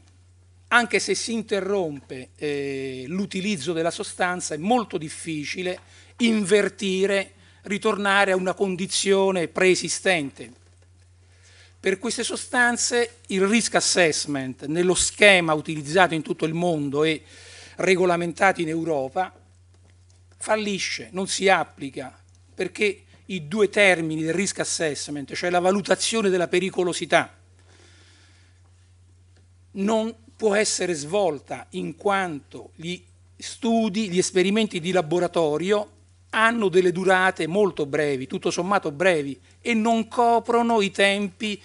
Anche se si interrompe eh, l'utilizzo della sostanza è molto difficile invertire, ritornare a una condizione preesistente. Per queste sostanze il risk assessment nello schema utilizzato in tutto il mondo e regolamentato in Europa fallisce, non si applica perché i due termini del risk assessment, cioè la valutazione della pericolosità, non può essere svolta in quanto gli studi, gli esperimenti di laboratorio hanno delle durate molto brevi, tutto sommato brevi, e non coprono i tempi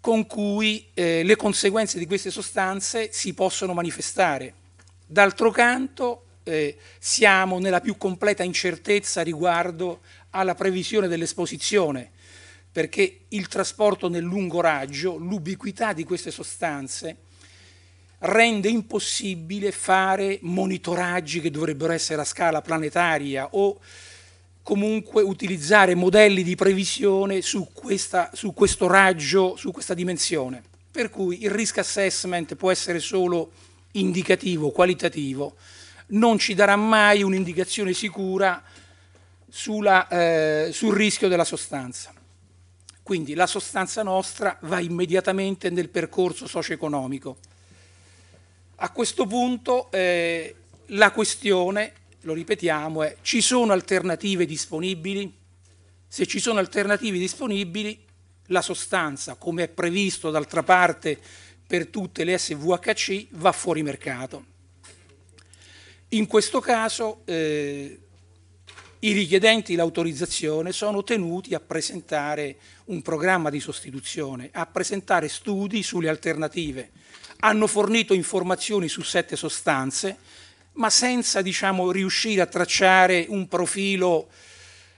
con cui eh, le conseguenze di queste sostanze si possono manifestare. D'altro canto eh, siamo nella più completa incertezza riguardo alla previsione dell'esposizione, perché il trasporto nel lungo raggio, l'ubiquità di queste sostanze, rende impossibile fare monitoraggi che dovrebbero essere a scala planetaria o comunque utilizzare modelli di previsione su, questa, su questo raggio, su questa dimensione. Per cui il risk assessment può essere solo indicativo, qualitativo, non ci darà mai un'indicazione sicura sulla, eh, sul rischio della sostanza. Quindi la sostanza nostra va immediatamente nel percorso socio-economico. A questo punto eh, la questione, lo ripetiamo, è ci sono alternative disponibili? Se ci sono alternative disponibili, la sostanza, come è previsto d'altra parte per tutte le SVHC, va fuori mercato. In questo caso eh, i richiedenti l'autorizzazione sono tenuti a presentare un programma di sostituzione, a presentare studi sulle alternative. Hanno fornito informazioni su sette sostanze, ma senza diciamo, riuscire a tracciare un profilo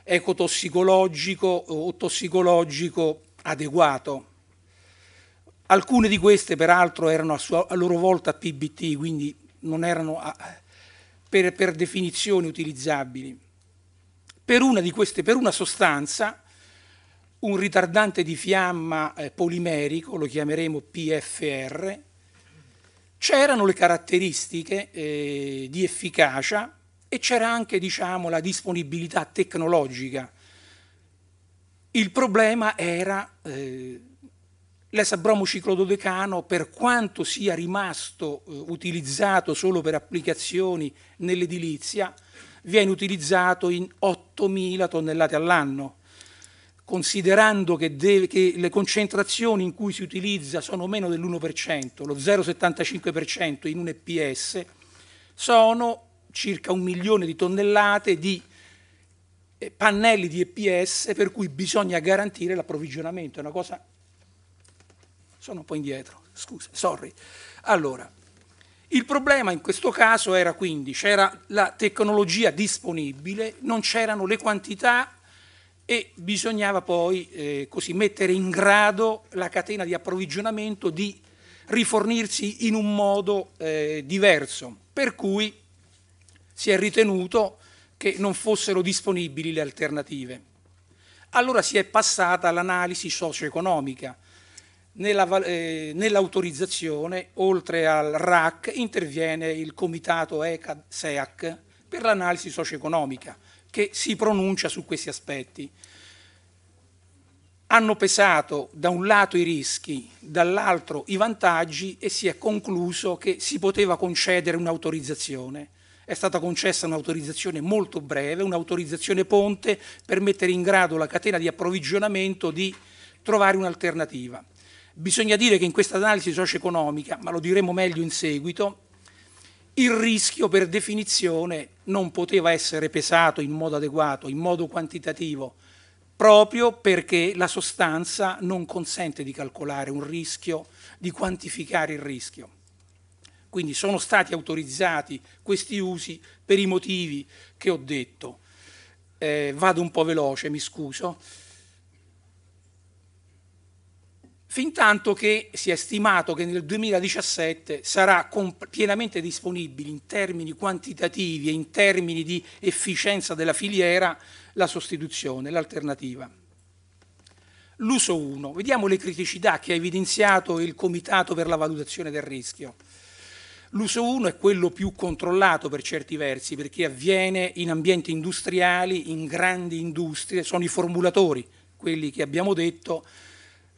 ecotossicologico o tossicologico adeguato. Alcune di queste peraltro erano a, sua, a loro volta PBT, quindi non erano a, per, per definizione utilizzabili per una, queste, per una sostanza, un ritardante di fiamma eh, polimerico, lo chiameremo PFR, c'erano le caratteristiche eh, di efficacia e c'era anche diciamo, la disponibilità tecnologica. Il problema era eh, l'esabromociclododecano, per quanto sia rimasto eh, utilizzato solo per applicazioni nell'edilizia, viene utilizzato in 8.000 tonnellate all'anno. Considerando che, deve, che le concentrazioni in cui si utilizza sono meno dell'1%, lo 0,75% in un EPS, sono circa un milione di tonnellate di eh, pannelli di EPS per cui bisogna garantire l'approvvigionamento. È una cosa... Sono un po' indietro, scusa, sorry. Allora, il problema in questo caso era quindi c'era la tecnologia disponibile, non c'erano le quantità e bisognava poi eh, così mettere in grado la catena di approvvigionamento di rifornirsi in un modo eh, diverso, per cui si è ritenuto che non fossero disponibili le alternative. Allora si è passata all'analisi socio-economica, eh, nell'autorizzazione, eh, nell oltre al RAC, interviene il comitato ECA-SEAC per l'analisi socio-economica, che si pronuncia su questi aspetti. Hanno pesato da un lato i rischi, dall'altro i vantaggi e si è concluso che si poteva concedere un'autorizzazione. È stata concessa un'autorizzazione molto breve, un'autorizzazione ponte per mettere in grado la catena di approvvigionamento di trovare un'alternativa. Bisogna dire che in questa analisi socio-economica, ma lo diremo meglio in seguito, il rischio per definizione non poteva essere pesato in modo adeguato, in modo quantitativo, proprio perché la sostanza non consente di calcolare un rischio, di quantificare il rischio. Quindi sono stati autorizzati questi usi per i motivi che ho detto. Eh, vado un po' veloce, mi scuso. fintanto che si è stimato che nel 2017 sarà pienamente disponibile in termini quantitativi e in termini di efficienza della filiera la sostituzione, l'alternativa. L'uso 1. Vediamo le criticità che ha evidenziato il Comitato per la valutazione del rischio. L'uso 1 è quello più controllato per certi versi perché avviene in ambienti industriali, in grandi industrie, sono i formulatori, quelli che abbiamo detto,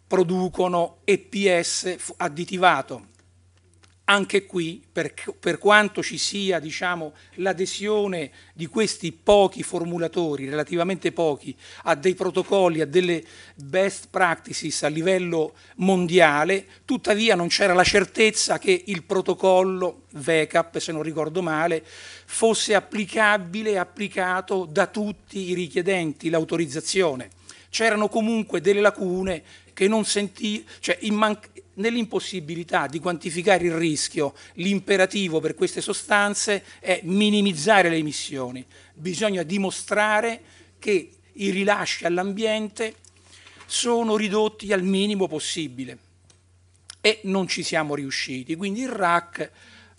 producono EPS additivato. Anche qui, per, per quanto ci sia diciamo, l'adesione di questi pochi formulatori, relativamente pochi, a dei protocolli, a delle best practices a livello mondiale, tuttavia non c'era la certezza che il protocollo VECAP, se non ricordo male, fosse applicabile e applicato da tutti i richiedenti l'autorizzazione c'erano comunque delle lacune che non sentì, cioè nell'impossibilità di quantificare il rischio, l'imperativo per queste sostanze è minimizzare le emissioni. Bisogna dimostrare che i rilasci all'ambiente sono ridotti al minimo possibile e non ci siamo riusciti. Quindi il RAC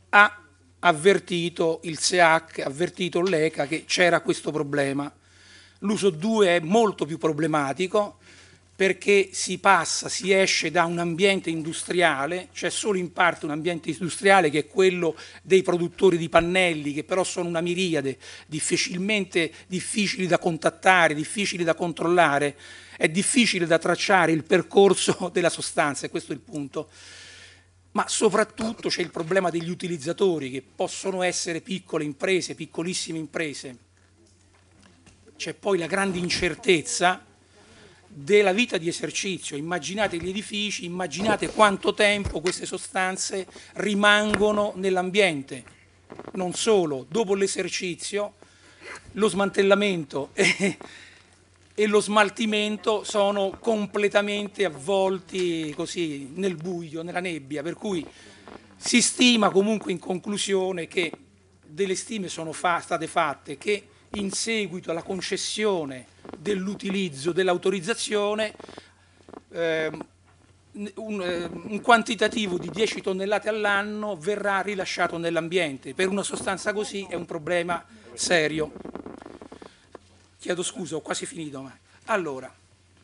ha avvertito il SEAC, ha avvertito l'ECA che c'era questo problema. L'uso 2 è molto più problematico perché si passa, si esce da un ambiente industriale, c'è solo in parte un ambiente industriale che è quello dei produttori di pannelli, che però sono una miriade, difficilmente difficili da contattare, difficili da controllare, è difficile da tracciare il percorso <laughs> della sostanza, e questo è il punto. Ma soprattutto c'è il problema degli utilizzatori, che possono essere piccole imprese, piccolissime imprese. C'è poi la grande incertezza della vita di esercizio, immaginate gli edifici, immaginate quanto tempo queste sostanze rimangono nell'ambiente, non solo, dopo l'esercizio lo smantellamento <laughs> e, e, lo smaltimento sono completamente avvolti così nel buio, nella nebbia, per cui si stima comunque in conclusione che delle stime sono fa state fatte che in seguito alla concessione dell'utilizzo dell'autorizzazione ehm, un, eh, un, quantitativo di 10 tonnellate all'anno verrà rilasciato nell'ambiente. Per una sostanza così è un problema serio. Chiedo scusa, ho quasi finito. Ma... Allora,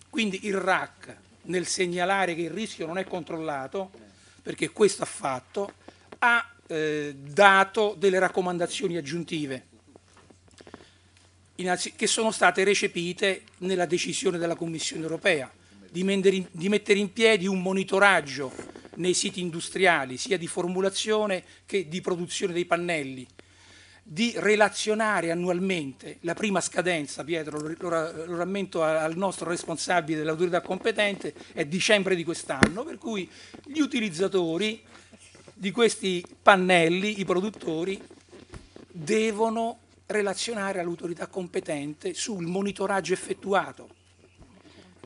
quindi il RAC nel segnalare che il rischio non è controllato, perché questo ha fatto, ha eh, dato delle raccomandazioni aggiuntive che sono state recepite nella decisione della Commissione europea di mettere in piedi un monitoraggio nei siti industriali, sia di formulazione che di produzione dei pannelli, di relazionare annualmente la prima scadenza, Pietro, lo, rammento al nostro responsabile dell'autorità competente, è dicembre di quest'anno, per cui gli utilizzatori di questi pannelli, i produttori, devono relazionare all'autorità competente sul monitoraggio effettuato.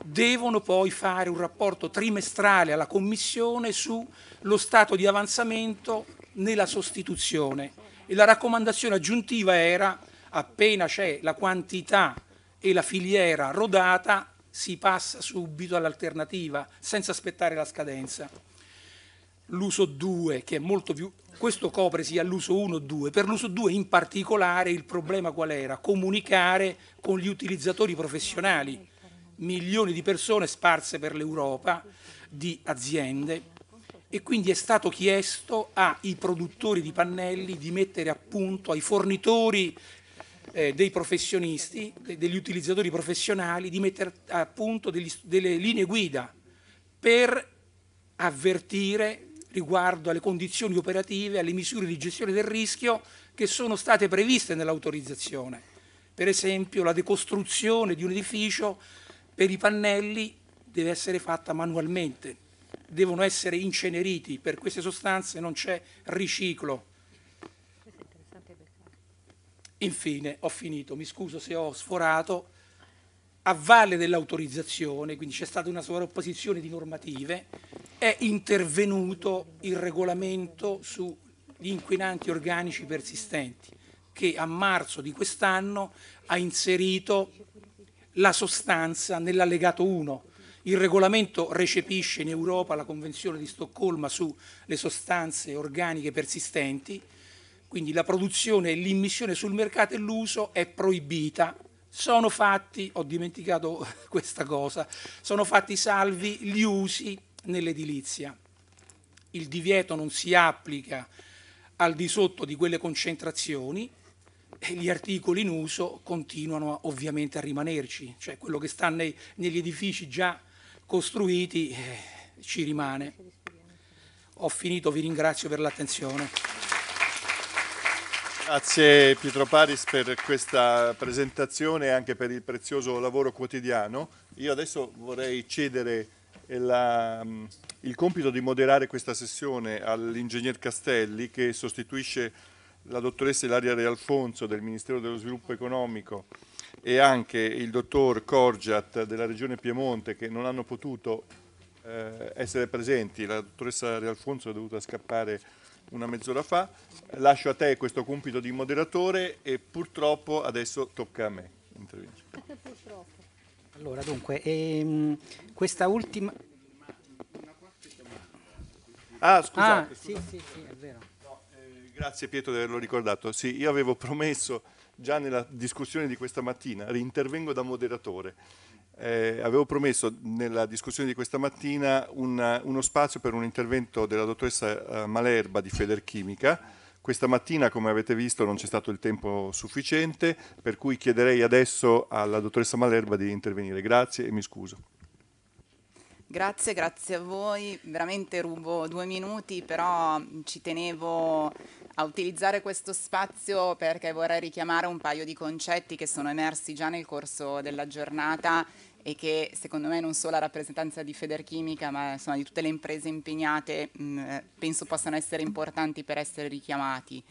Devono poi fare un rapporto trimestrale alla Commissione sullo stato di avanzamento nella sostituzione e la raccomandazione aggiuntiva era appena c'è la quantità e la filiera rodata si passa subito all'alternativa senza aspettare la scadenza l'uso 2 che è molto più questo copre sia l'uso 1-2. o Per l'uso 2 in particolare il problema qual era? Comunicare con gli utilizzatori professionali, milioni di persone sparse per l'Europa, di aziende e quindi è stato chiesto ai produttori di pannelli di mettere a punto, ai fornitori eh, dei professionisti, degli utilizzatori professionali, di mettere a punto degli, delle linee guida per avvertire riguardo alle condizioni operative, alle misure di gestione del rischio che sono state previste nell'autorizzazione. Per esempio la decostruzione di un edificio per i pannelli deve essere fatta manualmente, devono essere inceneriti, per queste sostanze non c'è riciclo. Infine, ho finito, mi scuso se ho sforato a valle dell'autorizzazione, quindi c'è stata una sovrapposizione di normative, è intervenuto il regolamento sugli inquinanti organici persistenti che a marzo di quest'anno ha inserito la sostanza nell'allegato 1. Il regolamento recepisce in Europa la Convenzione di Stoccolma sulle sostanze organiche persistenti, quindi la produzione, e l'immissione sul mercato e l'uso è proibita sono fatti, ho dimenticato <laughs> questa cosa, sono fatti salvi gli usi nell'edilizia. Il divieto non si applica al di sotto di quelle concentrazioni e gli articoli in uso continuano ovviamente a rimanerci, cioè quello che sta nei, negli edifici già costruiti eh, ci rimane. Ho finito, vi ringrazio per l'attenzione. Grazie Pietro Paris per questa presentazione e anche per il prezioso lavoro quotidiano. Io adesso vorrei cedere la, mm, il compito di moderare questa sessione all'ingegner Castelli che sostituisce la dottoressa Ilaria Re Alfonso del Ministero dello Sviluppo Economico e anche il dottor Corgiat della Regione Piemonte che non hanno potuto eh, essere presenti. La dottoressa Re Alfonso è dovuta scappare una mezz'ora fa. Lascio a te questo compito di moderatore e purtroppo adesso tocca a me intervenire. Allora, dunque, ehm, questa ultima... Ah, scusate. Ah, sì, sì, sì, è vero. No, eh, grazie Pietro di averlo ricordato. Sì, io avevo promesso già nella discussione di questa mattina, rintervengo da moderatore eh, avevo promesso nella discussione di questa mattina una, uno spazio per un intervento della dottoressa eh, Malerba di Federchimica. Questa mattina, come avete visto, non c'è stato il tempo sufficiente, per cui chiederei adesso alla dottoressa Malerba di intervenire. Grazie e mi scuso. Grazie, grazie a voi. Veramente rubo due minuti, però ci tenevo a utilizzare questo spazio perché vorrei richiamare un paio di concetti che sono emersi già nel corso della giornata e che secondo me non solo la rappresentanza di Federchimica ma insomma, di tutte le imprese impegnate mh, mm, penso possano essere importanti per essere richiamati.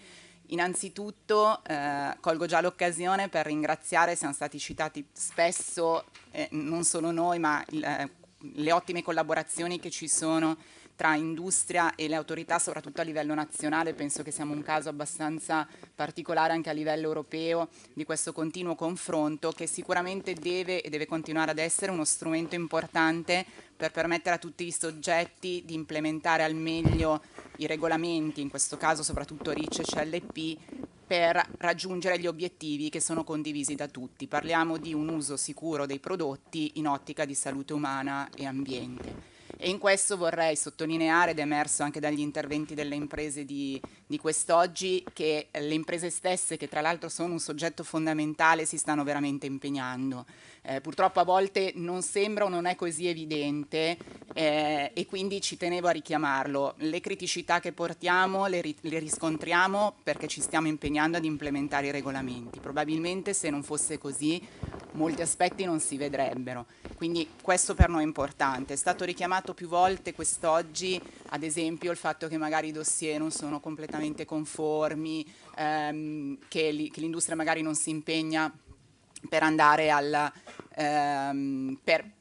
Innanzitutto eh, colgo già l'occasione per ringraziare, siamo stati citati spesso, eh, non solo noi, ma il, eh, le ottime collaborazioni che ci sono tra industria e le autorità, soprattutto a livello nazionale, penso che siamo un caso abbastanza particolare anche a livello europeo di questo continuo confronto che sicuramente deve e deve continuare ad essere uno strumento importante per permettere a tutti i soggetti di implementare al meglio i regolamenti, in questo caso soprattutto RIC e CLP, per raggiungere gli obiettivi che sono condivisi da tutti. Parliamo di un uso sicuro dei prodotti in ottica di salute umana e ambiente. E in questo vorrei sottolineare, ed è emerso anche dagli interventi delle imprese di, di quest'oggi, che le imprese stesse, che tra l'altro sono un soggetto fondamentale, si stanno veramente impegnando eh, purtroppo a volte non sembra o non è così evidente eh, e quindi ci tenevo a richiamarlo. Le criticità che portiamo le, ri le riscontriamo perché ci stiamo impegnando ad implementare i regolamenti. Probabilmente se non fosse così molti aspetti non si vedrebbero. Quindi questo per noi è importante. È stato richiamato più volte quest'oggi, ad esempio, il fatto che magari i dossier non sono completamente conformi, ehm, che l'industria magari non si impegna per andare al... Ehm, per,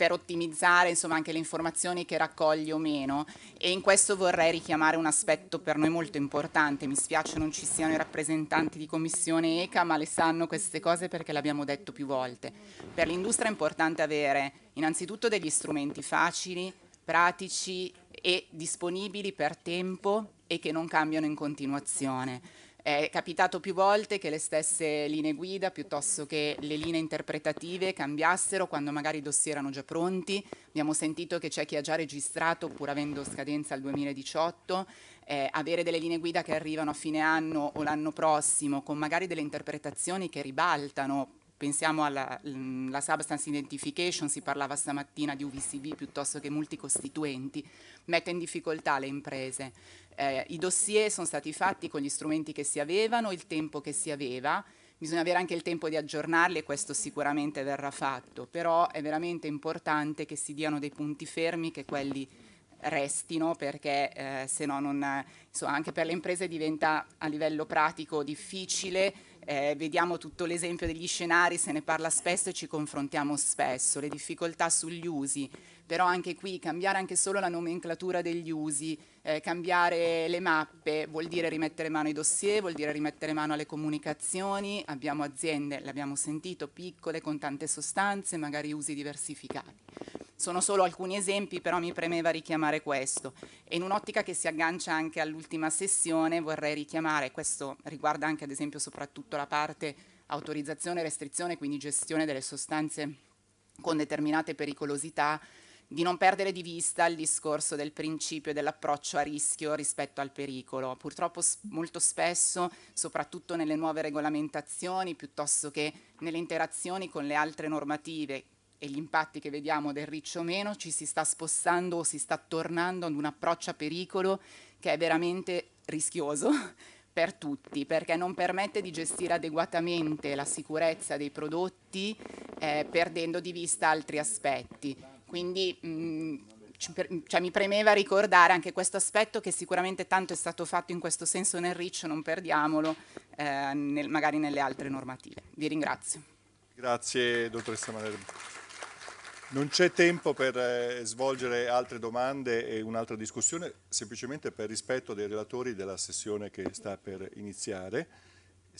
per ottimizzare insomma, anche le informazioni che raccoglie o meno e in questo vorrei richiamare un aspetto per noi molto importante, mi spiace non ci siano i rappresentanti di commissione ECA ma le sanno queste cose perché l'abbiamo detto più volte, per l'industria è importante avere innanzitutto degli strumenti facili, pratici e disponibili per tempo e che non cambiano in continuazione è capitato più volte che le stesse linee guida piuttosto che le linee interpretative cambiassero quando magari i dossier erano già pronti. Abbiamo sentito che c'è chi ha già registrato, pur avendo scadenza al 2018, eh, avere delle linee guida che arrivano a fine anno o l'anno prossimo con magari delle interpretazioni che ribaltano Pensiamo alla mm, substance identification, si parlava stamattina di UVCB piuttosto che multicostituenti, mette in difficoltà le imprese. Eh, I dossier sono stati fatti con gli strumenti che si avevano, il tempo che si aveva, bisogna avere anche il tempo di aggiornarli e questo sicuramente verrà fatto, però è veramente importante che si diano dei punti fermi che quelli restino perché eh, se no non, insomma, anche per le imprese diventa a livello pratico difficile eh, vediamo tutto l'esempio degli scenari, se ne parla spesso e ci confrontiamo spesso, le difficoltà sugli usi, però anche qui cambiare anche solo la nomenclatura degli usi, eh, cambiare le mappe vuol dire rimettere mano ai dossier, vuol dire rimettere mano alle comunicazioni. Abbiamo aziende, l'abbiamo sentito, piccole con tante sostanze, magari usi diversificati. Sono solo alcuni esempi, però mi premeva richiamare questo. E in un'ottica che si aggancia anche all'ultima sessione vorrei richiamare, questo riguarda anche ad esempio soprattutto la parte autorizzazione e restrizione, quindi gestione delle sostanze con determinate pericolosità, di non perdere di vista il discorso del principio dell'approccio a rischio rispetto al pericolo. Purtroppo molto spesso, soprattutto nelle nuove regolamentazioni, piuttosto che nelle interazioni con le altre normative e gli impatti che vediamo del riccio meno, ci si sta spostando o si sta tornando ad un approccio a pericolo che è veramente rischioso <laughs> per tutti, perché non permette di gestire adeguatamente la sicurezza dei prodotti eh, perdendo di vista altri aspetti. Quindi mh, mm, cioè, mi premeva ricordare anche questo aspetto che sicuramente tanto è stato fatto in questo senso nel RIC, non perdiamolo, eh, nel, magari nelle altre normative. Vi ringrazio. Grazie dottoressa Malerbo. Non c'è tempo per eh, svolgere altre domande e un'altra discussione, semplicemente per rispetto dei relatori della sessione che sta per iniziare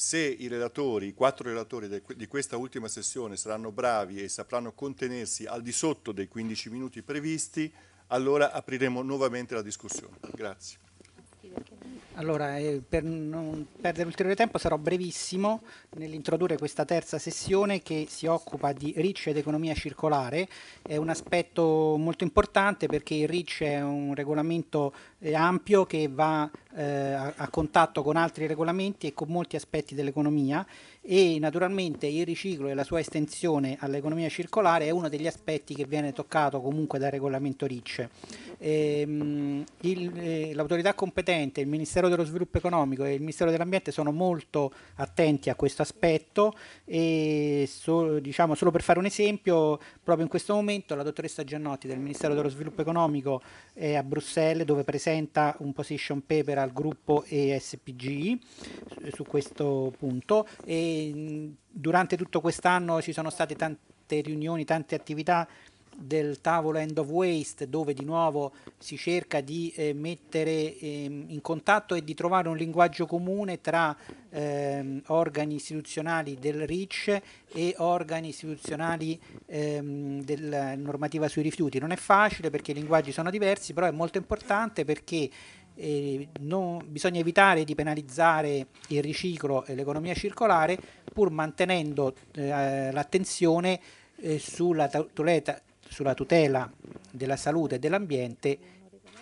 se i relatori, i quattro relatori de, di questa ultima sessione saranno bravi e sapranno contenersi al di sotto dei 15 minuti previsti, allora apriremo nuovamente la discussione. Grazie. Allora, eh, per non perdere ulteriore tempo sarò brevissimo nell'introdurre questa terza sessione che si occupa di RIC ed economia circolare. È un aspetto molto importante perché il RIC è un regolamento eh, ampio che va eh, a, a contatto con altri regolamenti e con molti aspetti dell'economia e naturalmente il riciclo e la sua estensione all'economia circolare è uno degli aspetti che viene toccato comunque dal regolamento RIC. Ehm, eh, l'autorità competente, il Ministero dello Sviluppo Economico e il Ministero dell'Ambiente sono molto attenti a questo aspetto e so, diciamo, solo per fare un esempio, proprio in questo momento la dottoressa Giannotti del Ministero dello Sviluppo Economico è a Bruxelles dove presenta un position paper al gruppo ESPG su questo punto e durante tutto quest'anno ci sono state tante riunioni, tante attività del tavolo End of Waste dove di nuovo si cerca di eh, mettere eh, in contatto e di trovare un linguaggio comune tra eh, organi istituzionali del RICH e organi istituzionali ehm, della normativa sui rifiuti. Non è facile perché i linguaggi sono diversi, però è molto importante perché eh, non, bisogna evitare di penalizzare il riciclo e l'economia circolare pur mantenendo eh, l'attenzione eh, sulla sulla tutela della salute e dell'ambiente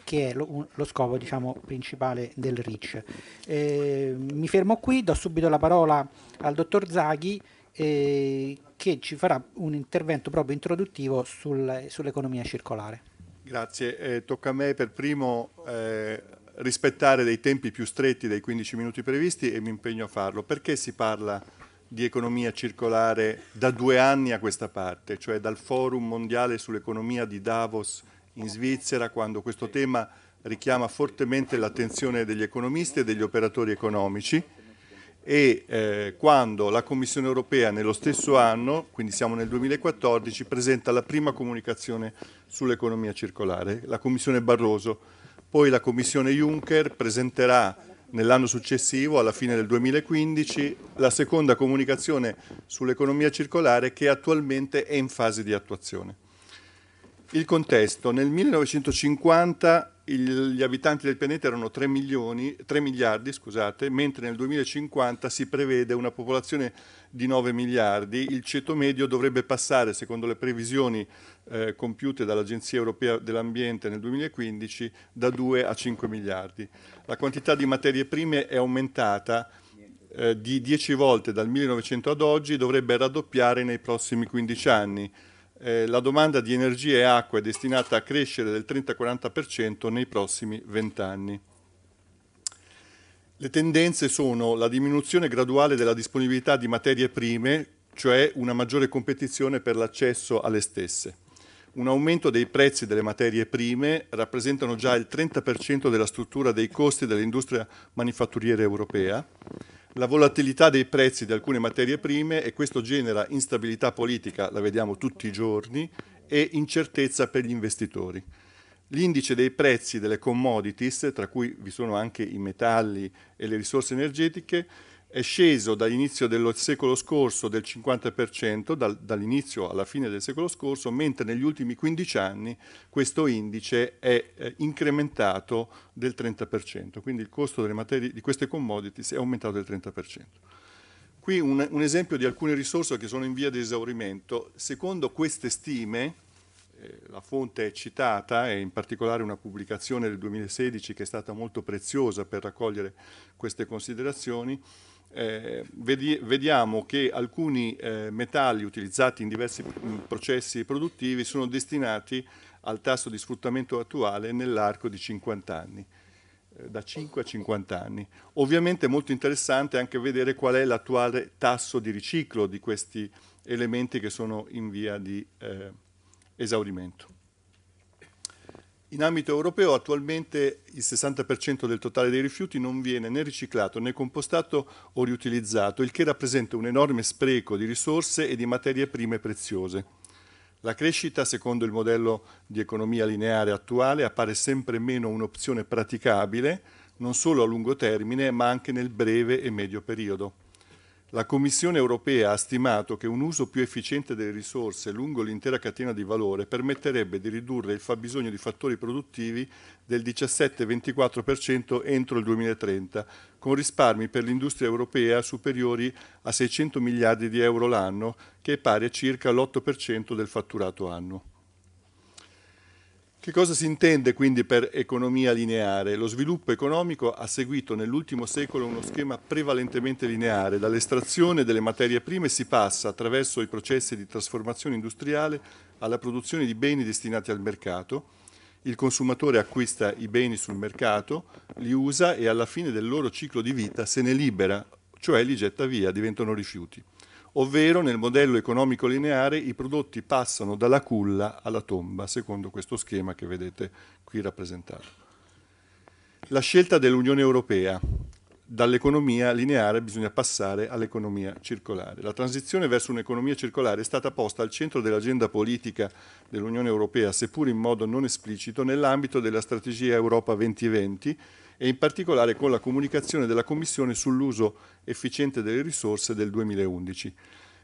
che è lo, lo scopo diciamo, principale del RICH. Eh, mi fermo qui, do subito la parola al dottor Zaghi eh, che ci farà un intervento proprio introduttivo sul, sull'economia circolare. Grazie, eh, tocca a me per primo eh, rispettare dei tempi più stretti dei 15 minuti previsti e mi impegno a farlo. Perché si parla di di economia circolare da due anni a questa parte, cioè dal forum mondiale sull'economia di Davos in Svizzera, quando questo tema richiama fortemente l'attenzione degli economisti e degli operatori economici e eh, quando la Commissione europea nello stesso anno, quindi siamo nel 2014, presenta la prima comunicazione sull'economia circolare, la Commissione Barroso, poi la Commissione Juncker presenterà Nell'anno successivo, alla fine del 2015, la seconda comunicazione sull'economia circolare che attualmente è in fase di attuazione. Il contesto. Nel 1950 il, gli abitanti del pianeta erano 3, milioni, 3 miliardi, scusate, mentre nel 2050 si prevede una popolazione di 9 miliardi, il ceto medio dovrebbe passare, secondo le previsioni eh, compiute dall'Agenzia Europea dell'Ambiente nel 2015, da 2 a 5 miliardi. La quantità di materie prime è aumentata eh, di 10 volte dal 1900 ad oggi, dovrebbe raddoppiare nei prossimi 15 anni. Eh, la domanda di energia e acqua è destinata a crescere del 30-40% nei prossimi 20 anni. Le tendenze sono la diminuzione graduale della disponibilità di materie prime, cioè una maggiore competizione per l'accesso alle stesse. Un aumento dei prezzi delle materie prime rappresentano già il 30% della struttura dei costi dell'industria manifatturiera europea. La volatilità dei prezzi di alcune materie prime e questo genera instabilità politica, la vediamo tutti i giorni, e incertezza per gli investitori. L'indice dei prezzi delle commodities, tra cui vi sono anche i metalli e le risorse energetiche, è sceso dall'inizio del secolo scorso del 50%, dal, dall'inizio alla fine del secolo scorso, mentre negli ultimi 15 anni questo indice è eh, incrementato del 30%, quindi il costo materie, di queste commodities è aumentato del 30%. Qui un, un esempio di alcune risorse che sono in via di esaurimento. Secondo queste stime, eh, la fonte è citata e in particolare una pubblicazione del 2016 che è stata molto preziosa per raccogliere queste considerazioni, eh, vedi, vediamo che alcuni eh, metalli utilizzati in diversi mm, processi produttivi sono destinati al tasso di sfruttamento attuale nell'arco di 50 anni eh, da 5 a 50 anni. Ovviamente è molto interessante anche vedere qual è l'attuale tasso di riciclo di questi elementi che sono in via di eh, esaurimento. In ambito europeo attualmente il 60% del totale dei rifiuti non viene né riciclato né compostato o riutilizzato, il che rappresenta un enorme spreco di risorse e di materie prime preziose. La crescita, secondo il modello di economia lineare attuale, appare sempre meno un'opzione praticabile, non solo a lungo termine, ma anche nel breve e medio periodo. La Commissione europea ha stimato che un uso più efficiente delle risorse lungo l'intera catena di valore permetterebbe di ridurre il fabbisogno di fattori produttivi del 17-24% entro il 2030, con risparmi per l'industria europea superiori a 600 miliardi di euro l'anno, che è pari a circa l'8% del fatturato annuo. Che cosa si intende quindi per economia lineare? Lo sviluppo economico ha seguito nell'ultimo secolo uno schema prevalentemente lineare. Dall'estrazione delle materie prime si passa attraverso i processi di trasformazione industriale alla produzione di beni destinati al mercato. Il consumatore acquista i beni sul mercato, li usa e alla fine del loro ciclo di vita se ne libera, cioè li getta via, diventano rifiuti ovvero nel modello economico lineare i prodotti passano dalla culla alla tomba, secondo questo schema che vedete qui rappresentato. La scelta dell'Unione Europea. Dall'economia lineare bisogna passare all'economia circolare. La transizione verso un'economia circolare è stata posta al centro dell'agenda politica dell'Unione Europea, seppur in modo non esplicito, nell'ambito della strategia Europa 2020 e in particolare con la comunicazione della Commissione sull'uso efficiente delle risorse del 2011.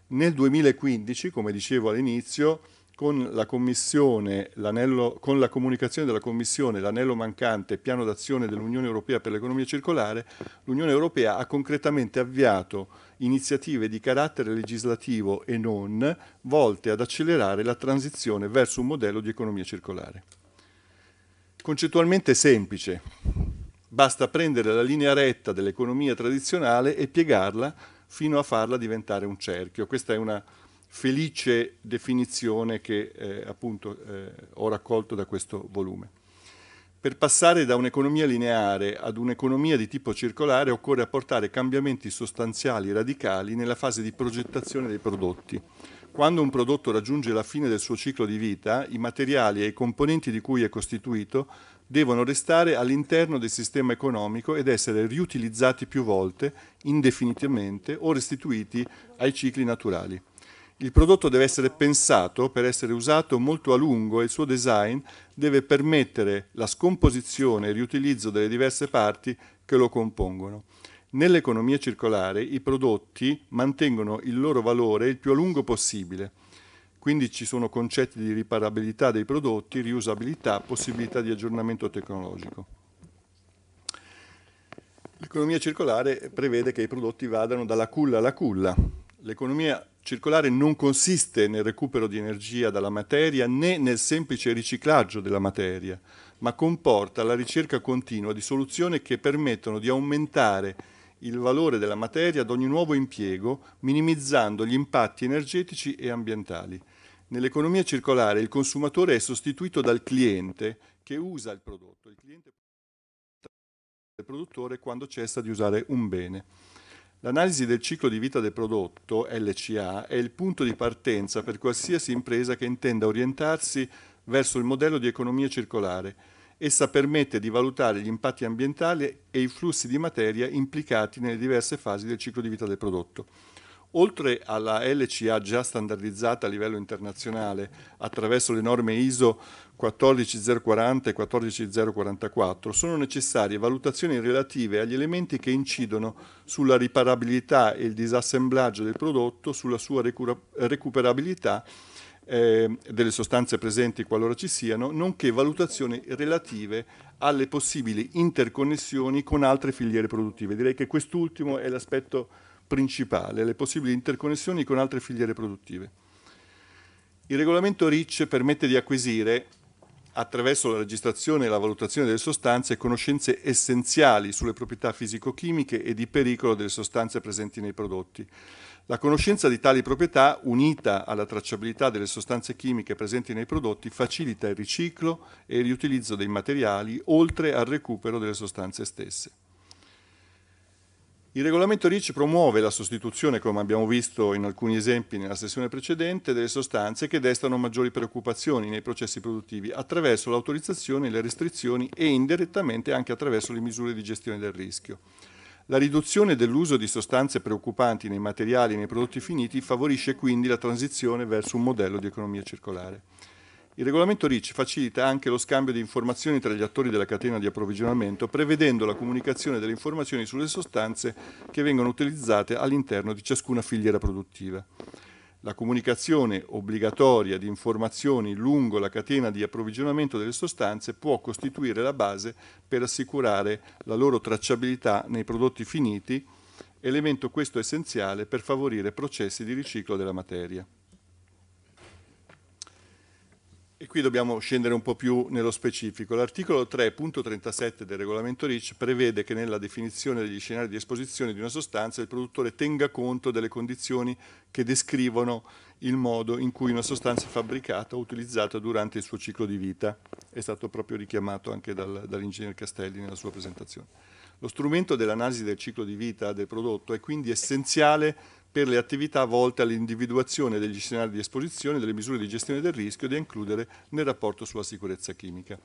Nel 2015, come dicevo all'inizio, con la, con la, comunicazione della Commissione, l'anello mancante, piano d'azione dell'Unione Europea per l'economia circolare, l'Unione Europea ha concretamente avviato iniziative di carattere legislativo e non volte ad accelerare la transizione verso un modello di economia circolare. Concettualmente semplice, Basta prendere la linea retta dell'economia tradizionale e piegarla fino a farla diventare un cerchio. Questa è una felice definizione che eh, appunto eh, ho raccolto da questo volume. Per passare da un'economia lineare ad un'economia di tipo circolare occorre apportare cambiamenti sostanziali radicali nella fase di progettazione dei prodotti. Quando un prodotto raggiunge la fine del suo ciclo di vita, i materiali e i componenti di cui è costituito devono restare all'interno del sistema economico ed essere riutilizzati più volte, indefinitamente o restituiti ai cicli naturali. Il prodotto deve essere pensato per essere usato molto a lungo e il suo design deve permettere la scomposizione e riutilizzo delle diverse parti che lo compongono. Nell'economia circolare i prodotti mantengono il loro valore il più a lungo possibile quindi ci sono concetti di riparabilità dei prodotti, riusabilità, possibilità di aggiornamento tecnologico. L'economia circolare prevede che i prodotti vadano dalla culla alla culla. L'economia circolare non consiste nel recupero di energia dalla materia né nel semplice riciclaggio della materia, ma comporta la ricerca continua di soluzioni che permettono di aumentare il valore della materia ad ogni nuovo impiego, minimizzando gli impatti energetici e ambientali. Nell'economia circolare il consumatore è sostituito dal cliente che usa il prodotto, il cliente il produttore quando cessa di usare un bene. L'analisi del ciclo di vita del prodotto, LCA, è il punto di partenza per qualsiasi impresa che intenda orientarsi verso il modello di economia circolare. Essa permette di valutare gli impatti ambientali e i flussi di materia implicati nelle diverse fasi del ciclo di vita del prodotto oltre alla LCA già standardizzata a livello internazionale attraverso le norme ISO 14040 e 14044, sono necessarie valutazioni relative agli elementi che incidono sulla riparabilità e il disassemblaggio del prodotto, sulla sua recuperabilità eh, delle sostanze presenti qualora ci siano, nonché valutazioni relative alle possibili interconnessioni con altre filiere produttive. Direi che quest'ultimo è l'aspetto principale, le possibili interconnessioni con altre filiere produttive. Il regolamento RICH permette di acquisire, attraverso la registrazione e la valutazione delle sostanze, conoscenze essenziali sulle proprietà fisico-chimiche e di pericolo delle sostanze presenti nei prodotti. La conoscenza di tali proprietà, unita alla tracciabilità delle sostanze chimiche presenti nei prodotti, facilita il riciclo e il riutilizzo dei materiali, oltre al recupero delle sostanze stesse. Il regolamento RIC promuove la sostituzione, come abbiamo visto in alcuni esempi nella sessione precedente, delle sostanze che destano maggiori preoccupazioni nei processi produttivi attraverso l'autorizzazione, le restrizioni e indirettamente anche attraverso le misure di gestione del rischio. La riduzione dell'uso di sostanze preoccupanti nei materiali e nei prodotti finiti favorisce quindi la transizione verso un modello di economia circolare. Il regolamento RIC facilita anche lo scambio di informazioni tra gli attori della catena di approvvigionamento, prevedendo la comunicazione delle informazioni sulle sostanze che vengono utilizzate all'interno di ciascuna filiera produttiva. La comunicazione obbligatoria di informazioni lungo la catena di approvvigionamento delle sostanze può costituire la base per assicurare la loro tracciabilità nei prodotti finiti, elemento questo essenziale per favorire processi di riciclo della materia. E qui dobbiamo scendere un po' più nello specifico. L'articolo 3.37 del regolamento RICH prevede che nella definizione degli scenari di esposizione di una sostanza il produttore tenga conto delle condizioni che descrivono il modo in cui una sostanza è fabbricata o utilizzata durante il suo ciclo di vita. È stato proprio richiamato anche dal, dall'ingegner Castelli nella sua presentazione. Lo strumento dell'analisi del ciclo di vita del prodotto è quindi essenziale per le attività volte all'individuazione degli scenari di esposizione, delle misure di gestione del rischio da includere nel rapporto sulla sicurezza chimica.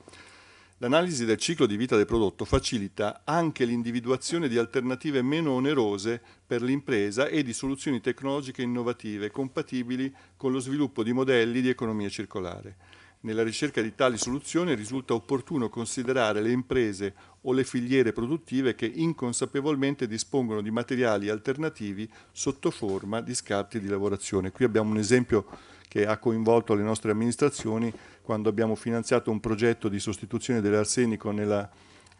L'analisi del ciclo di vita del prodotto facilita anche l'individuazione di alternative meno onerose per l'impresa e di soluzioni tecnologiche innovative compatibili con lo sviluppo di modelli di economia circolare. Nella ricerca di tali soluzioni risulta opportuno considerare le imprese o le filiere produttive che inconsapevolmente dispongono di materiali alternativi sotto forma di scarti di lavorazione. Qui abbiamo un esempio che ha coinvolto le nostre amministrazioni quando abbiamo finanziato un progetto di sostituzione dell'arsenico nella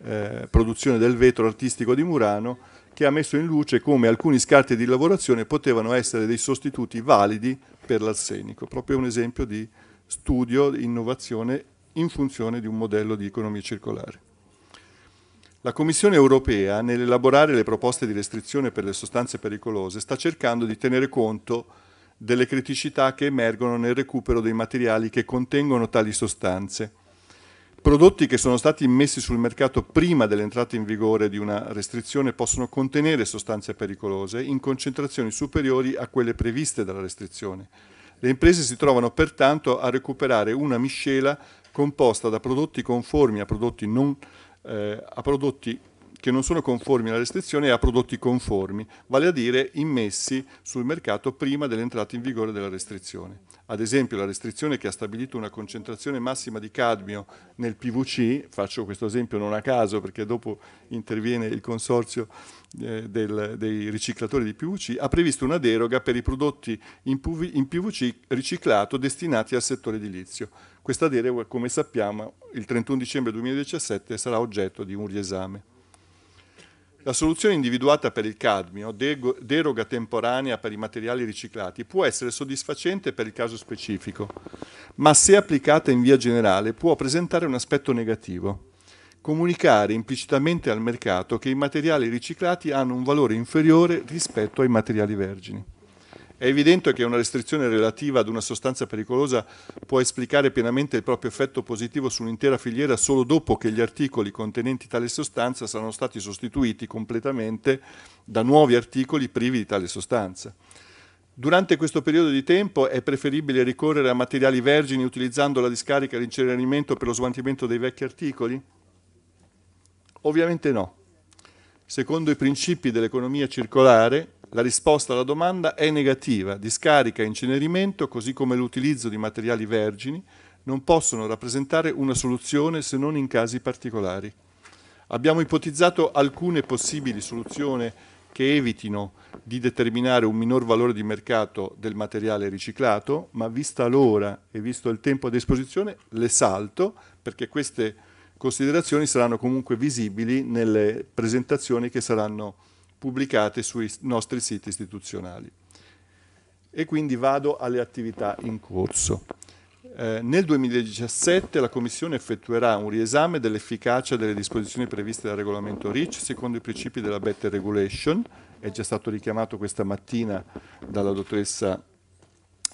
eh, produzione del vetro artistico di Murano che ha messo in luce come alcuni scarti di lavorazione potevano essere dei sostituti validi per l'arsenico. Proprio un esempio di studio, innovazione in funzione di un modello di economia circolare. La Commissione europea, nell'elaborare le proposte di restrizione per le sostanze pericolose, sta cercando di tenere conto delle criticità che emergono nel recupero dei materiali che contengono tali sostanze, prodotti che sono stati immessi sul mercato prima dell'entrata in vigore di una restrizione possono contenere sostanze pericolose in concentrazioni superiori a quelle previste dalla restrizione, le imprese si trovano pertanto a recuperare una miscela composta da prodotti conformi a prodotti non eh, a prodotti che non sono conformi alla restrizione e a prodotti conformi, vale a dire immessi sul mercato prima dell'entrata in vigore della restrizione. Ad esempio la restrizione che ha stabilito una concentrazione massima di cadmio nel PVC, faccio questo esempio non a caso perché dopo interviene il consorzio eh, del, dei riciclatori di PVC, ha previsto una deroga per i prodotti in, PV, in PVC riciclato destinati al settore edilizio. Questa deroga, come sappiamo, il 31 dicembre 2017 sarà oggetto di un riesame. La soluzione individuata per il cadmio, deroga temporanea per i materiali riciclati, può essere soddisfacente per il caso specifico, ma se applicata in via generale può presentare un aspetto negativo. Comunicare implicitamente al mercato che i materiali riciclati hanno un valore inferiore rispetto ai materiali vergini. È evidente che una restrizione relativa ad una sostanza pericolosa può esplicare pienamente il proprio effetto positivo sull'intera filiera solo dopo che gli articoli contenenti tale sostanza saranno stati sostituiti completamente da nuovi articoli privi di tale sostanza. Durante questo periodo di tempo è preferibile ricorrere a materiali vergini utilizzando la discarica e l'incenerimento per lo smaltimento dei vecchi articoli? Ovviamente no. Secondo i principi dell'economia circolare, la risposta alla domanda è negativa. Discarica e incenerimento, così come l'utilizzo di materiali vergini, non possono rappresentare una soluzione se non in casi particolari. Abbiamo ipotizzato alcune possibili soluzioni che evitino di determinare un minor valore di mercato del materiale riciclato, ma vista l'ora e visto il tempo a disposizione le salto perché queste considerazioni saranno comunque visibili nelle presentazioni che saranno pubblicate sui nostri siti istituzionali. E quindi vado alle attività in corso. Eh, nel 2017 la Commissione effettuerà un riesame dell'efficacia delle disposizioni previste dal regolamento REACH secondo i principi della Better Regulation, è già stato richiamato questa mattina dalla dottoressa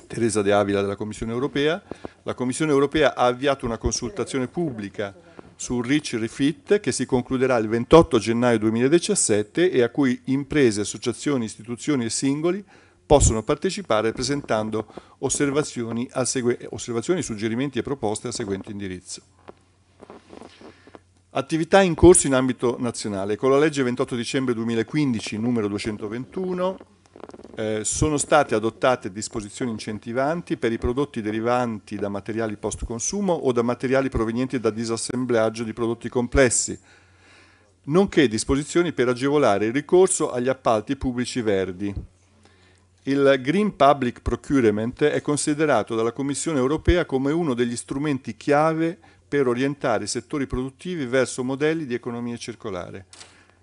Teresa De Avila della Commissione europea. La Commissione europea ha avviato una consultazione pubblica sul Rich Refit che si concluderà il 28 gennaio 2017 e a cui imprese, associazioni, istituzioni e singoli possono partecipare presentando osservazioni, osservazioni, suggerimenti e proposte al seguente indirizzo. Attività in corso in ambito nazionale. Con la legge 28 dicembre 2015 numero 221 eh, sono state adottate disposizioni incentivanti per i prodotti derivanti da materiali post consumo o da materiali provenienti da disassemblaggio di prodotti complessi, nonché disposizioni per agevolare il ricorso agli appalti pubblici verdi. Il Green Public Procurement è considerato dalla Commissione europea come uno degli strumenti chiave per orientare i settori produttivi verso modelli di economia circolare.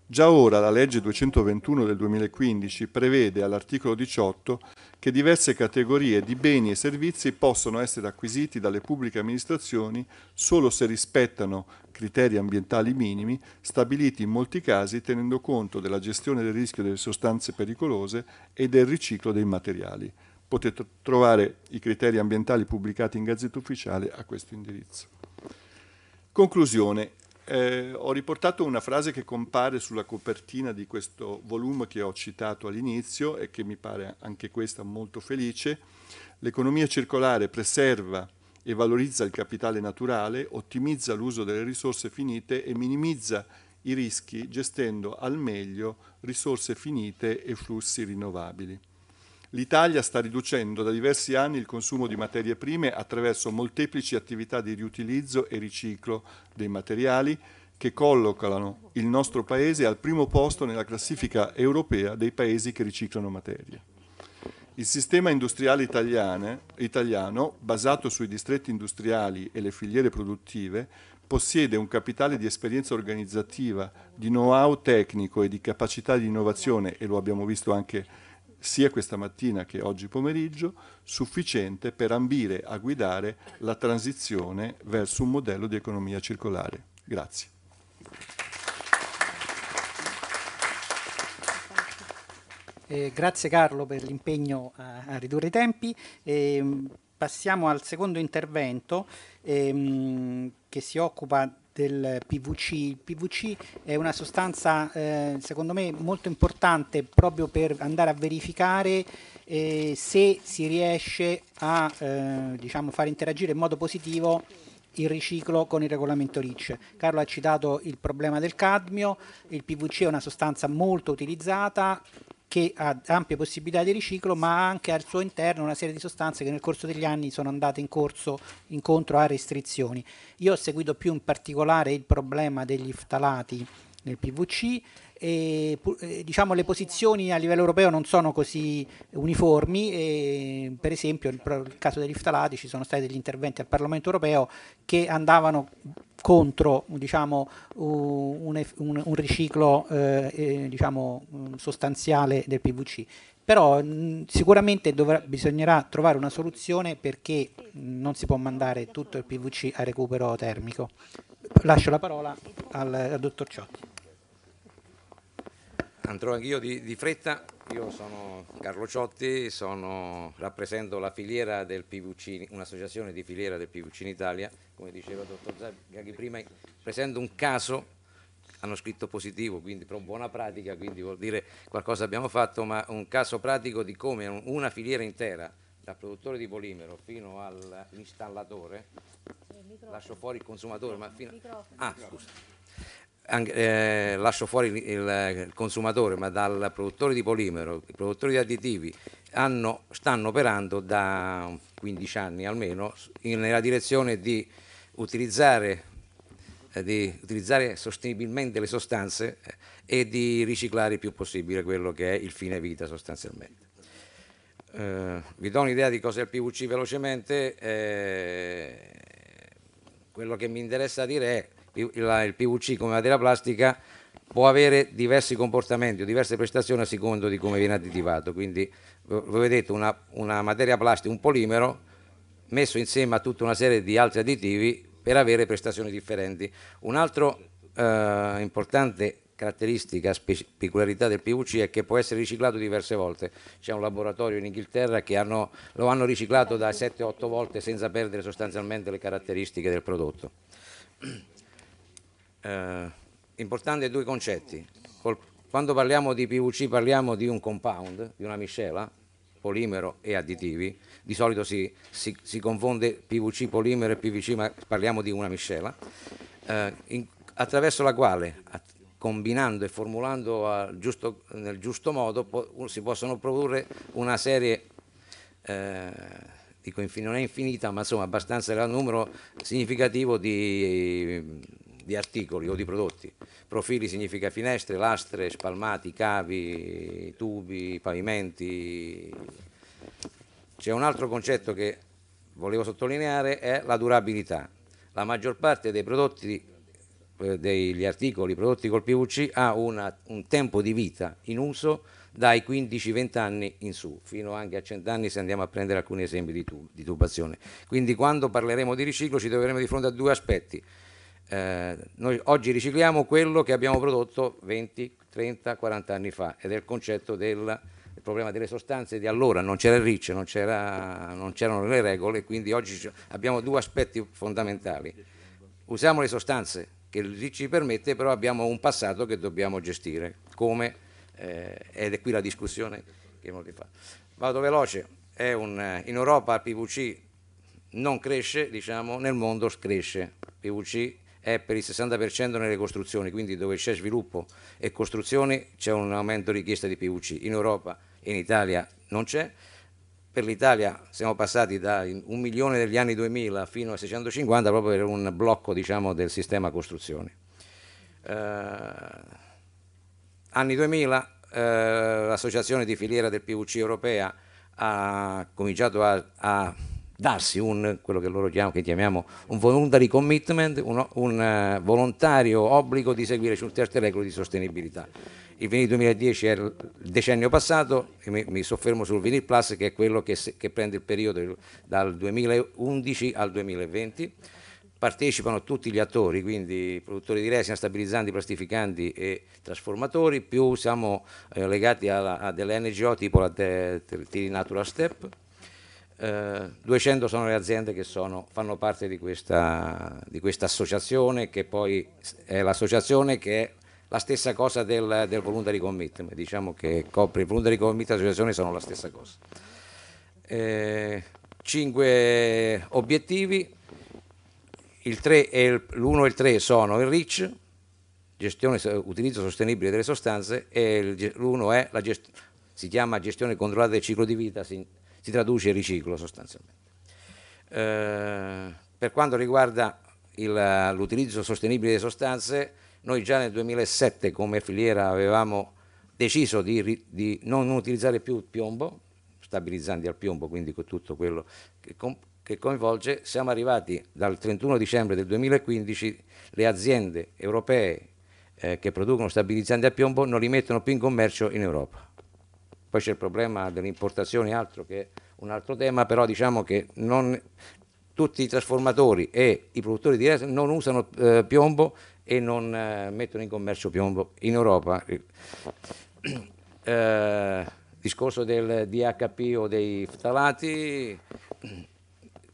Già ora la legge 221 del 2015 prevede all'articolo 18 che diverse categorie di beni e servizi possono essere acquisiti dalle pubbliche amministrazioni solo se rispettano criteri ambientali minimi stabiliti in molti casi tenendo conto della gestione del rischio delle sostanze pericolose e del riciclo dei materiali. Potete trovare i criteri ambientali pubblicati in Gazzetta Ufficiale a questo indirizzo. Conclusione eh, ho riportato una frase che compare sulla copertina di questo volume che ho citato all'inizio e che mi pare anche questa molto felice. L'economia circolare preserva e valorizza il capitale naturale, ottimizza l'uso delle risorse finite e minimizza i rischi gestendo al meglio risorse finite e flussi rinnovabili. L'Italia sta riducendo da diversi anni il consumo di materie prime attraverso molteplici attività di riutilizzo e riciclo dei materiali che collocano il nostro Paese al primo posto nella classifica europea dei Paesi che riciclano materie. Il sistema industriale italiane, italiano, basato sui distretti industriali e le filiere produttive, possiede un capitale di esperienza organizzativa, di know-how tecnico e di capacità di innovazione, e lo abbiamo visto anche sia questa mattina che oggi pomeriggio, sufficiente per ambire a guidare la transizione verso un modello di economia circolare. Grazie. Eh, grazie Carlo per l'impegno a, a, ridurre i tempi. Eh, passiamo al secondo intervento ehm, che si occupa del PVC. Il PVC è una sostanza eh, secondo me molto importante proprio per andare a verificare eh, se si riesce a eh, diciamo, far interagire in modo positivo il riciclo con il regolamento RICH. Carlo ha citato il problema del cadmio, il PVC è una sostanza molto utilizzata, che ha ampie possibilità di riciclo ma ha anche al suo interno una serie di sostanze che nel corso degli anni sono andate in corso, incontro a restrizioni. Io ho seguito più in particolare il problema degli ftalati nel PVC e, diciamo, le posizioni a livello europeo non sono così uniformi, e, per esempio nel, caso degli iftalati ci sono stati degli interventi al Parlamento europeo che andavano contro diciamo, un, un, un, riciclo eh, diciamo, mm, sostanziale del PVC. Però mh, mm, sicuramente dovrà, bisognerà trovare una soluzione perché non si può mandare tutto il PVC a recupero termico. Lascio la parola al, al dottor Ciotti andrò anch'io di, di, fretta. Io sono Carlo Ciotti, sono, rappresento la filiera del PVC, un'associazione di filiera del PVC in Italia. Come diceva il dottor Zaghi prima, presento un caso, hanno scritto positivo, quindi però buona pratica, quindi vuol dire qualcosa abbiamo fatto, ma un caso pratico di come una filiera intera, dal produttore di polimero fino all'installatore, lascio fuori il consumatore, ma fino a... Ah, scusa eh, lascio fuori il, il, consumatore, ma dal produttore di polimero, i produttori di additivi hanno, stanno operando da 15 anni almeno in, nella direzione di utilizzare, eh, di utilizzare sostenibilmente le sostanze eh, e di riciclare il più possibile quello che è il fine vita sostanzialmente. Eh, vi do un'idea di cosa è il PVC velocemente eh, quello che mi interessa dire è il PVC come materia plastica può avere diversi comportamenti o diverse prestazioni a seconda di come viene additivato. Quindi voi vedete una, una, materia plastica, un polimero messo insieme a tutta una serie di altri additivi per avere prestazioni differenti. Un'altra eh, importante caratteristica, peculiarità del PVC è che può essere riciclato diverse volte. C'è un laboratorio in Inghilterra che hanno, lo hanno riciclato da 7-8 volte senza perdere sostanzialmente le caratteristiche del prodotto eh, importanti due concetti. Col, quando parliamo di PVC parliamo di un compound, di una miscela, polimero e additivi. Di solito si, si, si confonde PVC, polimero e PVC, ma parliamo di una miscela, eh, in, attraverso la quale, att combinando e formulando giusto, nel giusto modo, po si possono produrre una serie eh, dico non è infinita, ma insomma abbastanza era numero significativo di di articoli o di prodotti. Profili significa finestre, lastre, spalmati, cavi, tubi, pavimenti. C'è un altro concetto che volevo sottolineare, è la durabilità. La maggior parte dei prodotti, eh, degli articoli prodotti col PVC ha una, un tempo di vita in uso dai 15-20 anni in su, fino anche a 100 anni se andiamo a prendere alcuni esempi di, tu, di tubazione. Quindi quando parleremo di riciclo ci troveremo di fronte a due aspetti, eh, noi oggi ricicliamo quello che abbiamo prodotto 20, 30, 40 anni fa ed è il concetto del il problema delle sostanze di allora, non c'era il RIC, non, c'erano le regole, quindi oggi abbiamo due aspetti fondamentali. Usiamo le sostanze che il RIC ci permette, però abbiamo un passato che dobbiamo gestire, come, eh, ed è qui la discussione che molti fanno. Vado veloce, un, in Europa il PVC non cresce, diciamo, nel mondo cresce, PVC è per il 60% nelle costruzioni, quindi dove c'è sviluppo e costruzioni c'è un aumento di richiesta di PVC. In Europa e in Italia non c'è. Per l'Italia siamo passati da un milione degli anni 2000 fino a 650 proprio per un blocco diciamo, del sistema costruzioni. Eh, anni 2000 eh, l'associazione di filiera del PVC europea ha cominciato a, a darsi un, quello che loro chiamano, che chiamiamo un voluntary commitment, un, un uh, eh, volontario obbligo di seguire sul terzo regolo di sostenibilità. Il Vinil 2010 è il decennio passato e mi, mi soffermo sul Vinil Plus che è quello che, se, che prende il periodo dal 2011 al 2020 partecipano tutti gli attori, quindi produttori di resina, stabilizzanti, plastificanti e trasformatori, più siamo eh, legati alla, a delle NGO tipo la Tiri Natural Step, 200 eh, sono le aziende che sono, fanno parte di questa, di questa, associazione, che poi è l'associazione che è la stessa cosa del, del voluntary commitment, diciamo che copre il voluntary commitment e l'associazione sono la stessa cosa. Eh, cinque obiettivi, l'1 e il 3 sono il REACH, gestione, utilizzo sostenibile delle sostanze, e l'1 si chiama gestione controllata del ciclo di vita, si traduce in riciclo sostanzialmente. Eh, per quanto riguarda l'utilizzo sostenibile delle sostanze, noi già nel 2007 come filiera avevamo deciso di, di non utilizzare più il piombo, stabilizzanti al piombo, quindi con tutto quello che, che coinvolge, siamo arrivati dal 31 dicembre del 2015, le aziende europee eh, che producono stabilizzanti al piombo non li mettono più in commercio in Europa. Poi c'è il problema delle importazioni, altro che un altro tema, però diciamo che non, tutti i trasformatori e i produttori di resina non usano eh, piombo e non eh, mettono in commercio piombo. In Europa il eh, discorso del DHP o dei ftalati,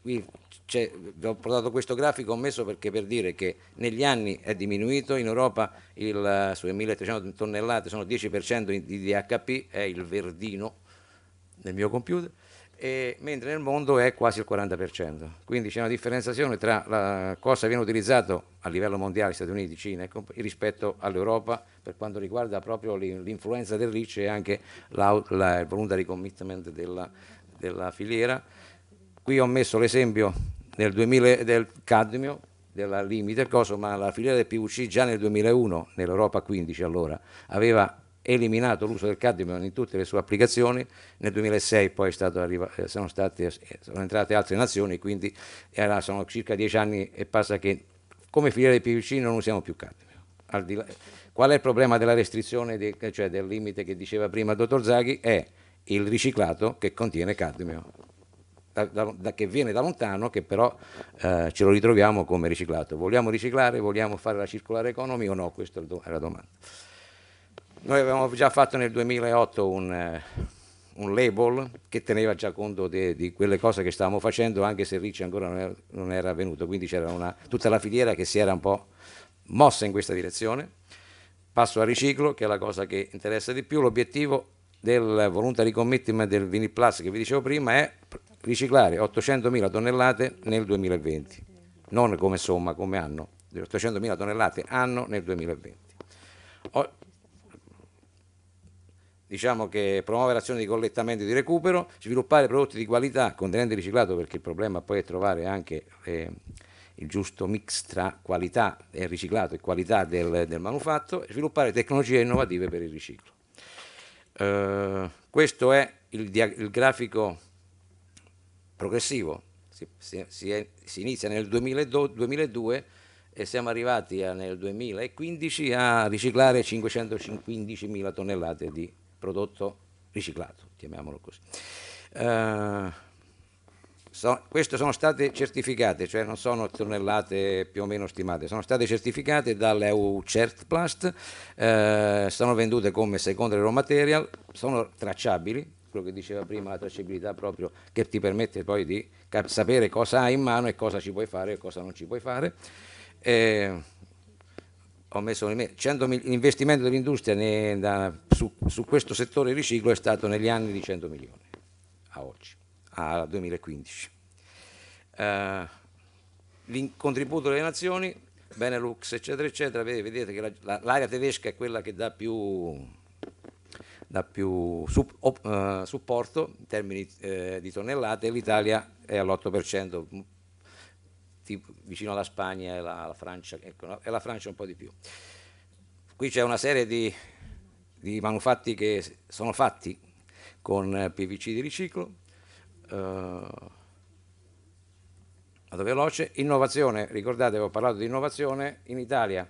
qui cioè, vi ho portato questo grafico ho messo perché per dire che negli anni è diminuito, in Europa il, sulle 1300 tonnellate sono 10% di DHP, è il verdino nel mio computer, e, mentre nel mondo è quasi il 40%. Quindi c'è una differenziazione tra la, cosa viene utilizzato a livello mondiale, Stati Uniti, Cina, rispetto all'Europa per quanto riguarda proprio l'influenza del RIC e anche la, la, il voluntary commitment della, della filiera. Qui ho messo l'esempio nel 2000, del cadmio, della limite, coso, ma la filiera del PVC già nel 2001, nell'Europa 15 allora, aveva eliminato l'uso del cadmio in tutte le sue applicazioni, nel 2006 poi arriva, eh, sono, state, eh, sono, entrate altre nazioni, quindi era, eh, sono circa dieci anni e passa che come filiera del PVC non usiamo più cadmio. Là, qual è il problema della restrizione, di, cioè del limite che diceva prima il dottor Zaghi? È il riciclato che contiene cadmio da, da, che viene da lontano che però eh, ce lo ritroviamo come riciclato. Vogliamo riciclare, vogliamo fare la circolare economy o no? Questa è la domanda. Noi avevamo già fatto nel 2008 un, eh, un label che teneva già conto de, di quelle cose che stavamo facendo anche se Ricci ancora non era, non era venuto, quindi c'era una, tutta la filiera che si era un po' mossa in questa direzione. Passo al riciclo, che è la cosa che interessa di più. L'obiettivo del voluntary commitment del Vini Plus che vi dicevo prima è riciclare 800.000 tonnellate nel 2020, non come somma, come anno, 800.000 tonnellate anno nel 2020. O, diciamo che promuovere azioni di collettamento e di recupero, sviluppare prodotti di qualità contenente riciclato perché il problema poi è trovare anche eh, il giusto mix tra qualità del riciclato e qualità del, del manufatto, sviluppare tecnologie innovative per il riciclo. Eh, questo è il, il grafico progressivo, si, si, è, si inizia nel 2002, 2002 e siamo arrivati a, nel 2015 a riciclare 515.000 tonnellate di prodotto riciclato, chiamiamolo così. Uh, so, queste sono state certificate, cioè non sono tonnellate più o meno stimate, sono state certificate dall'EU CertPlast, uh, eh, sono vendute come secondary raw material, sono tracciabili, quello che diceva prima, la tracciabilità proprio che ti permette poi di sapere cosa hai in mano e cosa ci puoi fare e cosa non ci puoi fare. Eh, ho messo l'investimento dell'industria ne, da, su, su, questo settore riciclo è stato negli anni di 100 milioni a oggi, a 2015. Eh, il contributo delle nazioni, Benelux, eccetera, eccetera, vedete, che l'area la, tedesca è quella che dà più da più eh, supporto in termini eh, di tonnellate e l'Italia è all'8%, mm, vicino alla Spagna e alla Francia, ecco, e la Francia un po' di più. Qui c'è una serie di, di, manufatti che sono fatti con eh, PVC di riciclo, eh, vado veloce, innovazione, ricordate che ho parlato di innovazione, in Italia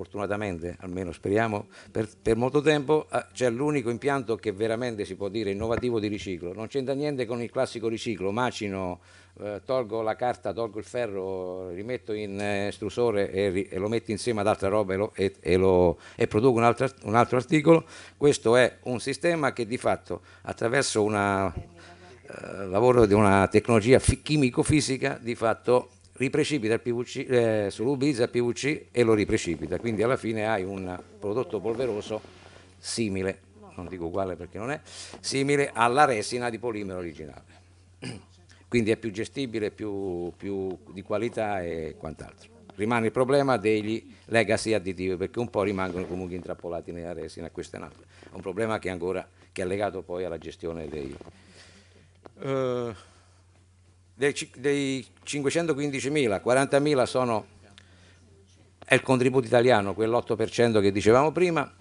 fortunatamente, almeno speriamo, per, per molto tempo eh, c'è l'unico impianto che veramente si può dire innovativo di riciclo. Non c'entra niente con il classico riciclo, macino, eh, tolgo la carta, tolgo il ferro, rimetto in eh, estrusore e, e, lo metto insieme ad altra roba e, lo, e, e lo, produco un altro, un altro articolo. Questo è un sistema che di fatto attraverso un eh, lavoro di una tecnologia chimico-fisica di fatto riprecipita il PVC, eh, solubilizza il PVC e lo riprecipita, quindi alla fine hai un prodotto polveroso simile, non dico uguale perché non è, simile alla resina di polimero originale. <clears throat> Quindi è più gestibile, più, più di qualità e quant'altro rimane il problema degli legacy additivi perché un po' rimangono comunque intrappolati nella resina, questo è un, altro. un problema che, ancora, che è legato poi alla gestione dei... Uh, dei, dei 515.000, 40.000 sono è il contributo italiano, quell'8% che dicevamo prima,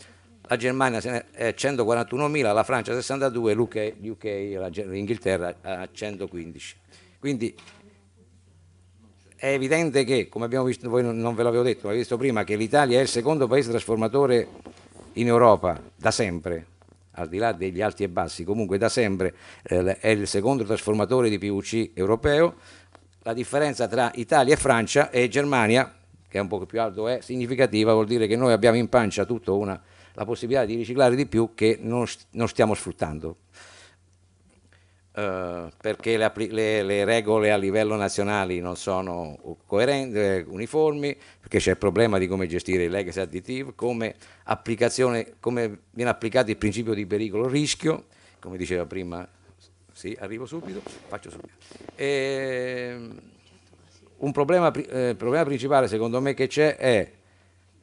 la Germania è 141.000, la Francia 62, l'UK, UK, l'Inghilterra a 115. Quindi è evidente che, come abbiamo visto, voi non ve l'avevo detto, ma visto prima, che l'Italia è il secondo paese trasformatore in Europa da sempre, al di là degli alti e bassi, comunque da sempre eh, è il secondo trasformatore di PVC europeo. La differenza tra Italia e Francia e Germania, che è un po' più alto, è significativa, vuol dire che noi abbiamo in pancia tutta una, la possibilità di riciclare di più che non, non stiamo sfruttando. Eh, perché le, le, le, regole a livello nazionale non sono coerenti, eh, uniformi, perché c'è il problema di come gestire il legacy additive, come, come viene applicato il principio di pericolo-rischio, come diceva prima, sì, arrivo subito, faccio subito. E, ehm, un problema, eh, problema principale secondo me che c'è è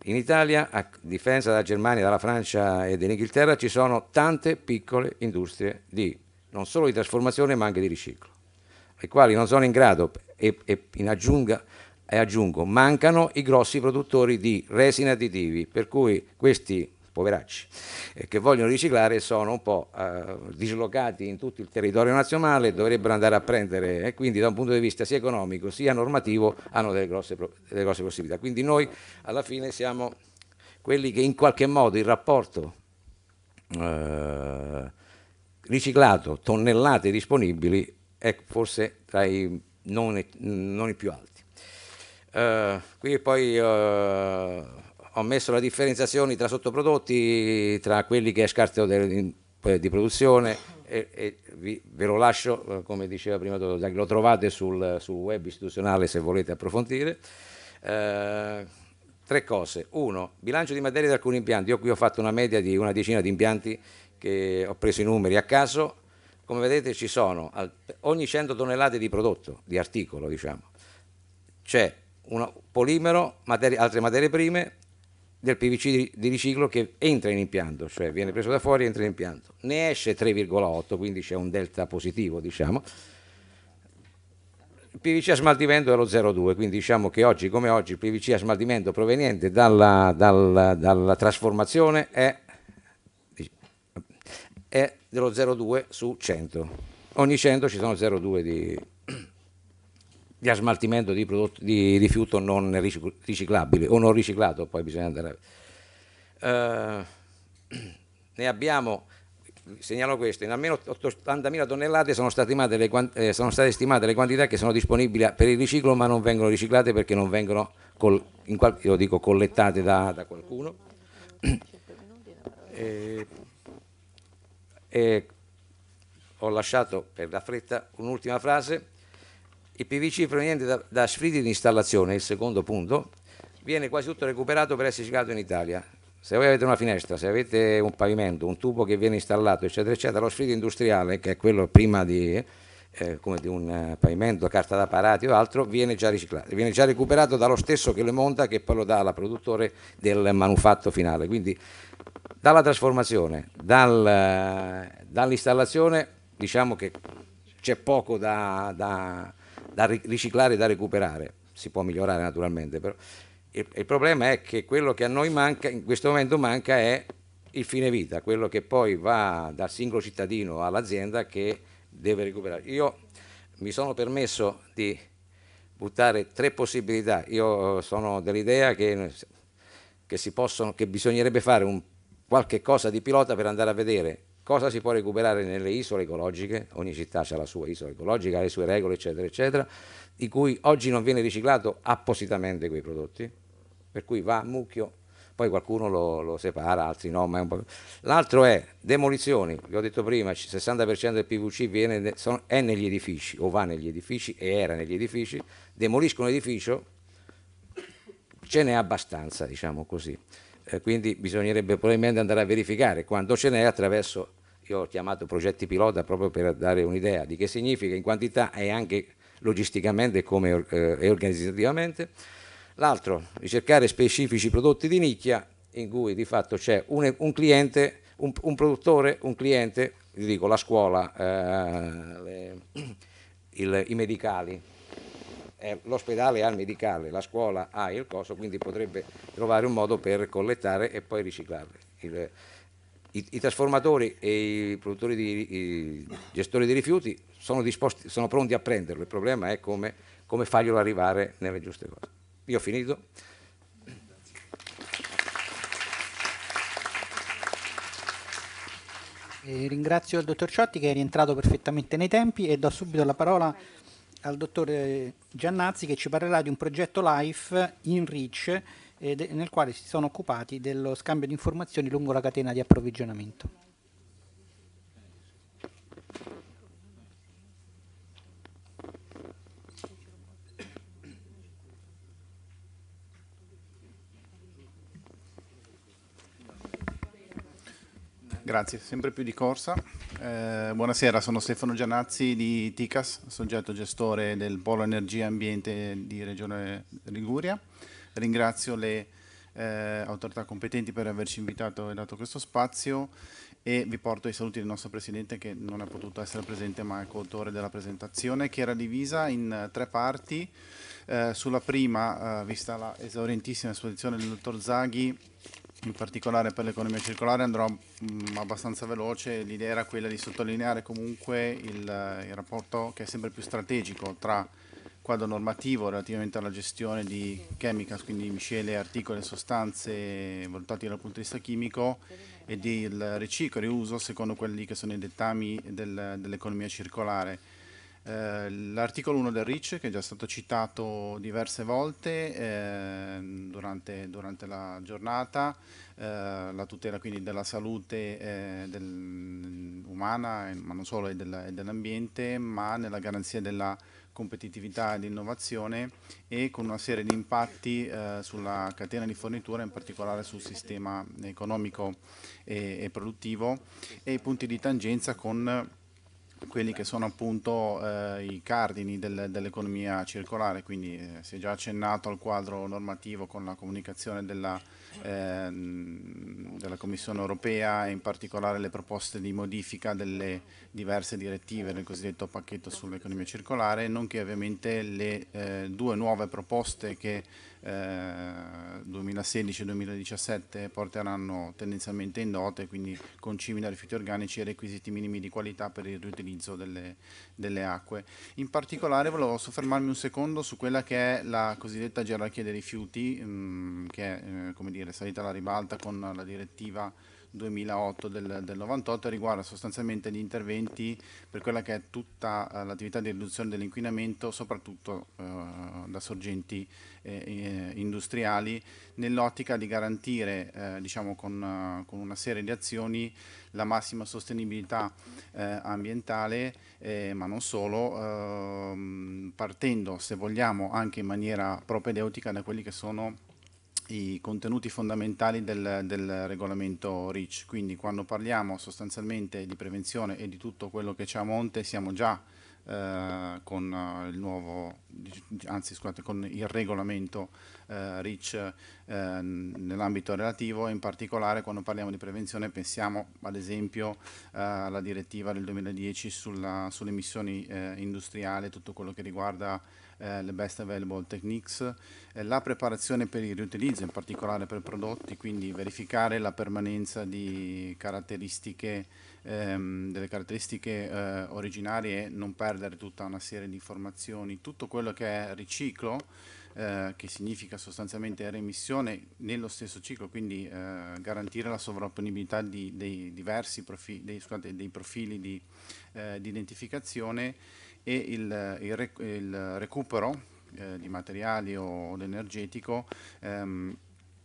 in Italia, a difesa della Germania, dalla Francia e dell'Inghilterra, ci sono tante piccole industrie di non solo di trasformazione ma anche di riciclo, ai quali non sono in grado e, e in aggiunga, e aggiungo, mancano i grossi produttori di resine additivi, per cui questi poveracci eh, che vogliono riciclare sono un po' eh, dislocati in tutto il territorio nazionale, dovrebbero andare a prendere e eh, quindi da un punto di vista sia economico sia normativo hanno delle grosse, delle grosse possibilità. Quindi noi alla fine siamo quelli che in qualche modo il rapporto eh, riciclato, tonnellate disponibili, è forse tra i non, non i più alti. Uh, qui poi uh, ho messo la differenziazione tra sottoprodotti, tra quelli che è scarto di, di produzione e, e vi, ve lo lascio, eh, come diceva prima, lo trovate sul, sul web istituzionale se volete approfondire. Uh, tre cose. Uno, bilancio di materia di alcuni impianti. Io qui ho fatto una media di una decina di impianti che ho preso i numeri a caso, come vedete ci sono al, ogni 100 tonnellate di prodotto, di articolo diciamo, c'è un polimero, materi, altre materie prime del PVC di, di, riciclo che entra in impianto, cioè viene preso da fuori e entra in impianto. Ne esce 3,8, quindi c'è un delta positivo diciamo. Il PVC a smaltimento è lo 0,2, quindi diciamo che oggi come oggi il PVC a smaltimento proveniente dalla, dalla, dalla trasformazione è è dello 0,2 su 100. Ogni 100 ci sono 0,2 di, di smaltimento di, prodotto, di rifiuto non riciclabile o non riciclato, poi bisogna andare a... Uh, <clears throat> ne abbiamo, segnalo questo, in almeno 80.000 tonnellate sono state, le, eh, sono state, stimate le quantità che sono disponibili per il riciclo ma non vengono riciclate perché non vengono col, qual, dico, collettate da, da qualcuno. <clears throat> Eh, e ho lasciato per la fretta un'ultima frase. Il PVC proveniente da, da sfritti di installazione, il secondo punto, viene quasi tutto recuperato per essere ciclato in Italia. Se voi avete una finestra, se avete un pavimento, un tubo che viene installato, eccetera, eccetera, lo sfrido industriale, che è quello prima di, eh, come di un eh, pavimento, carta da parati o altro, viene già riciclato, viene già recuperato dallo stesso che lo monta, che poi lo dà al produttore del manufatto finale. Quindi dalla trasformazione, dal, dall'installazione, diciamo che c'è poco da, da, da riciclare e da recuperare, si può migliorare naturalmente, però il, il, problema è che quello che a noi manca, in questo momento manca, è il fine vita, quello che poi va dal singolo cittadino all'azienda che deve recuperare. Io mi sono permesso di buttare tre possibilità, io sono dell'idea che, che, che bisognerebbe fare un qualche cosa di pilota per andare a vedere cosa si può recuperare nelle isole ecologiche, ogni città ha la sua isola ecologica, le sue regole, eccetera, eccetera, di cui oggi non viene riciclato appositamente quei prodotti, per cui va a mucchio, poi qualcuno lo, lo separa, altri no, ma è un po'... L'altro è demolizioni, vi ho detto prima, il 60% del PVC viene, sono, è negli edifici, o va negli edifici, e era negli edifici, demoliscono l'edificio, ce n'è abbastanza, diciamo così eh, quindi bisognerebbe probabilmente andare a verificare quando ce n'è attraverso, io ho chiamato progetti pilota proprio per dare un'idea di che significa in quantità e anche logisticamente come, eh, e organizzativamente. L'altro, ricercare specifici prodotti di nicchia in cui di fatto c'è un, un cliente, un, un, produttore, un cliente, dico la scuola, eh, le, <clears throat> il, i medicali, eh, l'ospedale ha il medicale, la scuola ha il coso, quindi potrebbe trovare un modo per collettare e poi riciclarle. Il, i, i, trasformatori e i, di, i gestori di rifiuti sono, disposti, sono, pronti a prenderlo, il problema è come, come farglielo arrivare nelle giuste cose. Io ho finito. Eh, ringrazio il dottor Ciotti che è rientrato perfettamente nei tempi e do subito la parola al dottore Giannazzi che ci parlerà di un progetto LIFE in REACH eh, nel quale si sono occupati dello scambio di informazioni lungo la catena di approvvigionamento. Grazie, sempre più di corsa. Eh, buonasera, sono Stefano Giannazzi di TICAS, soggetto gestore del Polo Energia e Ambiente di Regione Liguria. Ringrazio le eh, autorità competenti per averci invitato e dato questo spazio e vi porto i saluti del nostro Presidente che non è potuto essere presente ma è coautore della presentazione che era divisa in eh, tre parti. Eh, sulla prima, eh, vista la esaurientissima esposizione del dottor Zaghi, in particolare per l'economia circolare andrò mh, mm, abbastanza veloce, l'idea era quella di sottolineare comunque il, il, rapporto che è sempre più strategico tra quadro normativo relativamente alla gestione di chemicals, quindi miscele, articoli e sostanze valutati dal punto di vista chimico e del riciclo e riuso secondo quelli che sono i dettami del, dell'economia circolare eh, l'articolo 1 del RIC, che è già stato citato diverse volte eh, durante, durante, la giornata, eh, la tutela quindi della salute eh, del, umana, eh, ma non solo, e, del, e dell'ambiente, ma nella garanzia della competitività e innovazione e con una serie di impatti eh, sulla catena di fornitura, in particolare sul sistema economico e, e produttivo e punti di tangenza con quelli che sono appunto eh, i cardini del, dell'economia circolare, quindi eh, si è già accennato al quadro normativo con la comunicazione della, eh, della, Commissione europea e in particolare le proposte di modifica delle diverse direttive del cosiddetto pacchetto sull'economia circolare, nonché ovviamente le eh, due nuove proposte che 2016-2017 eh, porteranno tendenzialmente in dote, quindi concimi da rifiuti organici e requisiti minimi di qualità per il riutilizzo delle, delle acque. In particolare volevo soffermarmi un secondo su quella che è la cosiddetta gerarchia dei rifiuti, mh, mm, che è eh, come dire, salita alla ribalta con la direttiva 2008 del, del 98 riguarda sostanzialmente gli interventi per quella che è tutta eh, l'attività di riduzione dell'inquinamento, soprattutto uh, da sorgenti eh, eh, industriali, nell'ottica di garantire eh, diciamo con, con, una serie di azioni la massima sostenibilità eh, ambientale, ma non solo, ehm, partendo se vogliamo anche in maniera propedeutica da quelli che sono i contenuti fondamentali del, del, regolamento REACH, quindi quando parliamo sostanzialmente di prevenzione e di tutto quello che c'è a monte siamo già eh, con eh, il nuovo, anzi scusate, con il regolamento eh, REACH eh, nell'ambito relativo in particolare quando parliamo di prevenzione pensiamo ad esempio eh, alla direttiva del 2010 sulla, sulle emissioni eh, industriali, tutto quello che riguarda eh, le best available techniques, eh, la preparazione per il riutilizzo, in particolare per prodotti, quindi verificare la permanenza di caratteristiche, ehm, delle caratteristiche eh, originarie, non perdere tutta una serie di informazioni, tutto quello che è riciclo. Eh, che significa sostanzialmente remissione nello stesso ciclo, quindi eh, garantire la sovrapponibilità di, dei diversi profili, dei, scusate, dei profili di, eh, di identificazione e il, il, il recupero eh, di materiali o, o energetico ehm,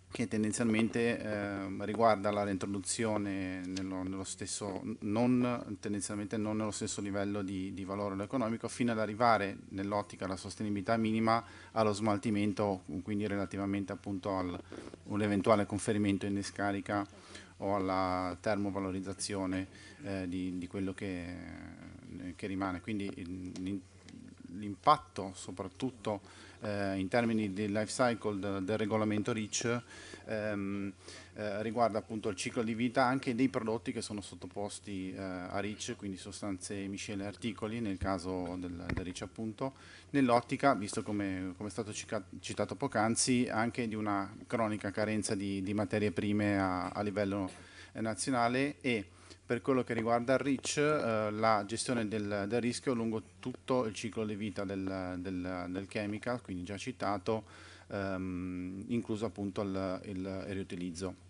che tendenzialmente eh, riguarda la reintroduzione nello, nello stesso, non, tendenzialmente non nello stesso livello di, di valore economico, fino ad arrivare nell'ottica della sostenibilità minima allo smaltimento, quindi relativamente appunto a un eventuale conferimento in discarica o alla termovalorizzazione eh, di, di, quello che eh, che rimane, quindi l'impatto soprattutto eh, in termini di life cycle del, del regolamento REACH ehm, eh, riguarda appunto il ciclo di vita anche dei prodotti che sono sottoposti eh, a REACH, quindi sostanze, miscele, articoli nel caso del, del REACH appunto, nell'ottica, visto come, come, è stato citato poc'anzi, anche di una cronica carenza di, di materie prime a, a livello eh, nazionale e per quello che riguarda Rich, eh, la gestione del, del, rischio lungo tutto il ciclo di vita del, del, del chemical, quindi già citato, ehm, incluso appunto il, il riutilizzo.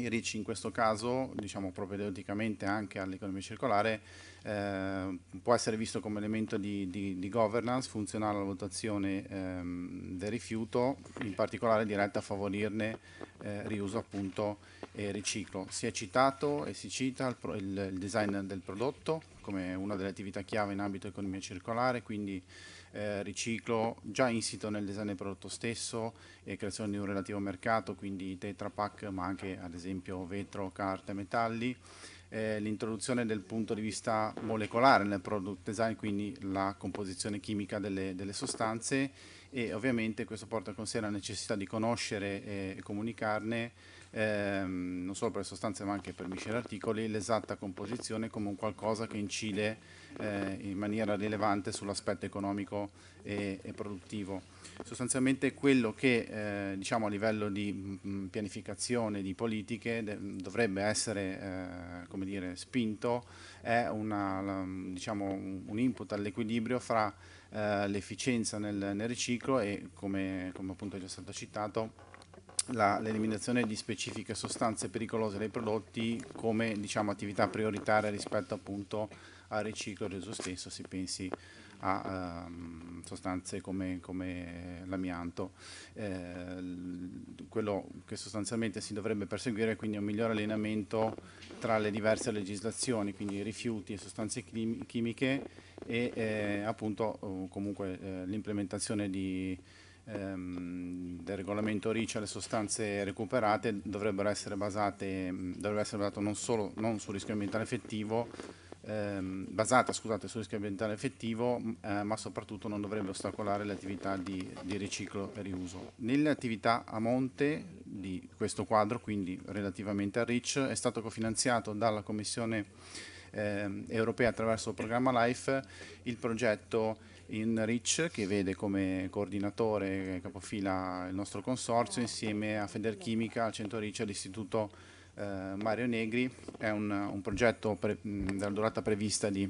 I RIC in questo caso, diciamo propedeuticamente anche all'economia circolare, eh, può essere visto come elemento di, di, di governance funzionale alla valutazione ehm, del rifiuto, in particolare diretta a favorirne eh, riuso appunto, e riciclo. Si è citato e si cita il, pro, il, il design del prodotto come una delle attività chiave in ambito economia circolare, quindi eh, riciclo già insito nel design del prodotto stesso e creazione di un relativo mercato, quindi Tetra Pak, ma anche ad esempio vetro, carta e metalli. Eh, l'introduzione del punto di vista molecolare nel product design, quindi la composizione chimica delle, delle sostanze e ovviamente questo porta con sé la necessità di conoscere e, eh, e comunicarne ehm, non solo per le sostanze ma anche per miscele articoli l'esatta composizione come un qualcosa che incide eh, in maniera rilevante sull'aspetto economico e, e, produttivo. Sostanzialmente quello che eh, diciamo a livello di mh, mm, mm, pianificazione di politiche dovrebbe essere eh, come dire, spinto è una, la, diciamo, un input all'equilibrio fra eh, l'efficienza nel, nel, riciclo e come, come appunto è già stato citato l'eliminazione di specifiche sostanze pericolose dai prodotti come diciamo, attività prioritaria rispetto appunto al riciclo dell'uso stesso, si pensi a um, sostanze come, come l'amianto. Eh, quello che sostanzialmente si dovrebbe perseguire quindi è un miglior allenamento tra le diverse legislazioni, quindi rifiuti e sostanze chimiche e eh, appunto uh, comunque uh, l'implementazione di ehm, del regolamento RICE alle sostanze recuperate dovrebbero essere basate, dovrebbe essere basato non solo non sul rischio ambientale effettivo ehm, basata scusate, sul rischio ambientale effettivo, eh, ma soprattutto non dovrebbe ostacolare le attività di, di riciclo e riuso. Nelle attività a monte di questo quadro, quindi relativamente al REACH, è stato cofinanziato dalla Commissione eh, europea attraverso il programma LIFE il progetto in REACH che vede come coordinatore capofila il nostro consorzio insieme a Federchimica, al Centro REACH e all'Istituto eh, Mario Negri, è un, un progetto pre, della durata prevista di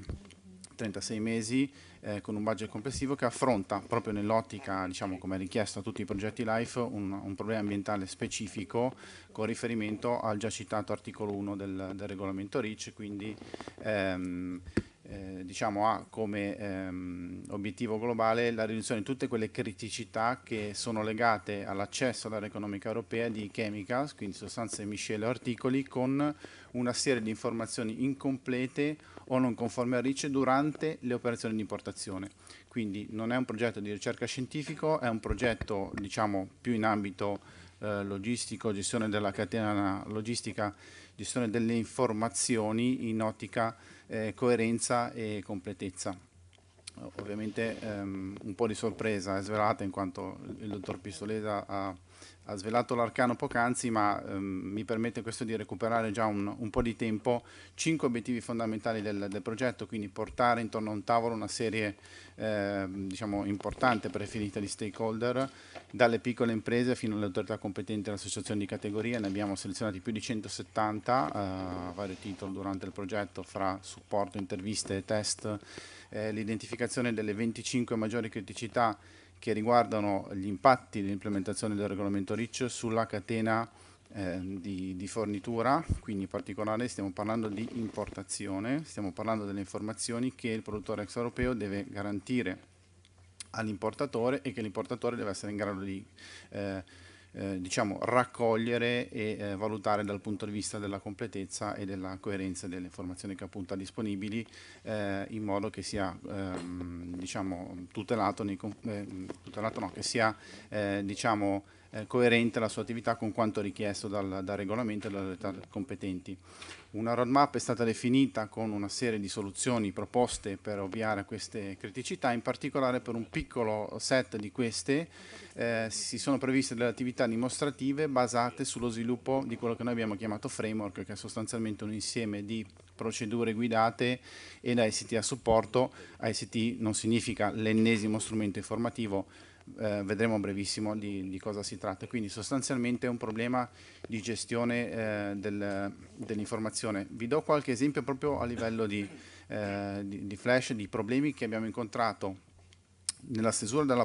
36 mesi eh, con un budget complessivo che affronta proprio nell'ottica, diciamo come richiesto a tutti i progetti LIFE, un, un, problema ambientale specifico con riferimento al già citato articolo 1 del, del regolamento REACH, quindi ehm, eh, diciamo, ha come ehm, obiettivo globale la riduzione di tutte quelle criticità che sono legate all'accesso all'area economica europea di chemicals, quindi sostanze, miscele o articoli, con una serie di informazioni incomplete o non conforme a RICE durante le operazioni di importazione. Quindi non è un progetto di ricerca scientifico, è un progetto diciamo, più in ambito eh, logistico, gestione della catena logistica, gestione delle informazioni in ottica eh, coerenza e completezza. Ovviamente ehm, un po' di sorpresa è eh, svelata in quanto il dottor Pistoleta ha ha svelato l'arcano poc'anzi, ma ehm, mi permette questo di recuperare già un, un, po' di tempo, cinque obiettivi fondamentali del, del, progetto, quindi portare intorno a un tavolo una serie eh, diciamo, importante preferita di stakeholder, dalle piccole imprese fino alle autorità competenti e alle associazioni di categoria, ne abbiamo selezionati più di 170 eh, a vario titolo durante il progetto, fra supporto, interviste, test, eh, l'identificazione delle 25 maggiori criticità che riguardano gli impatti dell'implementazione del regolamento RIC sulla catena eh, di, di, fornitura, quindi in particolare stiamo parlando di importazione, stiamo parlando delle informazioni che il produttore ex europeo deve garantire all'importatore e che l'importatore deve essere in grado di eh, eh, diciamo, raccogliere e eh, valutare dal punto di vista della completezza e della coerenza delle informazioni che appunto ha disponibili eh, in modo che sia ehm, diciamo, tutelato, nei, eh, tutelato no, che sia eh, diciamo, coerente la sua attività con quanto richiesto dal, dal regolamento e dalle autorità competenti. Una roadmap è stata definita con una serie di soluzioni proposte per ovviare a queste criticità, in particolare per un piccolo set di queste eh, si sono previste delle attività dimostrative basate sullo sviluppo di quello che noi abbiamo chiamato framework, che è sostanzialmente un insieme di procedure guidate e da ICT a supporto. ICT non significa l'ennesimo strumento informativo, eh, vedremo brevissimo di, di, cosa si tratta. Quindi sostanzialmente è un problema di gestione eh, del, dell'informazione. Vi do qualche esempio proprio a livello di, eh, di, di flash, di problemi che abbiamo incontrato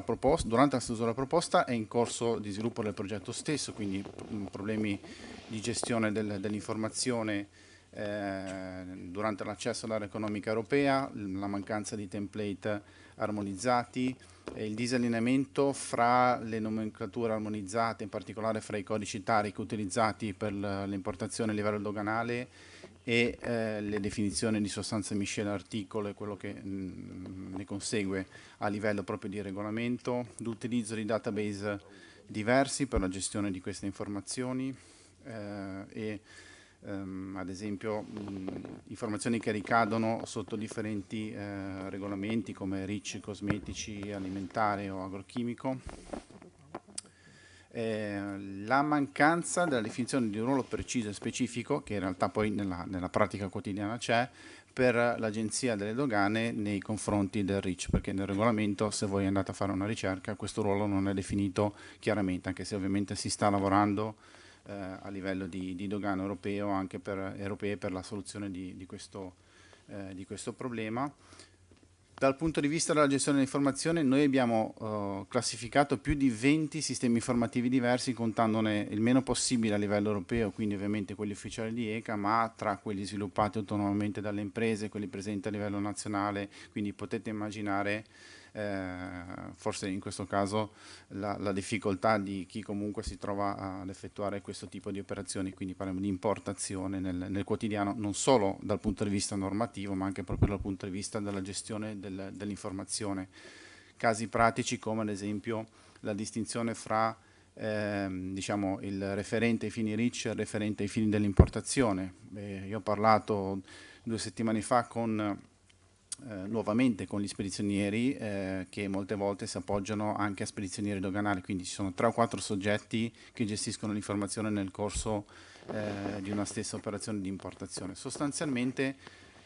proposta, durante la stesura della proposta è in corso di sviluppo del progetto stesso, quindi mm, problemi di gestione del, dell'informazione eh, durante l'accesso all'area economica europea, la mancanza di template armonizzati, il disallineamento fra le nomenclature armonizzate, in particolare fra i codici TARIC utilizzati per l'importazione a livello doganale e eh, le definizioni di sostanze miscele articolo e quello che mh, mm, ne consegue a livello proprio di regolamento, l'utilizzo di database diversi per la gestione di queste informazioni eh, e Ehm, ad esempio mh, informazioni che ricadono sotto differenti eh, regolamenti come RIC, cosmetici, alimentare o agrochimico. Eh, la mancanza della definizione di un ruolo preciso e specifico, che in realtà poi nella, nella pratica quotidiana c'è, per l'agenzia delle dogane nei confronti del RIC, perché nel regolamento se voi andate a fare una ricerca questo ruolo non è definito chiaramente, anche se ovviamente si sta lavorando eh, a livello di, di dogana europeo anche per, europee per la soluzione di, di, questo, eh, di, questo, problema. Dal punto di vista della gestione dell'informazione noi abbiamo eh, classificato più di 20 sistemi informativi diversi contandone il meno possibile a livello europeo, quindi ovviamente quelli ufficiali di ECA, ma tra quelli sviluppati autonomamente dalle imprese, quelli presenti a livello nazionale, quindi potete immaginare eh, forse in questo caso la, la, difficoltà di chi comunque si trova ad effettuare questo tipo di operazioni, quindi parliamo di importazione nel, nel quotidiano, non solo dal punto di vista normativo, ma anche proprio dal punto di vista della gestione del, dell'informazione. Casi pratici come ad esempio la distinzione fra Ehm, diciamo, il referente ai fini RIC e il referente ai fini dell'importazione. Eh, io ho parlato due settimane fa con eh, nuovamente con gli spedizionieri eh, che molte volte si appoggiano anche a spedizionieri doganali, quindi ci sono tre o quattro soggetti che gestiscono l'informazione nel corso eh, di una stessa operazione di importazione. Sostanzialmente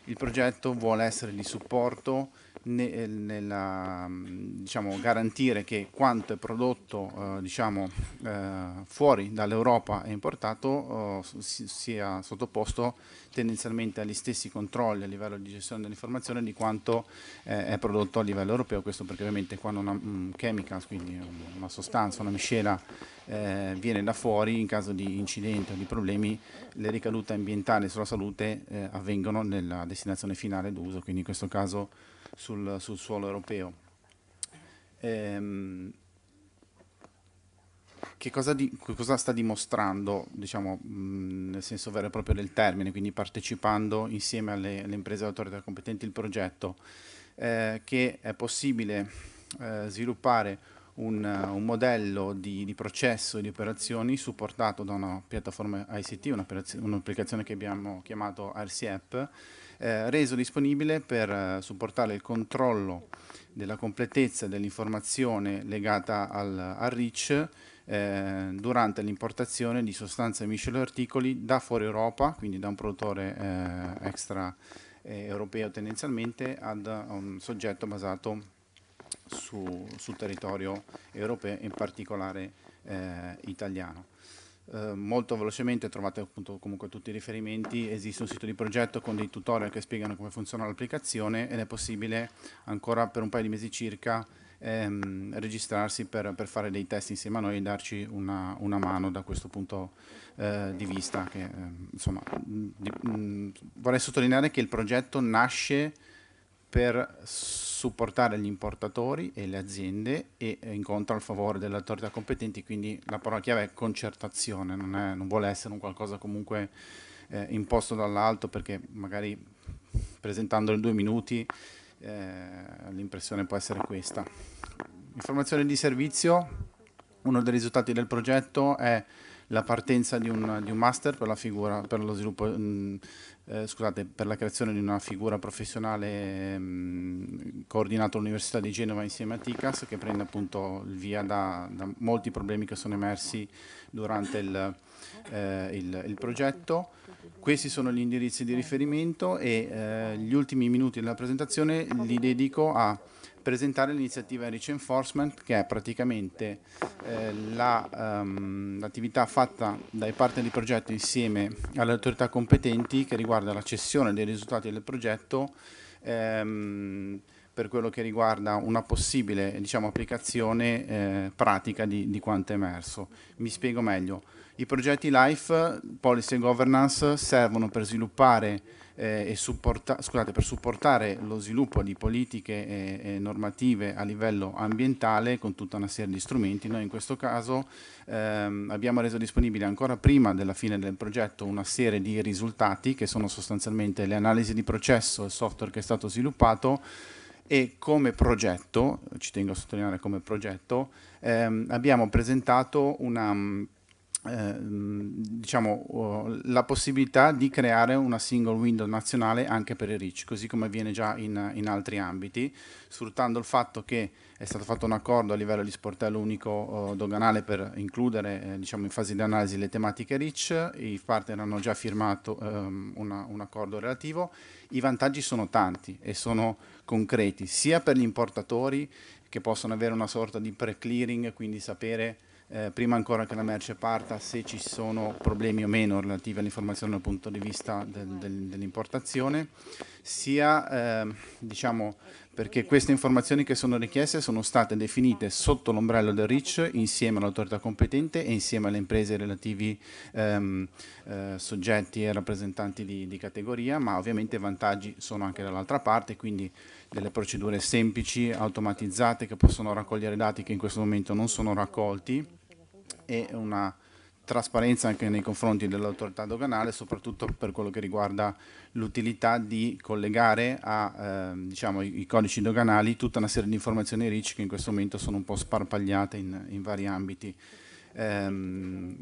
il progetto vuole essere di supporto ne, eh, nella, mm, diciamo, garantire che quanto è prodotto eh, diciamo, eh, fuori dall'Europa e importato eh, sia sottoposto tendenzialmente agli stessi controlli a livello di gestione dell'informazione di quanto eh, è prodotto a livello europeo, questo perché ovviamente quando una um, mm, chemical, quindi mm, una sostanza, una miscela eh, viene da fuori in caso di incidente o di problemi le ricadute ambientali sulla salute avvengono nella destinazione finale d'uso, quindi in questo caso sul, sul suolo europeo. Ehm, che cosa, di, cosa, sta dimostrando, diciamo, mh, nel senso vero e proprio del termine, quindi partecipando insieme alle, alle imprese e alle autorità competenti il progetto, eh, che è possibile eh, sviluppare un, un modello di, di, processo e di operazioni supportato da una piattaforma ICT, un'applicazione che abbiamo chiamato RCApp, eh, reso disponibile per eh, supportare il controllo della completezza dell'informazione legata al, al REACH eh, durante l'importazione di sostanze e miscele articoli da fuori Europa, quindi da un produttore eh, extra eh, europeo tendenzialmente, ad un soggetto basato su, sul territorio europeo, in particolare eh, italiano. Ehm, molto velocemente trovate appunto comunque tutti i riferimenti, esiste un sito di progetto con dei tutorial che spiegano come funziona l'applicazione ed è possibile ancora per un paio di mesi circa ehm, registrarsi per, per, fare dei test insieme a noi e darci una, una mano da questo punto eh, di vista. Che, eh, insomma, di, mh, vorrei sottolineare che il progetto nasce per supportare gli importatori e le aziende e eh, incontro al favore delle autorità competenti, quindi la parola chiave è concertazione, non, è, non vuole essere un qualcosa comunque eh, imposto dall'alto perché magari presentandolo in due minuti eh, l'impressione può essere questa. Informazione di servizio, uno dei risultati del progetto è la partenza di un, di un master per la, figura, per, lo sviluppo, mh, mm, eh, scusate, per la creazione di una figura professionale mm, coordinata all'Università di Genova insieme a TICAS che prende appunto il via da, da molti problemi che sono emersi durante il, eh, il, il, progetto. Questi sono gli indirizzi di riferimento e eh, gli ultimi minuti della presentazione li dedico a presentare l'iniziativa Rich Enforcement che è praticamente eh, ehm, l'attività la, um, fatta dai partner di progetto insieme alle autorità competenti che riguarda la cessione dei risultati del progetto ehm, per quello che riguarda una possibile diciamo, applicazione eh, pratica di, di quanto è emerso. Mi spiego meglio. I progetti LIFE, Policy and Governance, servono per sviluppare eh, e supporta scusate, per supportare lo sviluppo di politiche e, e, normative a livello ambientale con tutta una serie di strumenti. Noi in questo caso ehm, abbiamo reso disponibile ancora prima della fine del progetto una serie di risultati che sono sostanzialmente le analisi di processo e software che è stato sviluppato e come progetto, ci tengo a sottolineare come progetto, ehm, abbiamo presentato una Ehm, diciamo, la possibilità di creare una single window nazionale anche per il REACH, così come avviene già in, in, altri ambiti, sfruttando il fatto che è stato fatto un accordo a livello di sportello unico eh, doganale per includere eh, diciamo, in fase di analisi le tematiche REACH, i partner hanno già firmato ehm, una, un accordo relativo, i vantaggi sono tanti e sono concreti sia per gli importatori che possono avere una sorta di pre-clearing, quindi sapere eh, prima ancora che la merce parta, se ci sono problemi o meno relativi all'informazione dal punto di vista del, del, dell'importazione, sia eh, diciamo, perché queste informazioni che sono richieste sono state definite sotto l'ombrello del REACH insieme all'autorità competente e insieme alle imprese e relativi ehm, eh, soggetti e rappresentanti di, di categoria, ma ovviamente i vantaggi sono anche dall'altra parte, quindi delle procedure semplici, automatizzate che possono raccogliere dati che in questo momento non sono raccolti e una trasparenza anche nei confronti dell'autorità doganale, soprattutto per quello che riguarda l'utilità di collegare a, eh, diciamo, i, codici doganali tutta una serie di informazioni RIC che in questo momento sono un po' sparpagliate in, in vari ambiti. Ehm,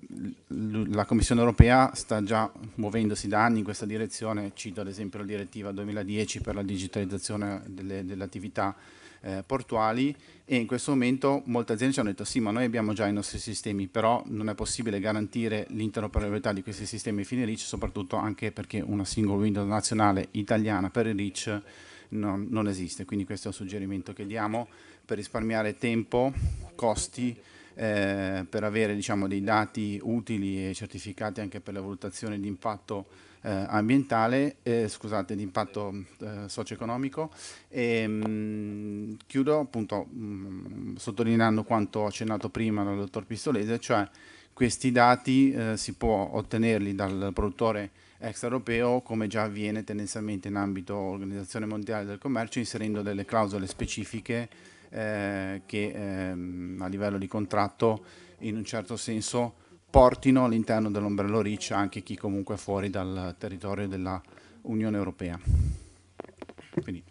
la Commissione europea sta già muovendosi da anni in questa direzione, cito ad esempio la direttiva 2010 per la digitalizzazione delle, delle attività eh, portuali e in questo momento molte aziende ci hanno detto sì ma noi abbiamo già i nostri sistemi però non è possibile garantire l'interoperabilità di questi sistemi fine REACH soprattutto anche perché una single window nazionale italiana per il REACH non, non esiste quindi questo è un suggerimento che diamo per risparmiare tempo, costi eh, per avere diciamo, dei dati utili e certificati anche per la valutazione di impatto eh, ambientale, eh, scusate, di impatto eh, socio-economico. E, mh, mm, chiudo appunto mh, mm, sottolineando quanto accennato prima dal dottor Pistolese, cioè questi dati si può ottenerli dal produttore extraeuropeo come già avviene tendenzialmente in ambito Organizzazione Mondiale del Commercio inserendo delle clausole specifiche eh, che ehm, a livello di contratto in un certo senso portino all'interno dell'ombrello REACH anche chi comunque è fuori dal territorio della Unione Europea. Quindi.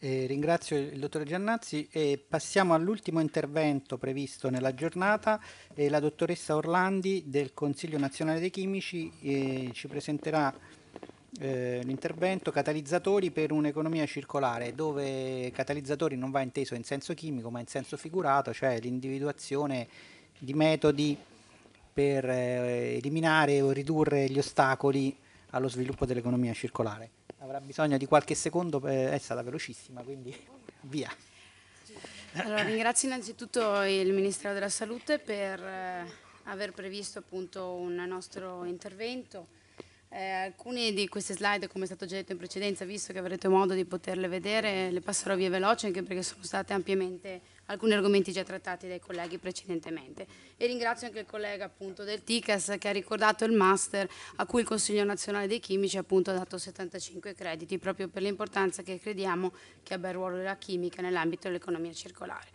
Eh, ringrazio il dottor Giannazzi e passiamo all'ultimo intervento previsto nella giornata. Eh, la dottoressa Orlandi del Consiglio nazionale dei chimici eh, ci presenterà eh, l'intervento catalizzatori per un'economia circolare dove catalizzatori non va inteso in senso chimico ma in senso figurato cioè l'individuazione di metodi per eh, eliminare o ridurre gli ostacoli allo sviluppo dell'economia circolare avrà bisogno di qualche secondo eh, è stata velocissima quindi <laughs> via allora, ringrazio innanzitutto il Ministro della Salute per aver previsto appunto un nostro intervento eh, alcune di queste slide, come è stato già detto in precedenza, visto che avrete modo di poterle vedere, le passerò via veloce anche perché sono state ampiamente alcuni argomenti già trattati dai colleghi precedentemente. E ringrazio anche il collega appunto del TICAS che ha ricordato il master a cui il Consiglio nazionale dei chimici appunto ha dato 75 crediti proprio per l'importanza che crediamo che abbia il ruolo della chimica nell'ambito dell'economia circolare.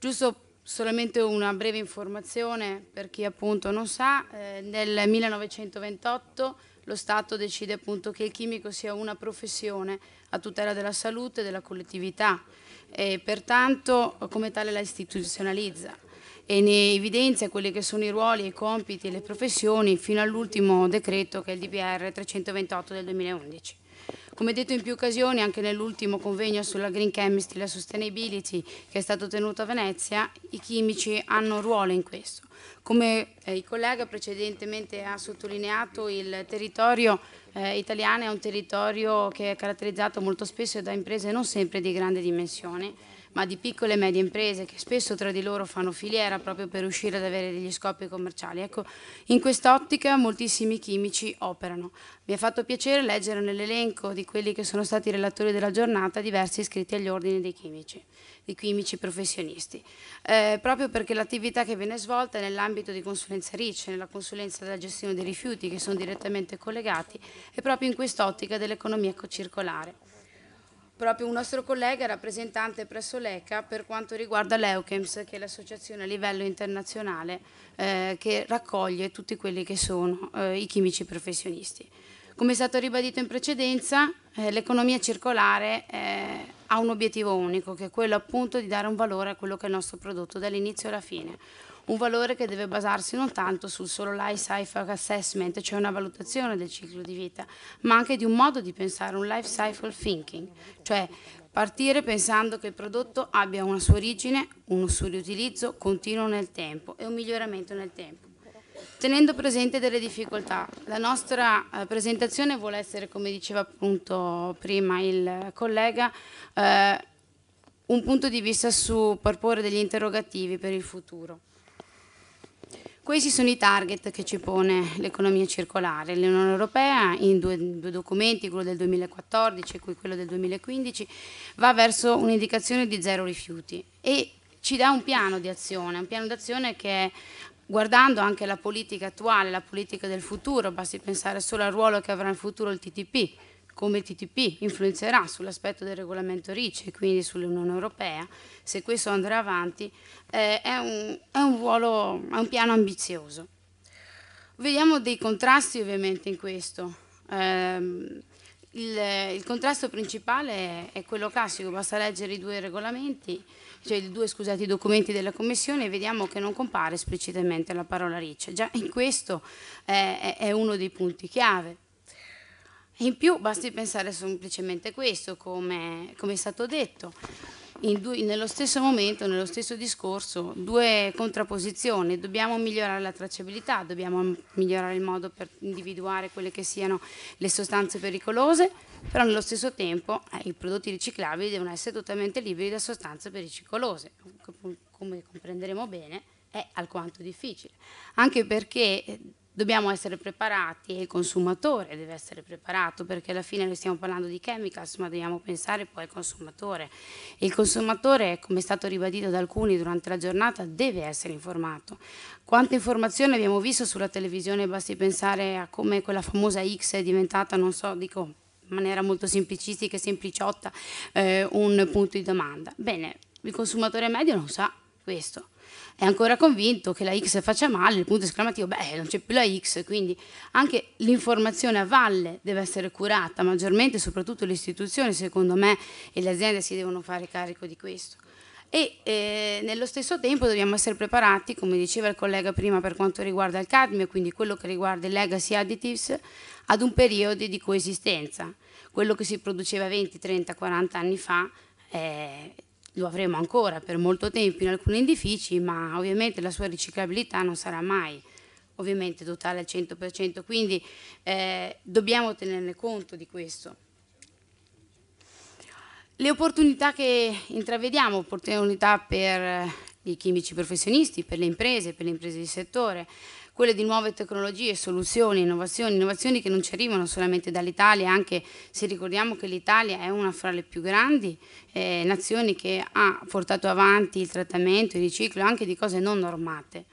Giusto solamente una breve informazione per chi appunto non sa, eh, nel 1928 lo Stato decide appunto che il chimico sia una professione a tutela della salute e della collettività e pertanto come tale la istituzionalizza e ne evidenzia quelli che sono i ruoli, i compiti e le professioni fino all'ultimo decreto che è il DPR 328 del 2011. Come detto in più occasioni, anche nell'ultimo convegno sulla Green Chemistry e la Sustainability che è stato tenuto a Venezia, i chimici hanno un ruolo in questo. Come eh, il collega precedentemente ha sottolineato, il territorio eh, italiano è un territorio che è caratterizzato molto spesso da imprese non sempre di grande dimensione ma di piccole e medie imprese che spesso tra di loro fanno filiera proprio per riuscire ad avere degli scopi commerciali. Ecco, in quest'ottica moltissimi chimici operano. Mi ha fatto piacere leggere nell'elenco di quelli che sono stati i relatori della giornata diversi iscritti agli ordini dei chimici, di chimici professionisti, eh, proprio perché l'attività che viene svolta è nell'ambito di consulenza RICE, nella consulenza della gestione dei rifiuti che sono direttamente collegati è proprio in quest'ottica dell'economia circolare proprio un nostro collega rappresentante presso l'ECA per quanto riguarda l'EUCEMS, che è l'associazione a livello internazionale eh, che raccoglie tutti quelli che sono eh, i chimici professionisti. Come è stato ribadito in precedenza, eh, l'economia circolare eh, ha un obiettivo unico, che è quello appunto di dare un valore a quello che è il nostro prodotto dall'inizio alla fine un valore che deve basarsi non tanto sul solo life cycle assessment, cioè una valutazione del ciclo di vita, ma anche di un modo di pensare, un life cycle thinking, cioè partire pensando che il prodotto abbia una sua origine, uno suo riutilizzo continuo nel tempo e un miglioramento nel tempo tenendo presente delle difficoltà. La nostra eh, presentazione vuole essere, come diceva appunto prima il collega, eh, un punto di vista su porporre degli interrogativi per il futuro. Questi sono i target che ci pone l'economia circolare, l'Unione Europea in due, due documenti, quello del 2014 e quello del 2015, va verso un'indicazione di zero rifiuti e ci dà un piano di azione, un piano d'azione che è guardando anche la politica attuale, la politica del futuro, basti pensare solo al ruolo che avrà in futuro il TTP, come TTP influenzerà sull'aspetto del regolamento RICE e quindi sull'Unione Europea, se questo andrà avanti, eh, è, un, è, un ruolo, è un piano ambizioso. Vediamo dei contrasti ovviamente in questo. Eh, il, il, contrasto principale è, è, quello classico, basta leggere i due regolamenti, cioè i due scusate, i documenti della Commissione e vediamo che non compare esplicitamente la parola RICE. Già in questo eh, è uno dei punti chiave. In più basti pensare semplicemente questo, come, come è stato detto, due, nello stesso momento, nello stesso discorso, due contrapposizioni, dobbiamo migliorare la tracciabilità, dobbiamo migliorare il modo per individuare quelle che siano le sostanze pericolose, però nello stesso tempo eh, i prodotti riciclabili devono essere totalmente liberi da sostanze pericolose, come comprenderemo bene è alquanto difficile, anche perché eh, dobbiamo essere preparati e il consumatore deve essere preparato perché alla fine noi stiamo parlando di chemicals ma dobbiamo pensare poi al consumatore. Il consumatore, come è stato ribadito da alcuni durante la giornata, deve essere informato. Quante informazioni abbiamo visto sulla televisione, basti pensare a come quella famosa X è diventata, non so, dico in maniera molto semplicistica e sempliciotta, eh, un punto di domanda. Bene, il consumatore medio non sa questo è ancora convinto che la X faccia male, il punto esclamativo, beh, non c'è più la X, quindi anche l'informazione a valle deve essere curata maggiormente, soprattutto le istituzioni, secondo me, e le aziende si devono fare carico di questo. E eh, nello stesso tempo dobbiamo essere preparati, come diceva il collega prima, per quanto riguarda il cadmio, quindi quello che riguarda i legacy additives, ad un periodo di coesistenza. Quello che si produceva 20, 30, 40 anni fa eh, lo avremo ancora per molto tempo in alcuni edifici, ma ovviamente la sua riciclabilità non sarà mai ovviamente totale al 100%, quindi eh, dobbiamo tenerne conto di questo. Le opportunità che intravediamo, opportunità per eh, i chimici professionisti, per le imprese, per le imprese di settore, quelle di nuove tecnologie, soluzioni, innovazioni, innovazioni che non ci arrivano solamente dall'Italia, anche se ricordiamo che l'Italia è una fra le più grandi eh, nazioni che ha portato avanti il trattamento, il riciclo anche di cose non normate,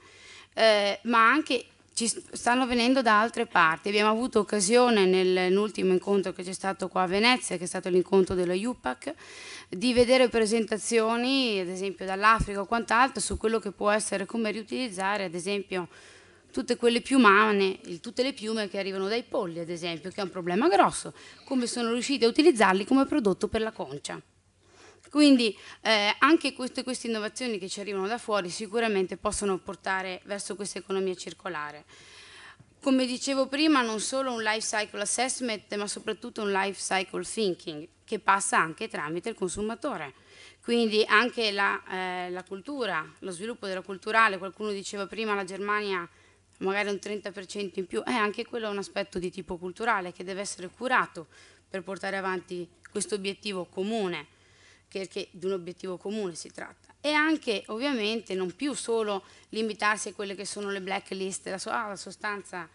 eh, ma anche ci stanno venendo da altre parti. Abbiamo avuto occasione nell'ultimo incontro che c'è stato qua a Venezia, che è stato l'incontro della UPAC, di vedere presentazioni, ad esempio dall'Africa o quant'altro, su quello che può essere come riutilizzare, ad esempio tutte quelle piumane, tutte le piume che arrivano dai polli, ad esempio, che è un problema grosso, come sono riusciti a utilizzarli come prodotto per la concia. Quindi eh, anche queste, queste, innovazioni che ci arrivano da fuori sicuramente possono portare verso questa economia circolare. Come dicevo prima, non solo un life cycle assessment, ma soprattutto un life cycle thinking, che passa anche tramite il consumatore. Quindi anche la, eh, la cultura, lo sviluppo della culturale, qualcuno diceva prima la Germania magari un 30% in più, eh, anche quello è un aspetto di tipo culturale che deve essere curato per portare avanti questo obiettivo comune, perché di un obiettivo comune si tratta. E anche ovviamente non più solo limitarsi a quelle che sono le blacklist, la, so ah, la sostanza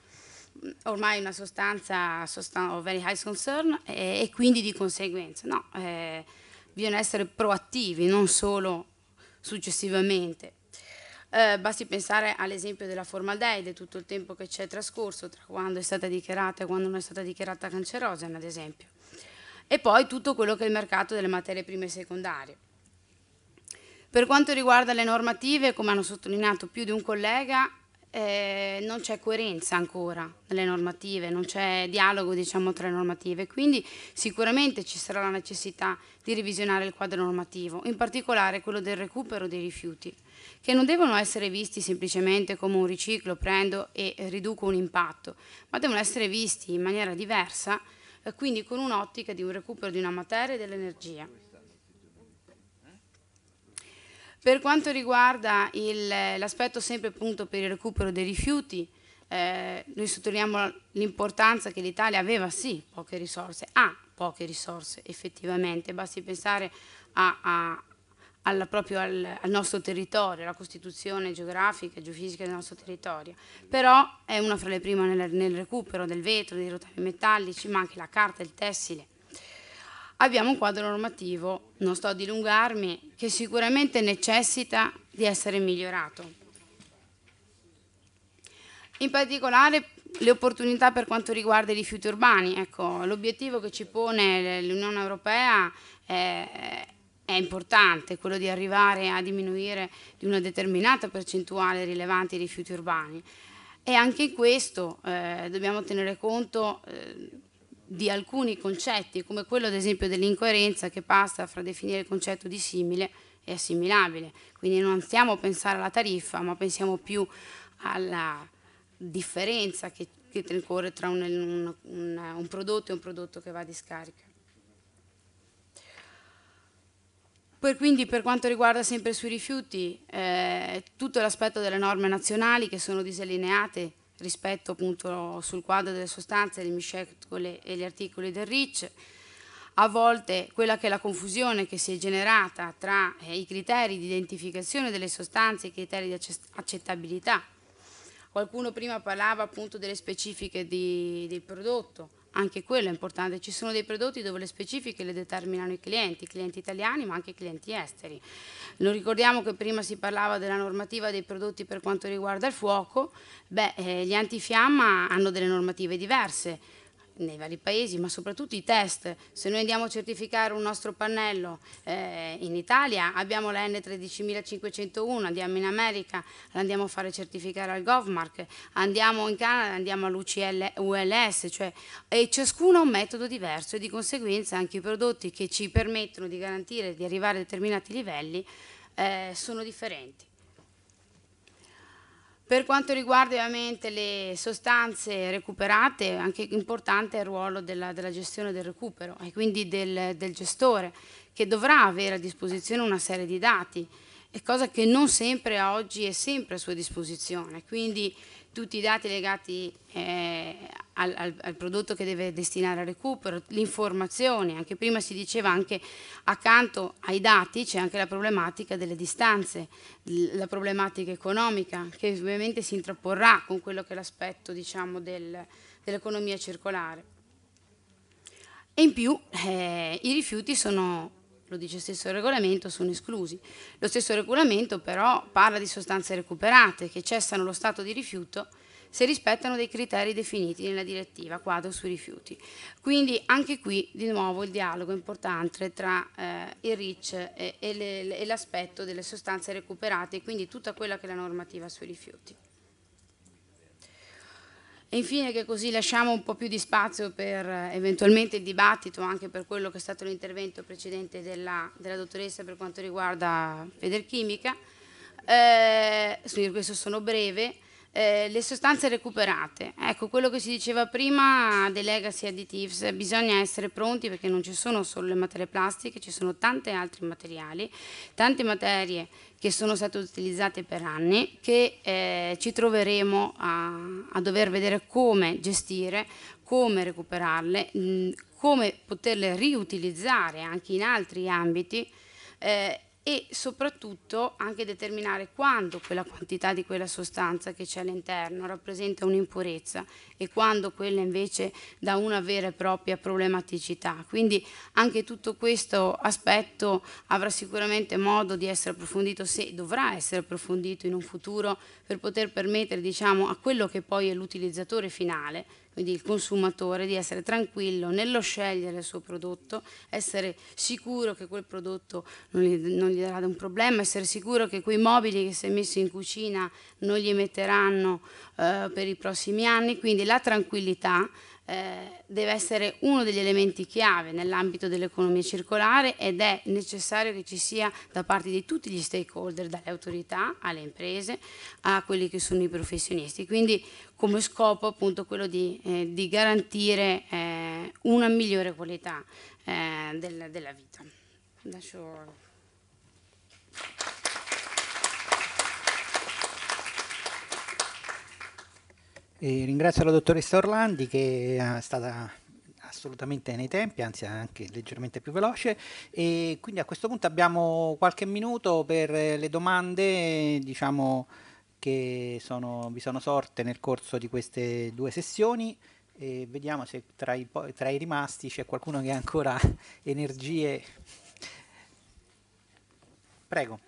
mm, ormai una sostanza, sostanza very high concern eh, e quindi di conseguenza no, eh, bisogna essere proattivi non solo successivamente eh, basti pensare all'esempio della formaldeide, tutto il tempo che c'è trascorso tra quando è stata dichiarata e quando non è stata dichiarata cancerogena, ad esempio. E poi tutto quello che è il mercato delle materie prime secondarie. Per quanto riguarda le normative, come hanno sottolineato più di un collega, eh, non c'è coerenza ancora nelle normative, non c'è dialogo diciamo, tra le normative, quindi sicuramente ci sarà la necessità di revisionare il quadro normativo, in particolare quello del recupero dei rifiuti che non devono essere visti semplicemente come un riciclo, prendo e riduco un impatto, ma devono essere visti in maniera diversa, eh, quindi con un'ottica di un recupero di una materia e dell'energia. Per quanto riguarda l'aspetto sempre appunto per il recupero dei rifiuti, eh, noi sottolineiamo l'importanza che l'Italia aveva sì poche risorse, ha poche risorse effettivamente, basti pensare a, a alla, proprio al, al, nostro territorio, alla costituzione geografica e geofisica del nostro territorio. Però è una fra le prime nel, nel recupero del vetro, dei rottami metallici, ma anche la carta, il tessile. Abbiamo un quadro normativo, non sto a dilungarmi, che sicuramente necessita di essere migliorato. In particolare le opportunità per quanto riguarda i rifiuti urbani. Ecco, l'obiettivo che ci pone l'Unione Europea è, è importante, quello di arrivare a diminuire di una determinata percentuale rilevante i rifiuti urbani. E anche in questo eh, dobbiamo tenere conto eh, di alcuni concetti, come quello ad esempio dell'incoerenza che passa fra definire il concetto di simile e assimilabile. Quindi non stiamo a pensare alla tariffa, ma pensiamo più alla differenza che, che occorre tra un, un, un, un prodotto e un prodotto che va di scarica Per, quindi per quanto riguarda sempre sui rifiuti, eh, tutto l'aspetto delle norme nazionali che sono disallineate rispetto appunto sul quadro delle sostanze, le miscele e gli articoli del RIC, a volte quella che è la confusione che si è generata tra eh, i criteri di identificazione delle sostanze e i criteri di accettabilità. Qualcuno prima parlava appunto delle specifiche di, del prodotto, anche quello è importante, ci sono dei prodotti dove le specifiche le determinano i clienti, i clienti italiani ma anche i clienti esteri. Lo ricordiamo che prima si parlava della normativa dei prodotti per quanto riguarda il fuoco, beh, eh, gli antifiamma hanno delle normative diverse, nei vari paesi, ma soprattutto i test. Se noi andiamo a certificare un nostro pannello eh, in Italia, abbiamo la N13501, andiamo in America, la andiamo a fare certificare al Govmark, andiamo in Canada, andiamo all'ULS, cioè e ciascuno ha un metodo diverso e di conseguenza anche i prodotti che ci permettono di garantire di arrivare a determinati livelli eh, sono differenti. Per quanto riguarda ovviamente le sostanze recuperate, anche importante è il ruolo della, della gestione del recupero e quindi del, del, gestore che dovrà avere a disposizione una serie di dati, cosa che non sempre oggi è sempre a sua disposizione. Quindi tutti i dati legati eh, al, al, al, prodotto che deve destinare al recupero, l'informazione, anche prima si diceva anche accanto ai dati c'è anche la problematica delle distanze, la problematica economica che ovviamente si intrapporrà con quello che è l'aspetto diciamo, del, dell'economia circolare. E in più eh, i rifiuti sono, lo dice il stesso regolamento, sono esclusi. Lo stesso regolamento però parla di sostanze recuperate che cessano lo stato di rifiuto se rispettano dei criteri definiti nella direttiva quadro sui rifiuti. Quindi anche qui di nuovo il dialogo importante tra eh, il REACH e, e l'aspetto delle sostanze recuperate, e quindi tutta quella che è la normativa sui rifiuti. E infine che così lasciamo un po' più di spazio per eh, eventualmente il dibattito anche per quello che è stato l'intervento precedente della, della, dottoressa per quanto riguarda Federchimica. Eh, su questo sono breve eh, le sostanze recuperate. Ecco, quello che si diceva prima dei legacy additives, bisogna essere pronti perché non ci sono solo le materie plastiche, ci sono tanti altri materiali, tante materie che sono state utilizzate per anni, che eh, ci troveremo a, a, dover vedere come gestire, come recuperarle, mh, mm, come poterle riutilizzare anche in altri ambiti. Eh, e soprattutto anche determinare quando quella quantità di quella sostanza che c'è all'interno rappresenta un'impurezza e quando quella invece dà una vera e propria problematicità. Quindi anche tutto questo aspetto avrà sicuramente modo di essere approfondito se dovrà essere approfondito in un futuro per poter permettere diciamo, a quello che poi è l'utilizzatore finale quindi il consumatore, di essere tranquillo nello scegliere il suo prodotto, essere sicuro che quel prodotto non gli, non gli darà un problema, essere sicuro che quei mobili che si è messo in cucina non gli emetteranno eh, per i prossimi anni, quindi la tranquillità eh, deve essere uno degli elementi chiave nell'ambito dell'economia circolare ed è necessario che ci sia da parte di tutti gli stakeholder, dalle autorità alle imprese a quelli che sono i professionisti. Quindi come scopo appunto quello di, eh, di garantire eh, una migliore qualità eh, del, della vita. Lascio... E ringrazio la dottoressa Orlandi che è stata assolutamente nei tempi, anzi anche leggermente più veloce. E quindi a questo punto abbiamo qualche minuto per le domande, diciamo, che sono, vi sono sorte nel corso di queste due sessioni. E vediamo se tra i, tra i rimasti c'è qualcuno che ha ancora <laughs> energie. Prego.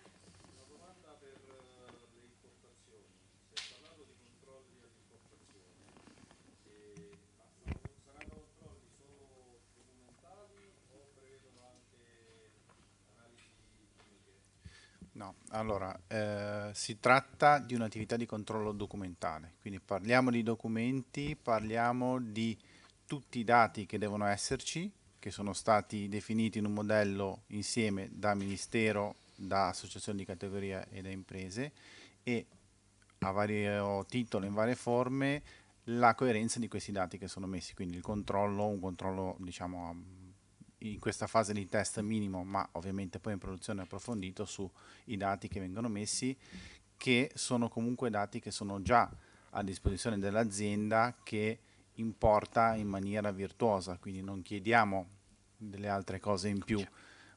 Allora, eh, si tratta di un'attività di controllo documentale, quindi parliamo di documenti, parliamo di tutti i dati che devono esserci, che sono stati definiti in un modello insieme da Ministero, da associazioni di categoria e da imprese e a vario titolo, in varie forme, la coerenza di questi dati che sono messi, quindi il controllo, un controllo diciamo in questa fase di test minimo, ma ovviamente poi in produzione approfondito sui dati che vengono messi, che sono comunque dati che sono già a disposizione dell'azienda che importa in maniera virtuosa, quindi non chiediamo delle altre cose in più,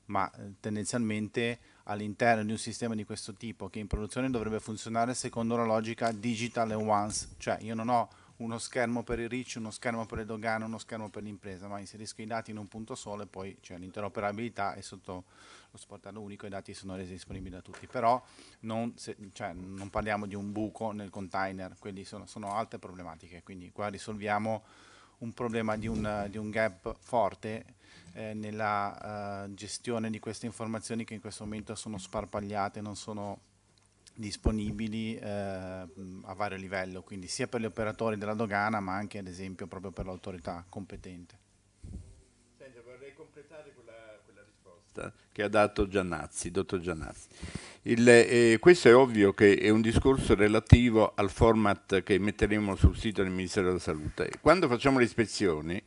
ma eh, tendenzialmente all'interno di un sistema di questo tipo che in produzione dovrebbe funzionare secondo la logica digital and once, cioè io non ho uno schermo per il rich, uno schermo per le dogane, uno schermo per l'impresa, ma inserisco i dati in un punto solo e poi c'è l'interoperabilità e sotto lo sportello unico i dati sono resi disponibili da tutti, però non, se, cioè, non parliamo di un buco nel container, quindi sono, sono, altre problematiche, quindi qua risolviamo un problema di un, di un gap forte eh, nella eh, gestione di queste informazioni che in questo momento sono sparpagliate, non sono disponibili eh, a vario livello, quindi sia per gli operatori della dogana ma anche ad esempio proprio per l'autorità competente. Senta, vorrei completare quella, quella, risposta che ha dato Giannazzi, dottor Giannazzi. Il, eh, questo è ovvio che è un discorso relativo al format che metteremo sul sito del Ministero della Salute. Quando facciamo le ispezioni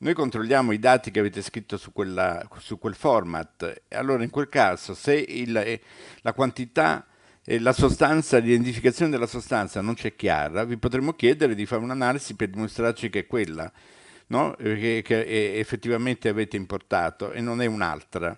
noi controlliamo i dati che avete scritto su, quella, su quel format, allora in quel caso se il, eh, la quantità eh, la sostanza, l'identificazione della sostanza non c'è chiara, vi potremmo chiedere di fare un'analisi per dimostrarci che è quella, no? che, che, effettivamente avete importato e non è un'altra.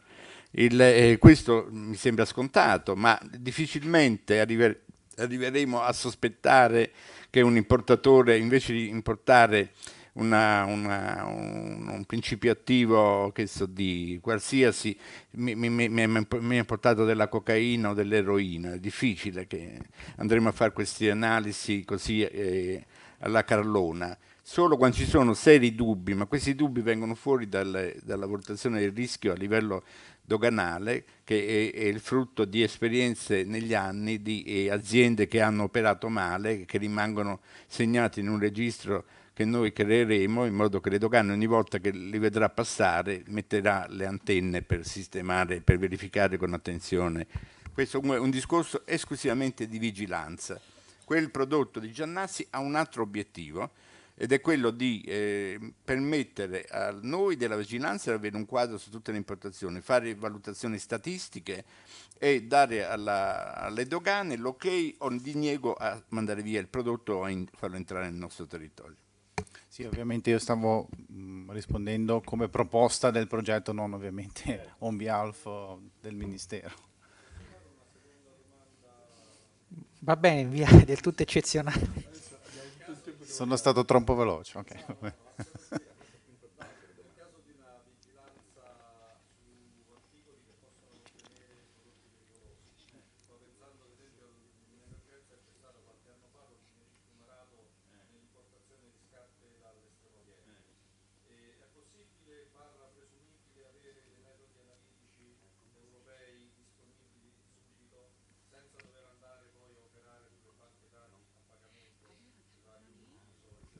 Eh, questo mi sembra scontato, ma difficilmente arrivere, arriveremo a sospettare che un importatore invece di importare una, una, un, un, principio attivo, che so di qualsiasi, mi, mi, ha portato della cocaina o dell'eroina, è difficile che andremo a fare queste analisi così eh, alla carlona. Solo quando ci sono seri dubbi, ma questi dubbi vengono fuori dal, dalla valutazione del rischio a livello doganale, che è, è, il frutto di esperienze negli anni di eh, aziende che hanno operato male, che rimangono segnate in un registro che noi creeremo in modo che Redogan ogni volta che li vedrà passare metterà le antenne per sistemare, per verificare con attenzione. Questo è un discorso esclusivamente di vigilanza. Quel prodotto di Giannassi ha un altro obiettivo ed è quello di eh, permettere a noi della vigilanza di avere un quadro su tutte le importazioni, fare valutazioni statistiche e dare alla, alle dogane l'ok o il diniego a mandare via il prodotto o a farlo entrare nel nostro territorio. Sì, ovviamente io stavo mh, mm, rispondendo come proposta del progetto, non ovviamente certo. on behalf del Ministero. Va bene, via, è <laughs> del tutto eccezionale. Sono stato troppo veloce, ok.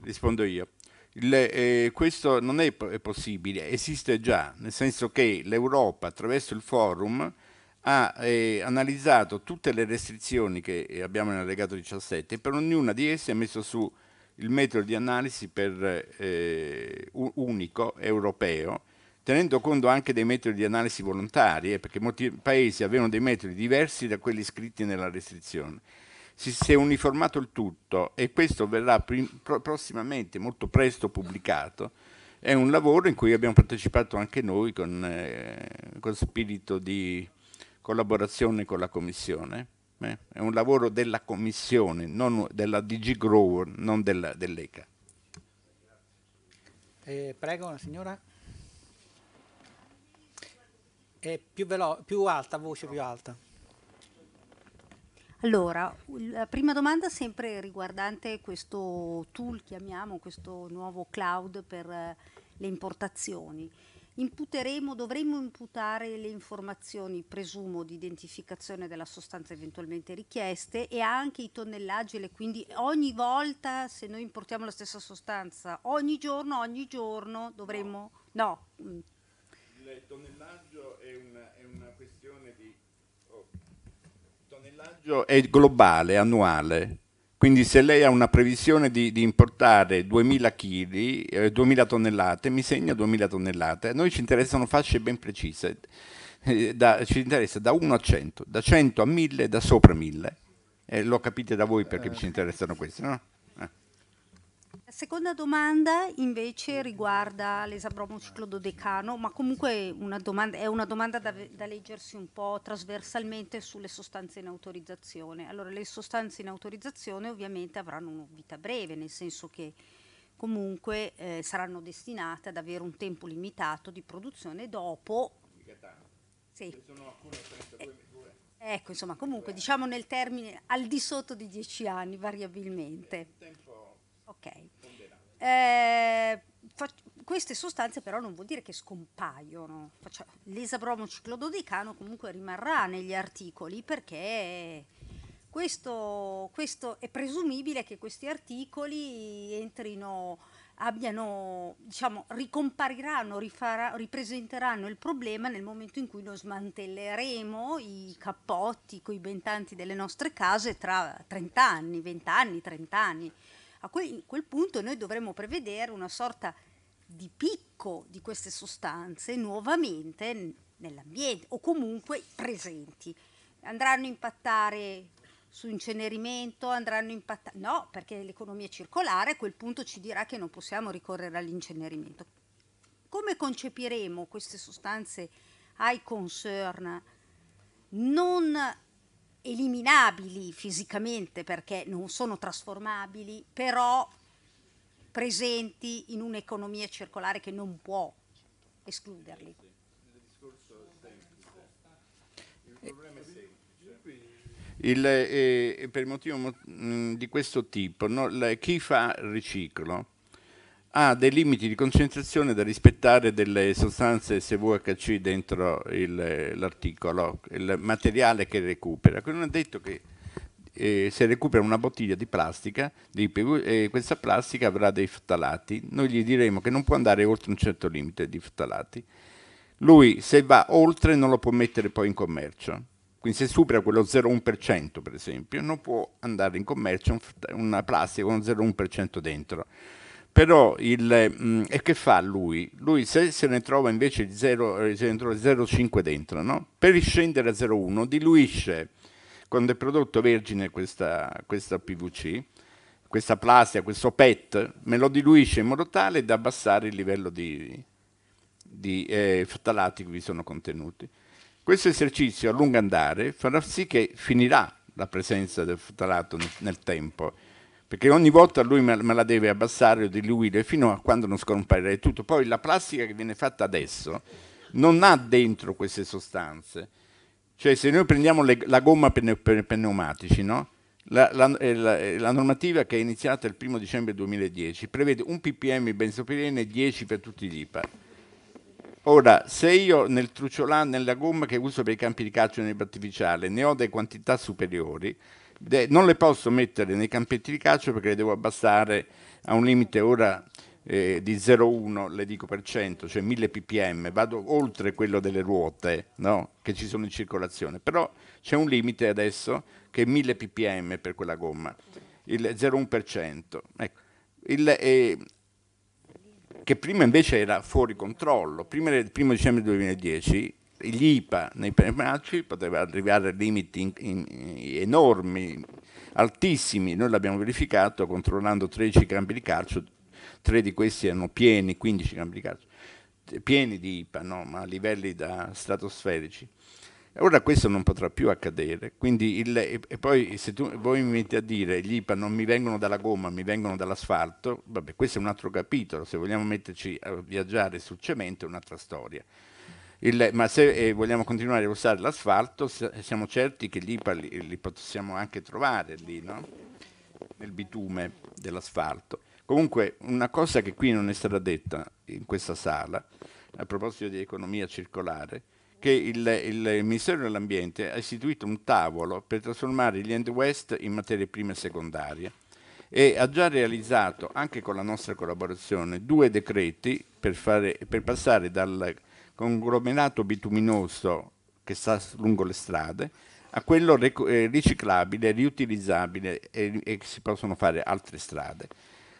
rispondo io. Il, eh, questo non è, è, possibile, esiste già, nel senso che l'Europa attraverso il forum ha eh, analizzato tutte le restrizioni che eh, abbiamo nell'allegato 17 e per ognuna di esse ha messo su il metodo di analisi per, eh, unico europeo, tenendo conto anche dei metodi di analisi volontari, eh, perché molti paesi avevano dei metodi diversi da quelli scritti nella restrizione si, si è uniformato il tutto e questo verrà prim- pro- prossimamente, molto presto pubblicato. È un lavoro in cui abbiamo partecipato anche noi con, eh, con spirito di collaborazione con la Commissione. Eh, è un lavoro della Commissione, non della DG Grower, non della, dell'ECA. Eh, prego, signora. Più, velo- più alta, voce più alta. Allora, la prima domanda sempre riguardante questo tool, chiamiamo questo nuovo cloud per eh, le importazioni. Imputeremo, dovremmo imputare le informazioni, presumo, di identificazione della sostanza eventualmente richieste e anche i tonnellaggi, le, quindi ogni volta se noi importiamo la stessa sostanza, ogni giorno, ogni giorno dovremmo... No. no. Le tonnellaggi bilancio è globale, annuale, quindi se lei ha una previsione di, di importare 2000 kg, eh, 2000 tonnellate, mi segna 2000 tonnellate. A noi ci interessano fasce ben precise, eh, da, ci interessa da 1 a 100, da 100 a 1000 e da sopra 1000. Eh, lo capite da voi perché eh. ci interessano queste, no? La seconda domanda invece riguarda l'esabromo ciclododecano, ma comunque una domanda, è una domanda da, da, leggersi un po' trasversalmente sulle sostanze in autorizzazione. Allora, le sostanze in autorizzazione ovviamente avranno una vita breve, nel senso che comunque eh, saranno destinate ad avere un tempo limitato di produzione dopo... Sì. Ecco, insomma, comunque diciamo nel termine al di sotto di 10 anni variabilmente. Ok. Eh, queste sostanze però non vuol dire che scompaiono. L'esabromo ciclododicano comunque rimarrà negli articoli perché questo, questo è presumibile che questi articoli entrino, abbiano, diciamo, ricompariranno, rifara, ripresenteranno il problema nel momento in cui lo smantelleremo i cappotti, con i bentanti delle nostre case tra 30 anni, 20 anni, 30 anni a quel, quel punto noi dovremmo prevedere una sorta di picco di queste sostanze nuovamente nell'ambiente o comunque presenti. Andranno a impattare su incenerimento, andranno a impattare... No, perché l'economia circolare a quel punto ci dirà che non possiamo ricorrere all'incenerimento. Come concepiremo queste sostanze ai concern? Non eliminabili fisicamente perché non sono trasformabili, però presenti in un'economia circolare che non può escluderli. Il, eh. Eh, eh, per motivo mm, di questo tipo, no, la, chi fa riciclo ha dei limiti di concentrazione da rispettare delle sostanze SVHC dentro l'articolo, il, il materiale che recupera. Non è detto che eh, se recupera una bottiglia di plastica, di PV, eh, questa plastica avrà dei ftalati, noi gli diremo che non può andare oltre un certo limite di ftalati. Lui se va oltre non lo può mettere poi in commercio. Quindi se supera quello 0,1% per esempio, non può andare in commercio una plastica con 0,1% dentro. Però il, mh, mm, e che fa lui? Lui se, se ne trova invece eh, il 0,5 dentro, no? per riscendere a 0,1 diluisce quando è prodotto vergine questa, questa PVC, questa plastica, questo PET, me lo diluisce in modo tale da abbassare il livello di, di eh, ftalati che vi sono contenuti. Questo esercizio a lungo andare farà sì che finirà la presenza del ftalato nel, nel tempo perché ogni volta lui me la deve abbassare o diluire fino a quando non scomparirà tutto. Poi la plastica che viene fatta adesso non ha dentro queste sostanze. Cioè se noi prendiamo le, la gomma per, per pneumatici, no? la, la, eh, la, eh, la, normativa che è iniziata il 1 dicembre 2010 prevede un ppm benzopirene e 10 per tutti gli IPA. Ora, se io nel trucciolà, nella gomma che uso per i campi di calcio e nel artificiale, ne ho delle quantità superiori, non le posso mettere nei campetti di calcio perché le devo abbassare a un limite ora eh, di 0,1 le dico per cento, cioè 1000 ppm, vado oltre quello delle ruote no? che ci sono in circolazione, però c'è un limite adesso che è 1000 ppm per quella gomma, il 0,1%. Ecco. Il, eh, che prima invece era fuori controllo, prima del 1 dicembre 2010 gli IPA nei pneumatici poteva arrivare a limiti in, in, enormi, altissimi. Noi l'abbiamo verificato controllando 13 campi di calcio, tre di questi erano pieni, 15 campi di calcio, pieni di IPA, no? ma a livelli da stratosferici. Ora questo non potrà più accadere, quindi il, e poi se tu, voi mi mettete a dire gli IPA non mi vengono dalla gomma, mi vengono dall'asfalto, vabbè questo è un altro capitolo, se vogliamo metterci a viaggiare sul cemento è un'altra storia. Il, ma se eh, vogliamo continuare a usare l'asfalto, siamo certi che lì li, li possiamo anche trovare, lì, no? nel bitume dell'asfalto. Comunque, una cosa che qui non è stata detta in questa sala, a proposito di economia circolare, che il, il Ministero dell'Ambiente ha istituito un tavolo per trasformare gli end west in materie prime e secondarie e ha già realizzato, anche con la nostra collaborazione, due decreti per, fare, per passare dal conglomerato bituminoso che sta lungo le strade, a quello eh, riciclabile, riutilizzabile e, e si possono fare altre strade.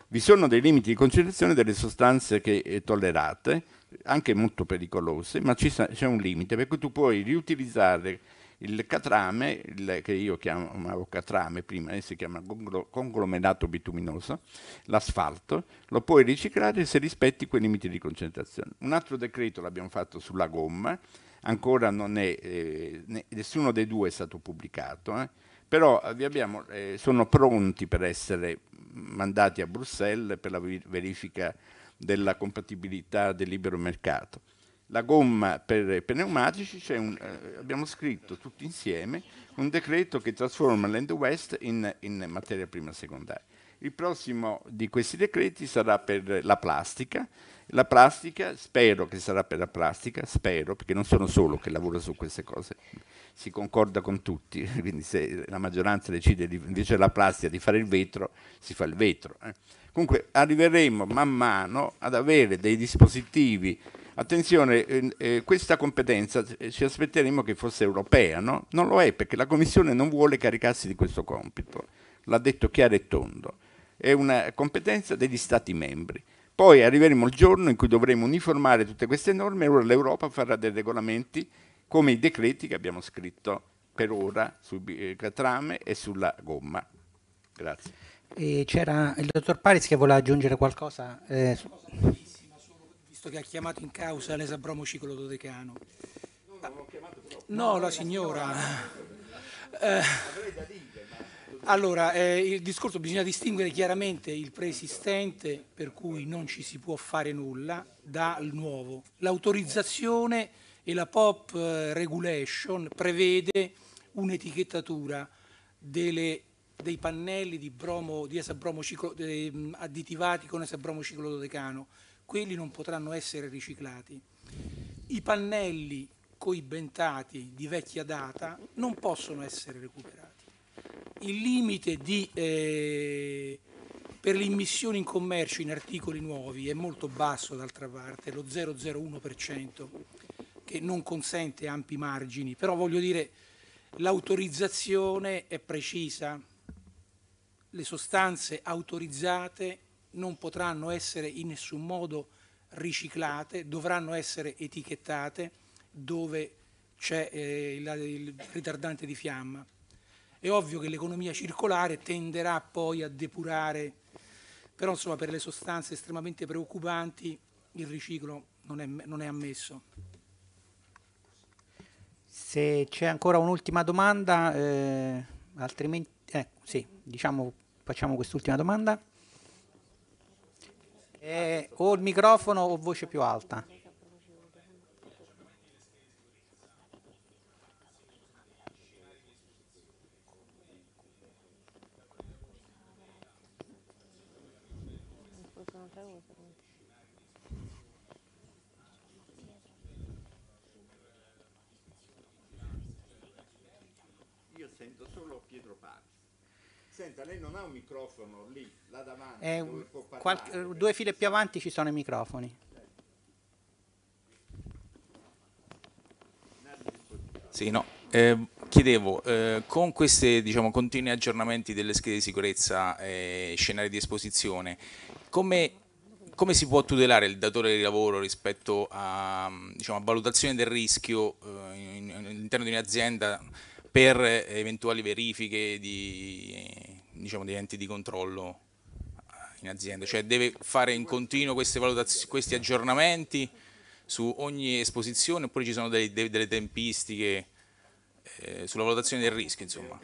Vi sono dei limiti di concentrazione delle sostanze che eh, tollerate, anche molto pericolose, ma c'è un limite per cui tu puoi riutilizzare il catrame, il, che io chiamavo catrame prima, eh, si chiama conglomerato bituminoso, l'asfalto, lo puoi riciclare se rispetti quei limiti di concentrazione. Un altro decreto l'abbiamo fatto sulla gomma, ancora non è, eh, nessuno dei due è stato pubblicato, eh, però eh, abbiamo, eh, sono pronti per essere mandati a Bruxelles per la verifica della compatibilità del libero mercato la gomma per pneumatici, un, eh, abbiamo scritto tutti insieme un decreto che trasforma l'end west in, in, materia prima secondaria. Il prossimo di questi decreti sarà per la plastica. La plastica, spero che sarà per la plastica, spero, perché non sono solo che lavora su queste cose, si concorda con tutti, <laughs> quindi se la maggioranza decide di, invece della plastica di fare il vetro, si fa il vetro. Eh. Comunque arriveremo man mano ad avere dei dispositivi Attenzione, eh, eh, questa competenza eh, ci aspetteremmo che fosse europea, no? Non lo è perché la Commissione non vuole caricarsi di questo compito, l'ha detto chiaro e tondo, è una competenza degli Stati membri. Poi arriveremo il giorno in cui dovremo uniformare tutte queste norme e ora l'Europa farà dei regolamenti come i decreti che abbiamo scritto per ora sul eh, catrame e sulla gomma. Grazie. c'era il dottor Paris che voleva aggiungere qualcosa. Eh, visto che ha chiamato in causa l'esabromo ciclododecano. No, non No, la signora. Eh, allora, eh, il discorso bisogna distinguere chiaramente il preesistente, per cui non ci si può fare nulla, dal nuovo. L'autorizzazione e la POP eh, regulation prevede un'etichettatura delle dei pannelli di, bromo, di, di additivati con esabromociclododecano quelli non potranno essere riciclati. I pannelli coibentati di vecchia data non possono essere recuperati. Il limite di, eh, per l'immissione in commercio in articoli nuovi è molto basso d'altra parte, lo 0,01%, che non consente ampi margini, però voglio dire l'autorizzazione è precisa, le sostanze autorizzate non potranno essere in nessun modo riciclate, dovranno essere etichettate dove c'è eh, il, il ritardante di fiamma. È ovvio che l'economia circolare tenderà poi a depurare, però insomma per le sostanze estremamente preoccupanti il riciclo non è, non è ammesso. Se c'è ancora un'ultima domanda, eh, altrimenti eh, sì, diciamo, facciamo quest'ultima domanda. Eh, o il microfono o voce più alta. Io sento solo Pietro Pazzi. Senta, lei non ha un microfono lì davanti, eh, qualche, due file più avanti ci sono i microfoni. Sì, no. Eh, chiedevo, eh, con questi diciamo, continui aggiornamenti delle schede di sicurezza e eh, scenari di esposizione, come, come, si può tutelare il datore di lavoro rispetto a, diciamo, a valutazione del rischio eh, in, all'interno di un'azienda per eh, eventuali verifiche di, diciamo, di enti di controllo? in azienda, cioè deve fare in continuo questi aggiornamenti su ogni esposizione oppure ci sono dei, delle tempistiche eh, sulla valutazione del rischio, insomma?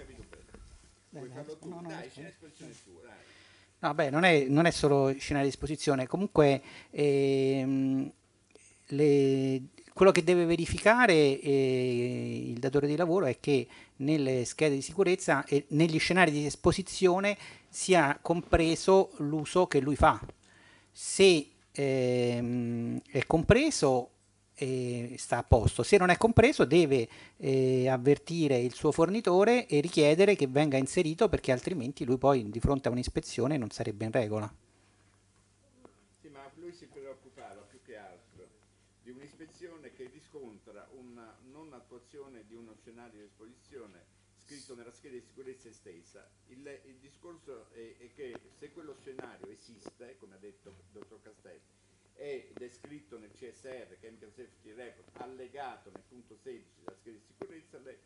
No, beh, non è, non è solo scenario di esposizione, comunque ehm, le, quello che deve verificare eh, il datore di lavoro è che nelle schede di sicurezza e negli scenari di esposizione sia compreso l'uso che lui fa. Se ehm, è compreso eh, sta a posto. Se non è compreso deve eh, avvertire il suo fornitore e richiedere che venga inserito perché altrimenti lui poi di fronte a un'ispezione non sarebbe in regola. Sì, ma lui si preoccupava più che altro di un'ispezione che riscontra una non attuazione di uno scenario di esposizione scritto nella scheda di sicurezza stessa, il, il discorso è, è, che se quello scenario esiste, come ha detto il dottor Castelli, è descritto nel CSR, Chemical Safety Record, allegato nel punto 16 della scheda di sicurezza, lei,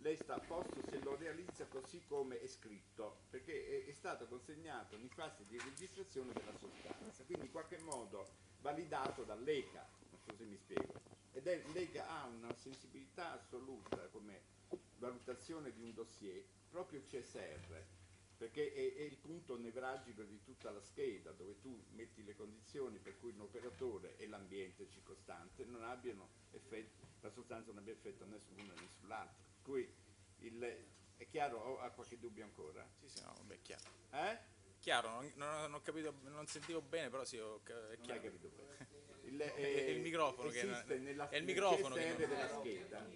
lei sta a posto se lo realizza così come è scritto, perché è, è stato consegnato in fase di registrazione della sostanza, quindi in qualche modo validato dall'ECA, non so se mi spiego, ed è l'ECA ha una sensibilità assoluta come valutazione di un dossier proprio il CSR, perché è, è, il punto nevralgico di tutta la scheda, dove tu metti le condizioni per cui l'operatore e l'ambiente circostante non abbiano effetto, la sostanza non abbia effetto a nessuno né sull'altro. Per il, è chiaro o ha qualche dubbio ancora? Sì, sì, no, beh, chiaro. Eh? Chiaro, non, non, ho capito, non sentivo bene, però sì, ho, è chiaro. capito bene. <laughs> Il, è, è, il microfono che... Nella, è il microfono che... Non... della scheda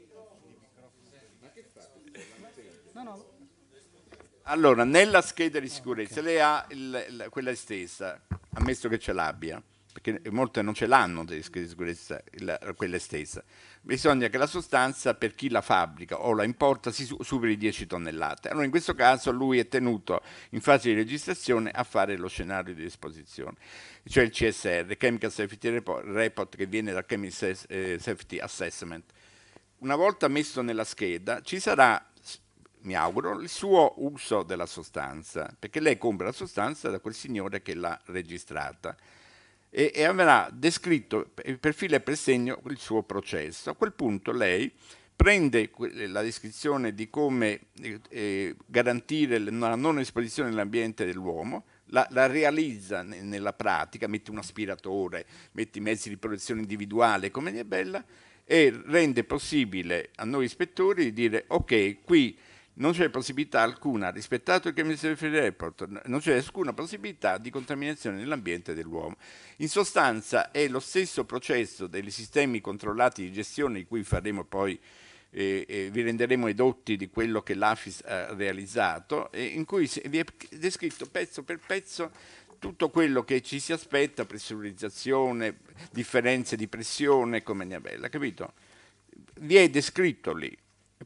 allora, nella scheda di sicurezza lei ha il- il- quella stessa, ammesso che ce l'abbia, perché molte non ce l'hanno delle schede di sicurezza, il- quella stessa. Bisogna che la sostanza, per chi la fabbrica o la importa, si su- superi 10 tonnellate. Allora, in questo caso, lui è tenuto in fase di registrazione a fare lo scenario di esposizione, cioè il CSR, Chemical Safety Repo- Report, che viene dal Chemical Safety Assessment una volta messo nella scheda, ci sarà, mi auguro, il suo uso della sostanza, perché lei compra la sostanza da quel signore che l'ha registrata e, e avrà descritto per filo e per segno il suo processo. A quel punto lei prende la descrizione di come eh, eh garantire la non esposizione nell'ambiente dell'uomo, la, la, realizza nella pratica, mette un aspiratore, mette i mezzi di protezione individuale, come ne è bella, e rende possibile a noi ispettori di dire ok, qui non c'è possibilità alcuna, rispettato il Chemistry Free Report, non c'è alcuna possibilità di contaminazione nell'ambiente dell'uomo. In sostanza è lo stesso processo dei sistemi controllati di gestione di cui faremo poi eh, eh vi renderemo edotti di quello che l'AFIS ha realizzato, in cui vi è descritto pezzo per pezzo tutto quello che ci si aspetta, pressurizzazione, differenze di pressione, come ne Niabella, capito? Vi è descritto lì.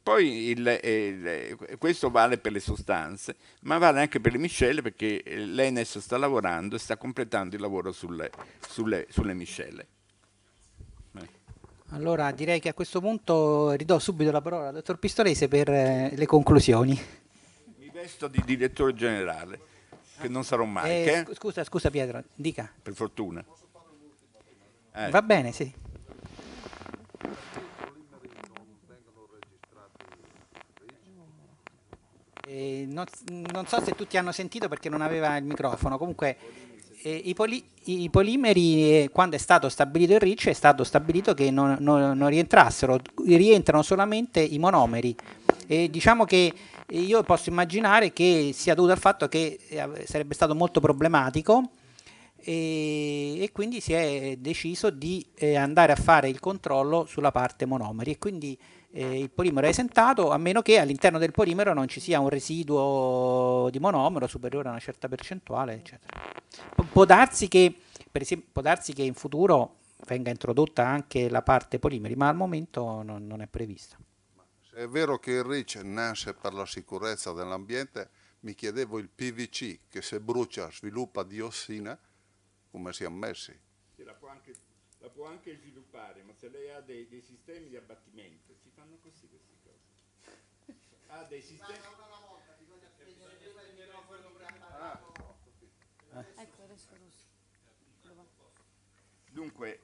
Poi il, il, questo vale per le sostanze, ma vale anche per le miscele perché l'ENES sta lavorando e sta completando il lavoro sulle, sulle, sulle miscele. Eh. Allora direi che a questo punto ridò subito la parola al dottor Pistolese per eh, le conclusioni. Mi vesto di direttore generale che non sarò mai. Eh, che? Scusa, scusa Pietro, dica. Per fortuna. Eh. Va bene, sì. Eh, non, non, so se tutti hanno sentito perché non aveva il microfono, comunque eh, i, poli, i, polimeri eh, quando è stato stabilito il RIC è stato stabilito che non, non, non rientrassero, rientrano solamente i monomeri. E diciamo che io posso immaginare che sia dovuto al fatto che eh, sarebbe stato molto problematico e, e quindi si è deciso di eh, andare a fare il controllo sulla parte monomeri e quindi eh, il polimero è esentato a meno che all'interno del polimero non ci sia un residuo di monomero superiore a una certa percentuale eccetera. può darsi che, per esempio, può darsi che in futuro venga introdotta anche la parte polimeri ma al momento non, non è prevista. È vero che il RIC nasce per la sicurezza dell'ambiente, mi chiedevo il PVC che se brucia sviluppa diossina, come si è ammessi? Sì, la, può anche, la può anche sviluppare, ma se lei ha dei, dei sistemi di abbattimento, si fanno così queste cose. <laughs> Ha dei sistemi... Ah. Ecco, Dunque,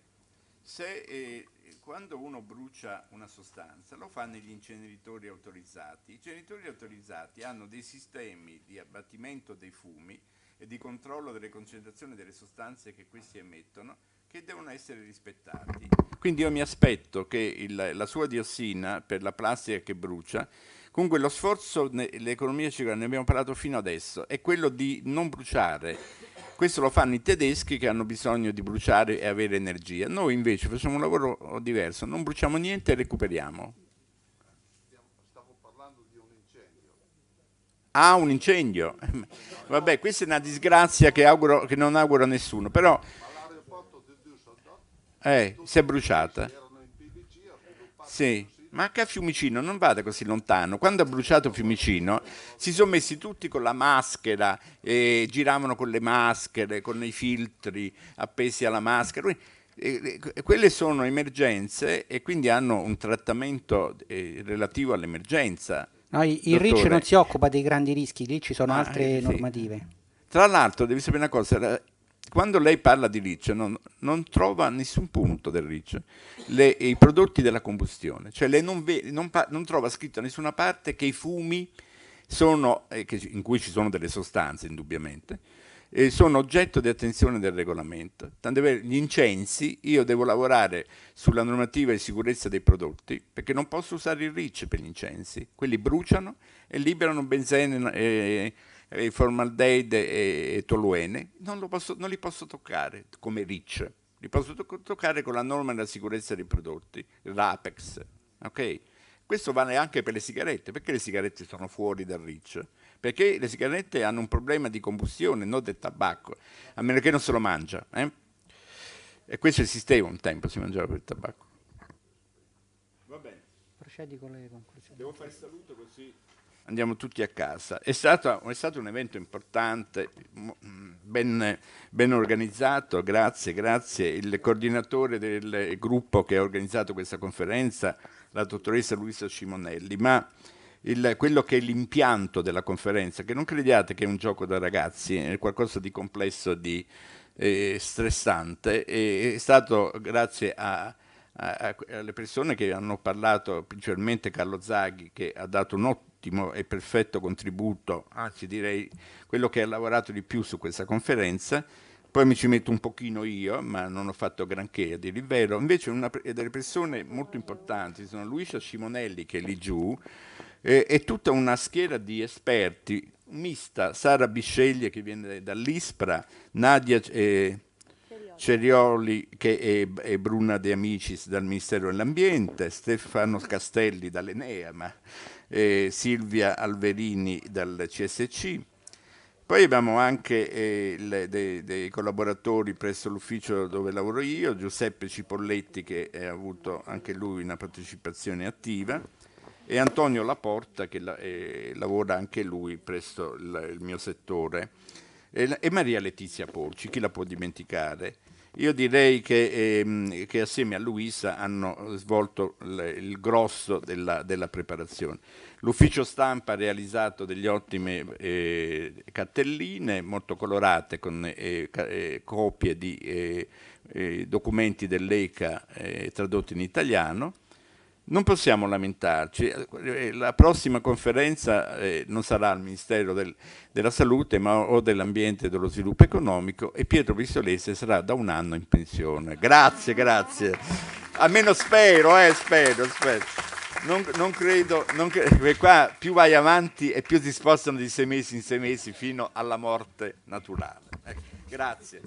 se eh, quando uno brucia una sostanza lo fa negli inceneritori autorizzati. I inceneritori autorizzati hanno dei sistemi di abbattimento dei fumi e di controllo delle concentrazioni delle sostanze che questi emettono che devono essere rispettati. Quindi io mi aspetto che il, la sua diossina per la plastica che brucia, comunque lo sforzo nell'economia circolare, ne abbiamo parlato fino adesso, è quello di non bruciare questo lo fanno i tedeschi che hanno bisogno di bruciare e avere energia. Noi invece facciamo un lavoro diverso, non bruciamo niente e recuperiamo. Stavo parlando di un incendio. Ah, un incendio. <laughs> Vabbè, questa è una disgrazia che, auguro, che non auguro a nessuno, però... Eh, si è bruciata. Sì, ma anche a Fiumicino non vada così lontano. Quando ha bruciato Fiumicino si sono messi tutti con la maschera, e giravano con le maschere, con i filtri appesi alla maschera. E, e, quelle sono emergenze e quindi hanno un trattamento eh, relativo all'emergenza. No, il RIC non si occupa dei grandi rischi, lì ci sono ah, altre eh, sì. normative. Tra l'altro, devi sapere una cosa, quando lei parla di riccio non, non trova nessun punto del riccio le, i prodotti della combustione, cioè lei non, ve, non, non trova scritto da nessuna parte che i fumi sono, eh, che, in cui ci sono delle sostanze indubbiamente, eh, sono oggetto di attenzione del regolamento. Tant'è vero, gli incensi, io devo lavorare sulla normativa di sicurezza dei prodotti perché non posso usare il RIC per gli incensi, quelli bruciano e liberano benzene. Eh, eh, formaldeide e, e toluene, non, posso, non, li posso toccare come RIC, li posso to toccare con la norma della sicurezza dei prodotti, l'APEX. Okay? Questo vale anche per le sigarette, perché le sigarette sono fuori dal RIC? Perché le sigarette hanno un problema di combustione, non del tabacco, a meno che non se lo mangia. Eh? E questo esisteva un tempo, si mangiava per il tabacco. Va bene. Procedi con le conclusioni. Devo fare il saluto così andiamo tutti a casa. È stato, è stato un evento importante, mm, ben, ben, organizzato, grazie, grazie. Il coordinatore del gruppo che ha organizzato questa conferenza, la dottoressa Luisa Simonelli, ma il, quello che è l'impianto della conferenza, che non crediate che è un gioco da ragazzi, è qualcosa di complesso, di eh, stressante, è, è stato grazie a alle persone che hanno parlato, principalmente Carlo Zaghi, che ha dato un ottimo e perfetto contributo, anzi direi quello che ha lavorato di più su questa conferenza. Poi mi ci metto un pochino io, ma non ho fatto granché a dire il vero. Invece una delle persone molto importanti sono Luisa Simonelli, che è lì giù, eh, e tutta una schiera di esperti mista, Sara Bisceglie che viene dall'ISPRA, Nadia... Eh, Cerioli che è, è, Bruna De Amicis dal Ministero dell'Ambiente, Stefano Castelli dall'Eneama, eh, Silvia Alverini dal CSC. Poi abbiamo anche eh, le, dei, dei, collaboratori presso l'ufficio dove lavoro io, Giuseppe Cipolletti che ha avuto anche lui una partecipazione attiva e Antonio Laporta che la, eh, lavora anche lui presso il, il mio settore e Maria Letizia Polci, chi la può dimenticare? Io direi che, ehm, che assieme a Luisa hanno svolto l- il grosso della, della, preparazione. L'ufficio stampa ha realizzato delle ottime eh, cartelline molto colorate con eh, eh copie di eh, eh, documenti dell'ECA tradotti in italiano non possiamo lamentarci, eh, eh, la prossima conferenza eh, non sarà al Ministero del, della Salute ma o dell'Ambiente e dello Sviluppo Economico e Pietro Bristolese sarà da un anno in pensione. Grazie, grazie. Almeno spero, eh, spero, spero. Non, non credo, non credo, perché qua più vai avanti e più si spostano di sei mesi in sei mesi fino alla morte naturale. Ecco, grazie.